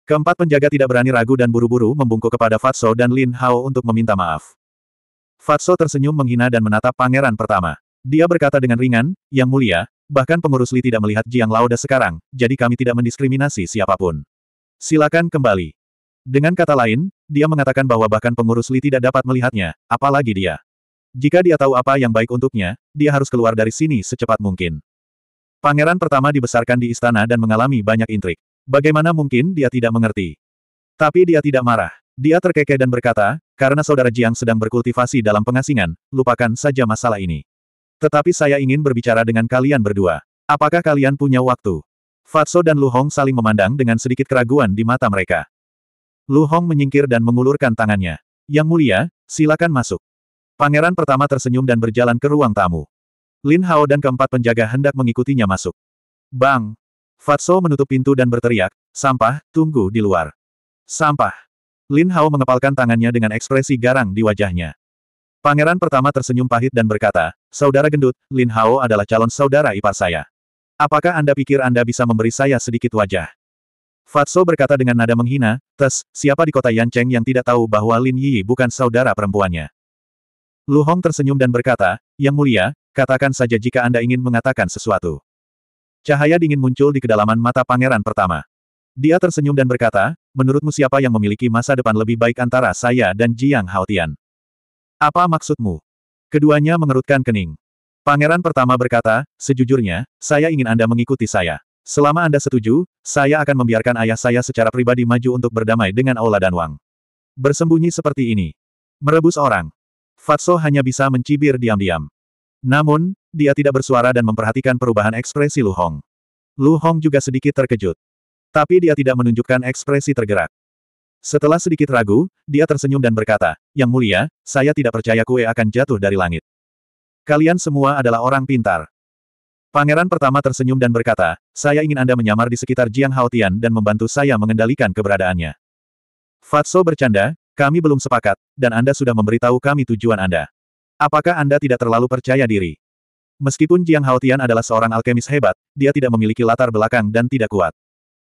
Keempat penjaga tidak berani ragu dan buru-buru membungkuk kepada Fatso dan Lin Hao untuk meminta maaf. Fatso tersenyum menghina dan menatap pangeran pertama. Dia berkata dengan ringan, Yang mulia, bahkan pengurus Li tidak melihat Jiang Lauda sekarang, jadi kami tidak mendiskriminasi siapapun. Silakan kembali. Dengan kata lain, dia mengatakan bahwa bahkan pengurus Li tidak dapat melihatnya, apalagi dia. Jika dia tahu apa yang baik untuknya, dia harus keluar dari sini secepat mungkin. Pangeran pertama dibesarkan di istana dan mengalami banyak intrik. Bagaimana mungkin dia tidak mengerti? Tapi dia tidak marah. Dia terkekeh dan berkata, karena saudara Jiang sedang berkultivasi dalam pengasingan, lupakan saja masalah ini. Tetapi saya ingin berbicara dengan kalian berdua. Apakah kalian punya waktu? Fatso dan Lu Hong saling memandang dengan sedikit keraguan di mata mereka. Lu Hong menyingkir dan mengulurkan tangannya. Yang mulia, silakan masuk. Pangeran pertama tersenyum dan berjalan ke ruang tamu. Lin Hao dan keempat penjaga hendak mengikutinya masuk. Bang! Fatso menutup pintu dan berteriak, sampah, tunggu di luar. Sampah! Lin Hao mengepalkan tangannya dengan ekspresi garang di wajahnya. Pangeran pertama tersenyum pahit dan berkata, Saudara gendut, Lin Hao adalah calon saudara ipar saya. Apakah Anda pikir Anda bisa memberi saya sedikit wajah? Fatso berkata dengan nada menghina, Tes, siapa di kota Yancheng yang tidak tahu bahwa Lin Yi bukan saudara perempuannya? Lu Hong tersenyum dan berkata, Yang mulia, katakan saja jika Anda ingin mengatakan sesuatu. Cahaya dingin muncul di kedalaman mata pangeran pertama. Dia tersenyum dan berkata, menurutmu siapa yang memiliki masa depan lebih baik antara saya dan Jiang Haotian? Apa maksudmu? Keduanya mengerutkan kening. Pangeran pertama berkata, sejujurnya, saya ingin Anda mengikuti saya. Selama Anda setuju, saya akan membiarkan ayah saya secara pribadi maju untuk berdamai dengan Aula dan Wang. Bersembunyi seperti ini. Merebus orang. Fatso hanya bisa mencibir diam-diam. Namun, dia tidak bersuara dan memperhatikan perubahan ekspresi Lu Hong. Lu Hong juga sedikit terkejut. Tapi dia tidak menunjukkan ekspresi tergerak. Setelah sedikit ragu, dia tersenyum dan berkata, Yang mulia, saya tidak percaya kue akan jatuh dari langit. Kalian semua adalah orang pintar. Pangeran pertama tersenyum dan berkata, saya ingin Anda menyamar di sekitar Jiang Haotian dan membantu saya mengendalikan keberadaannya. Fatso bercanda, kami belum sepakat, dan Anda sudah memberitahu kami tujuan Anda. Apakah Anda tidak terlalu percaya diri? Meskipun Jiang Haotian adalah seorang alkemis hebat, dia tidak memiliki latar belakang dan tidak kuat.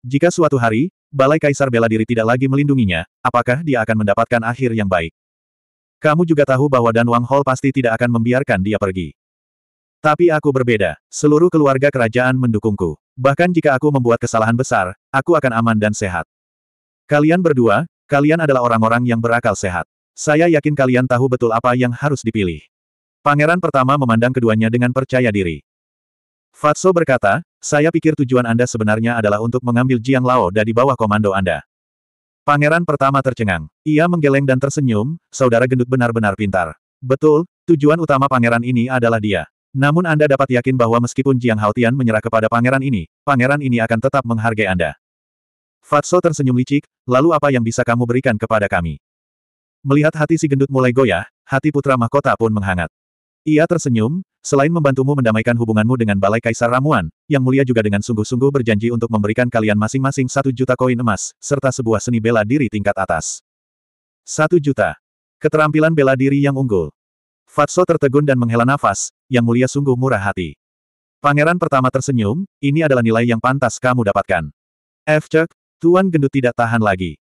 Jika suatu hari, Balai Kaisar Bela Diri tidak lagi melindunginya, apakah dia akan mendapatkan akhir yang baik? Kamu juga tahu bahwa Dan Wang Hall pasti tidak akan membiarkan dia pergi. Tapi aku berbeda, seluruh keluarga kerajaan mendukungku. Bahkan jika aku membuat kesalahan besar, aku akan aman dan sehat. Kalian berdua, kalian adalah orang-orang yang berakal sehat. Saya yakin kalian tahu betul apa yang harus dipilih. Pangeran pertama memandang keduanya dengan percaya diri. Fatso berkata, saya pikir tujuan Anda sebenarnya adalah untuk mengambil Jiang Lao dari bawah komando Anda. Pangeran pertama tercengang. Ia menggeleng dan tersenyum, saudara gendut benar-benar pintar. Betul, tujuan utama pangeran ini adalah dia. Namun Anda dapat yakin bahwa meskipun Jiang Haotian menyerah kepada pangeran ini, pangeran ini akan tetap menghargai Anda. Fatso tersenyum licik, lalu apa yang bisa kamu berikan kepada kami? Melihat hati si gendut mulai goyah, hati putra mahkota pun menghangat. Ia tersenyum, selain membantumu mendamaikan hubunganmu dengan Balai Kaisar Ramuan, yang mulia juga dengan sungguh-sungguh berjanji untuk memberikan kalian masing-masing satu juta koin emas, serta sebuah seni bela diri tingkat atas. Satu juta. Keterampilan bela diri yang unggul. Fatso tertegun dan menghela nafas, yang mulia sungguh murah hati. Pangeran pertama tersenyum, ini adalah nilai yang pantas kamu dapatkan. F. Tuan Gendut tidak tahan lagi.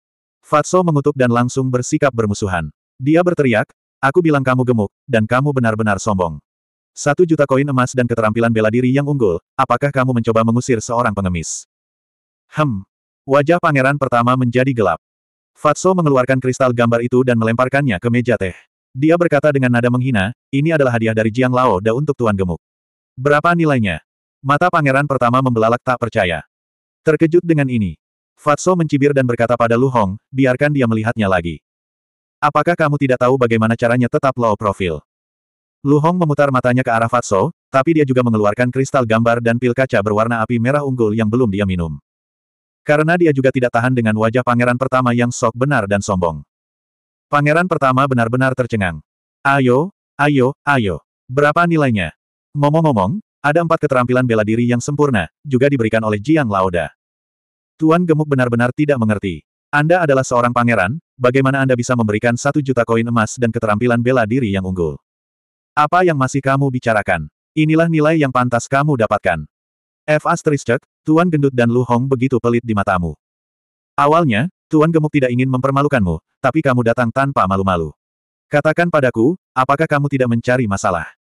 Fatso mengutuk dan langsung bersikap bermusuhan. Dia berteriak, Aku bilang kamu gemuk, dan kamu benar-benar sombong. Satu juta koin emas dan keterampilan bela diri yang unggul, apakah kamu mencoba mengusir seorang pengemis? Hem. Wajah pangeran pertama menjadi gelap. Fatso mengeluarkan kristal gambar itu dan melemparkannya ke meja teh. Dia berkata dengan nada menghina, ini adalah hadiah dari Jiang Lao Da untuk Tuan Gemuk. Berapa nilainya? Mata pangeran pertama membelalak tak percaya. Terkejut dengan ini. Fatso mencibir dan berkata pada Lu Hong, biarkan dia melihatnya lagi. Apakah kamu tidak tahu bagaimana caranya tetap low profil? Lu Hong memutar matanya ke arah Fatso, tapi dia juga mengeluarkan kristal gambar dan pil kaca berwarna api merah unggul yang belum dia minum. Karena dia juga tidak tahan dengan wajah pangeran pertama yang sok benar dan sombong. Pangeran pertama benar-benar tercengang. Ayo, ayo, ayo. Berapa nilainya? Ngomong-ngomong, ada empat keterampilan bela diri yang sempurna, juga diberikan oleh Jiang Laoda. Tuan Gemuk benar-benar tidak mengerti. Anda adalah seorang pangeran, bagaimana Anda bisa memberikan satu juta koin emas dan keterampilan bela diri yang unggul? Apa yang masih kamu bicarakan? Inilah nilai yang pantas kamu dapatkan. F. Astrischek, Tuan Gendut dan Lu Hong begitu pelit di matamu. Awalnya, Tuan Gemuk tidak ingin mempermalukanmu, tapi kamu datang tanpa malu-malu. Katakan padaku, apakah kamu tidak mencari masalah?